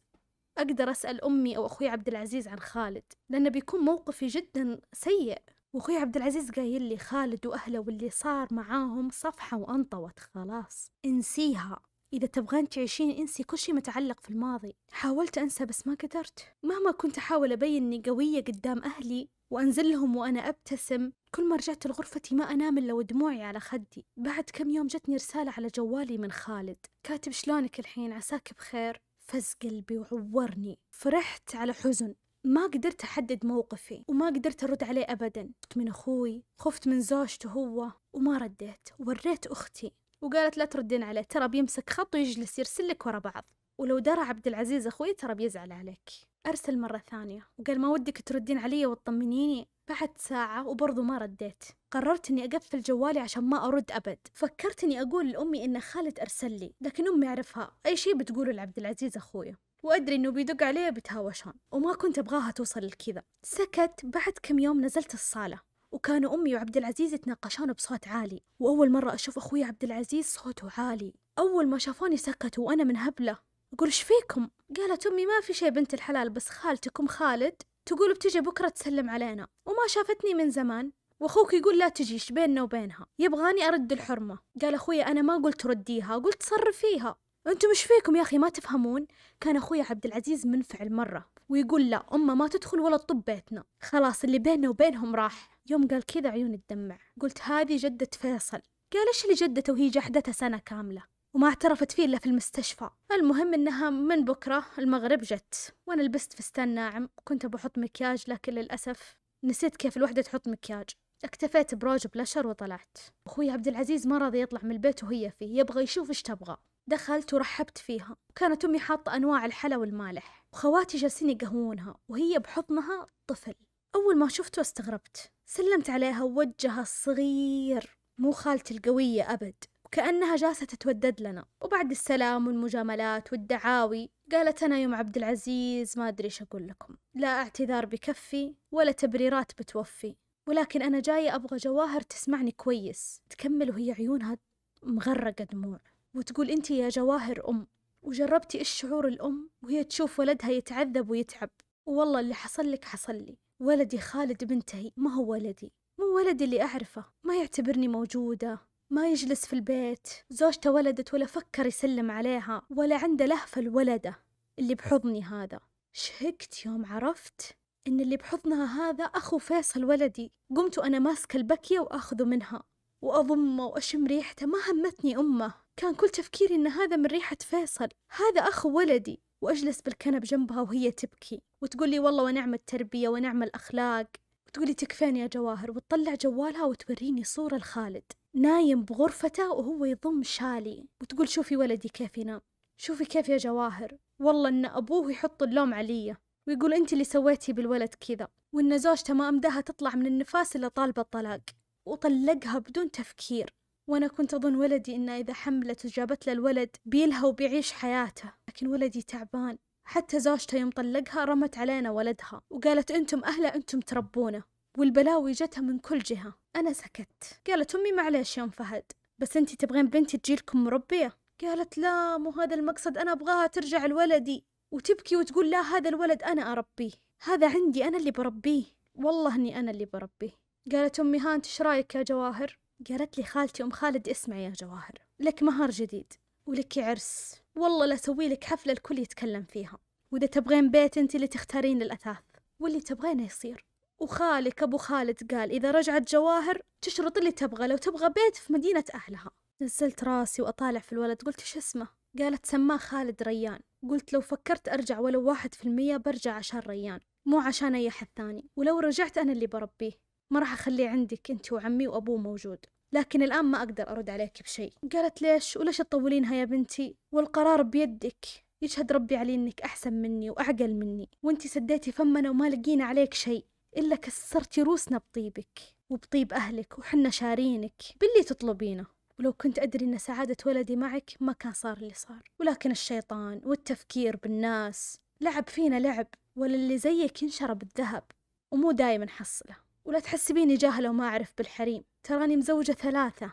أقدر أسأل أمي أو أخوي عبد العزيز عن خالد لأنه بيكون موقفي جدا سيء واخوي عبد العزيز قايل لي خالد واهله واللي صار معاهم صفحه وانطوت خلاص انسيها إذا تبغين تعيشين انسي كل شيء متعلق في الماضي حاولت أنسى بس ما قدرت مهما كنت أحاول أبين إني قوية قدام أهلي وأنزل لهم وأنا أبتسم كل ما رجعت لغرفتي ما أنام إلا ودموعي على خدي بعد كم يوم جتني رسالة على جوالي من خالد كاتب شلونك الحين عساك بخير فز قلبي وعورني فرحت على حزن ما قدرت أحدد موقفي وما قدرت أرد عليه أبدا خفت من أخوي خفت من زوجته هو وما رديت وريت أختي وقالت لا تردين عليه ترى بيمسك خط ويجلس يرسلك ورا بعض ولو درى عبد العزيز أخوي ترى بيزعل عليك أرسل مرة ثانية وقال ما ودك تردين علي وتطمنيني بعد ساعة وبرضو ما رديت قررت إني أقفل جوالي عشان ما أرد أبد فكرت إني أقول لأمي إن خالد أرسل لي لكن أمي أعرفها أي شيء بتقوله لعبد العزيز أخوي وأدري إنه بيدق عليه بتهاوشان وما كنت أبغاها توصل لكذا سكت بعد كم يوم نزلت الصالة وكانوا أمي وعبد العزيز يتناقشان بصوت عالي وأول مرة أشوف أخوي عبد العزيز صوته عالي أول ما شافوني سكتوا وأنا منهبلة أقول إيش فيكم؟ قالت أمي ما في شي بنت الحلال بس خالتكم خالد تقول بتجي بكرة تسلم علينا وما شافتني من زمان واخوك يقول لا تجيش بيننا وبينها يبغاني ارد الحرمه قال اخوي انا ما قلت رديها قلت صرفيها انتم مش فيكم يا اخي ما تفهمون كان اخوي عبد العزيز منفعل مره ويقول لا امه ما تدخل ولا تطب بيتنا خلاص اللي بيننا وبينهم راح يوم قال كذا عيوني تدمع قلت هذه جدة فيصل قال إيش اللي جدته وهي جحدتها سنة كاملة وما اعترفت فيه إلا في المستشفى المهم إنها من بكرة المغرب جت وأنا لبست فستان ناعم وكنت بحط مكياج لكن للأسف نسيت كيف الوحدة تحط مكياج اكتفيت بروج بلاشر وطلعت أخوي عبد العزيز ما راضي يطلع من البيت وهي فيه يبغى يشوف إيش تبغى دخلت ورحبت فيها كانت أمي حاطة أنواع الحلا والمالح وخواتي جالسين يقهوونها وهي بحضنها طفل أول ما شفته استغربت سلمت عليها ووجهها الصغير مو خالتي القوية أبد وكأنها جالسة تتودد لنا وبعد السلام والمجاملات والدعاوي قالت أنا يوم عبد العزيز ما أدري إيش أقول لكم لا اعتذار بكفي ولا تبريرات بتوفي ولكن أنا جاية أبغى جواهر تسمعني كويس تكمل وهي عيونها مغرقة دموع وتقول أنت يا جواهر أم وجربتي إيش شعور الأم وهي تشوف ولدها يتعذب ويتعب والله اللي حصل لك حصل لي ولدي خالد بنتهي ما هو ولدي مو ولدي اللي أعرفه ما يعتبرني موجودة ما يجلس في البيت زوجته ولدت ولا فكر يسلم عليها ولا عنده لهفة الولدة اللي بحضني هذا شهقت يوم عرفت إن اللي بحضنها هذا أخو فيصل ولدي قمت وأنا ماسكة البكية وأخذه منها وأضمه وأشم ريحته ما همتني أمه كان كل تفكيري إن هذا من ريحة فيصل هذا أخو ولدي وأجلس بالكنب جنبها وهي تبكي وتقول لي والله ونعم التربية ونعم الأخلاق وتقول لي تكفين يا جواهر وتطلع جوالها وتوريني صورة لخالد نايم بغرفته وهو يضم شالي وتقول شوفي ولدي كيف ينام شوفي كيف يا جواهر والله إن أبوه يحط اللوم علي ويقول أنت اللي سويتي بالولد كذا وإن زوجته ما أمداها تطلع من النفاس إلا طالبة الطلاق وطلقها بدون تفكير وأنا كنت أظن ولدي إنه إذا حملت وجابت له الولد بيلهى وبيعيش حياته لكن ولدي تعبان حتى زوجته يوم طلقها رمت علينا ولدها وقالت أنتم أهله أنتم تربونه والبلاوي جتها من كل جهة أنا سكت قالت أمي معليش يوم فهد بس أنت تبغين بنتي تجيلكم مربية قالت لا مو هذا المقصد أنا أبغاها ترجع لولدي وتبكي وتقول لا هذا الولد أنا أربيه هذا عندي أنا اللي بربيه والله أني أنا اللي بربيه قالت أمي ها أنت إيش رايك يا جواهر قالت لي خالتي أم خالد اسمعي يا جواهر لك مهر جديد ولك عرس والله لا سوي لك حفلة الكل يتكلم فيها وإذا تبغين بيت أنت اللي تختارين الأثاث واللي تبغينه يصير وخالك أبو خالد قال إذا رجعت جواهر تشرط اللي تبغى لو تبغى بيت في مدينة أهلها نزلت راسي وأطالع في الولد قلت شو اسمه قالت سماه خالد ريان قلت لو فكرت أرجع ولو واحد في المية برجع عشان ريان مو عشان أي أحد ثاني ولو رجعت أنا اللي بربيه ما راح أخليه عندك أنت وعمي وأبوه موجود لكن الآن ما أقدر أرد عليك بشيء قالت ليش وليش تطولينها يا بنتي والقرار بيدك يشهد ربي علي إنك أحسن مني وأعقل مني وأنت سديتي فمنا وما لقينا عليك شيء إلا كسرتي روسنا بطيبك وبطيب أهلك وحنا شارينك باللي تطلبينه ولو كنت أدري أن سعادة ولدي معك ما كان صار اللي صار ولكن الشيطان والتفكير بالناس لعب فينا لعب ولا اللي زيك ينشرب الذهب ومو دايما حصله ولا تحسبيني جاهلة وما أعرف بالحريم تراني مزوجة ثلاثة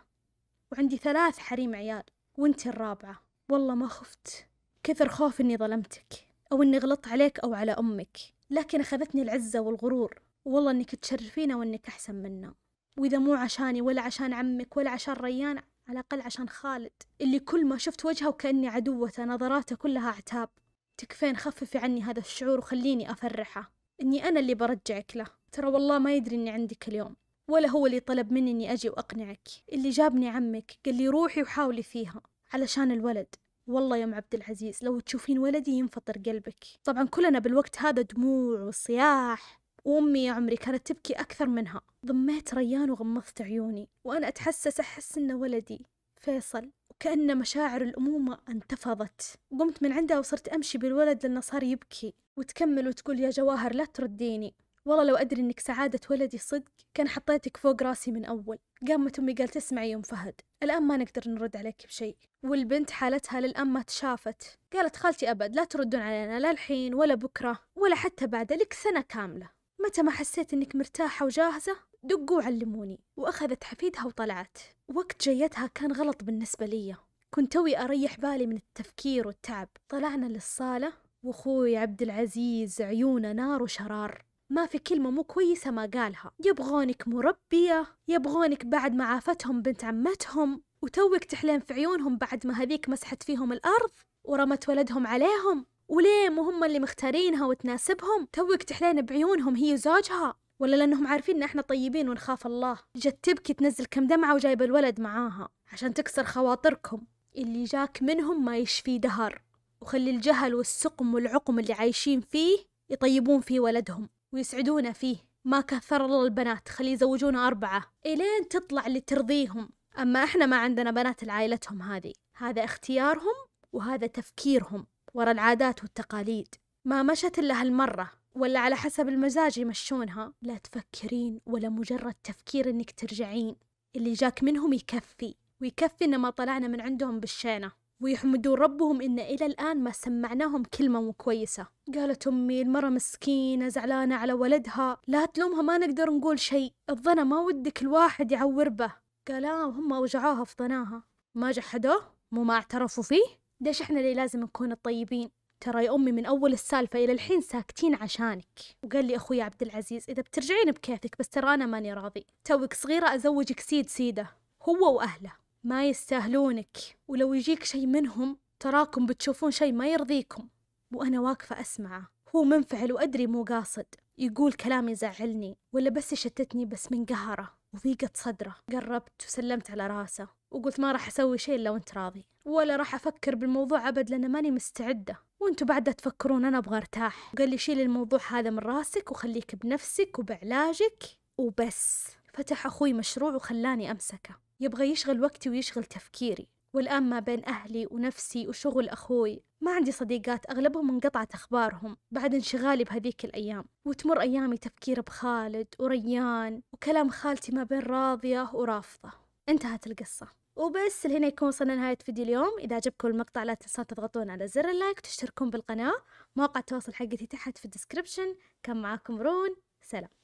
وعندي ثلاث حريم عيال وانت الرابعة والله ما خفت كثر خوف اني ظلمتك او اني غلطت عليك او على امك لكن اخذتني العزة والغرور والله انك تشرفينا وانك احسن منا واذا مو عشاني ولا عشان عمك ولا عشان ريان على الاقل عشان خالد اللي كل ما شفت وجهه وكاني عدوته نظراته كلها عتاب تكفين خففي عني هذا الشعور وخليني افرحه إني أنا اللي برجعك له ترى والله ما يدري إني عندك اليوم ولا هو اللي طلب مني إني أجي وأقنعك اللي جابني عمك قال لي روحي وحاولي فيها علشان الولد والله يا ام عبد العزيز لو تشوفين ولدي ينفطر قلبك طبعا كلنا بالوقت هذا دموع وصياح وامي يا عمري كانت تبكي اكثر منها ضميت ريان وغمضت عيوني وانا اتحسس احس انه ولدي فيصل كأن مشاعر الأمومة انتفضت قمت من عندها وصرت أمشي بالولد لأنه صار يبكي وتكمل وتقول يا جواهر لا ترديني والله لو أدري إنك سعادة ولدي صدق كان حطيتك فوق راسي من أول قامت أمي قالت اسمعي يا أم فهد الآن ما نقدر نرد عليك بشيء والبنت حالتها للآن ما تشافت قالت خالتي أبد لا تردون علينا لا الحين ولا بكرة ولا حتى بعد لك سنة كاملة متى ما حسيت إنك مرتاحة وجاهزة دقوا علموني وأخذت حفيدها وطلعت وقت جيتها كان غلط بالنسبة لي كنت توي أريح بالي من التفكير والتعب طلعنا للصالة وأخوي عبد العزيز عيونه نار وشرار ما في كلمة مو كويسة ما قالها يبغونك مربية يبغونك بعد ما عافتهم بنت عمتهم وتوك تحلم في عيونهم بعد ما هذيك مسحت فيهم الأرض ورمت ولدهم عليهم وليه مو هم اللي مختارينها وتناسبهم توك تحلين بعيونهم هي زوجها ولا لأنهم عارفين إن إحنا طيبين ونخاف الله جت تبكي تنزل كم دمعة وجايبة الولد معاها عشان تكسر خواطركم اللي جاك منهم ما يشفي دهر وخلي الجهل والسقم والعقم اللي عايشين فيه يطيبون فيه ولدهم ويسعدونا فيه ما كثر الله البنات خلي يزوجونا أربعة إلين تطلع اللي ترضيهم أما إحنا ما عندنا بنات لعائلتهم هذه هذا اختيارهم وهذا تفكيرهم ورا العادات والتقاليد ما مشت إلا هالمرة ولا على حسب المزاج يمشونها لا تفكرين ولا مجرد تفكير انك ترجعين اللي جاك منهم يكفي ويكفي ان ما طلعنا من عندهم بالشينه ويحمدون ربهم إن إلى الآن ما سمعناهم كلمة مو كويسة قالت أمي المرة مسكينة زعلانة على ولدها لا تلومها ما نقدر نقول شيء الظنى ما ودك الواحد يعور به قال آه هم وجعوها في ظناها ما جحدوه مو ما اعترفوا فيه ليش احنا اللي لازم نكون الطيبين ترى يا أمي من أول السالفة إلى الحين ساكتين عشانك وقال لي أخوي عبد العزيز إذا بترجعين بكيفك بس ترى أنا ماني راضي توك صغيرة أزوجك سيد سيدة هو وأهله ما يستاهلونك ولو يجيك شي منهم تراكم بتشوفون شي ما يرضيكم وأنا واقفة أسمعه هو منفعل وأدري مو قاصد يقول كلام يزعلني ولا بس يشتتني بس من قهره وضيقة صدره قربت وسلمت على راسه وقلت ما راح أسوي شيء إلا وأنت راضي ولا راح أفكر بالموضوع أبد لأن ماني مستعدة وأنتوا بعدها تفكرون أنا أبغى أرتاح وقال لي شيل الموضوع هذا من راسك وخليك بنفسك وبعلاجك وبس فتح أخوي مشروع وخلاني أمسكه يبغى يشغل وقتي ويشغل تفكيري والآن ما بين أهلي ونفسي وشغل أخوي ما عندي صديقات أغلبهم انقطعت أخبارهم بعد انشغالي بهذيك الأيام وتمر أيامي تفكير بخالد وريان وكلام خالتي ما بين راضية ورافضة انتهت القصة وبس لهنا يكون وصلنا نهاية فيديو اليوم إذا عجبكم المقطع لا تنسون تضغطون على زر اللايك وتشتركون بالقناة مواقع التواصل حقتي تحت في الديسكريبشن كان معاكم رون سلام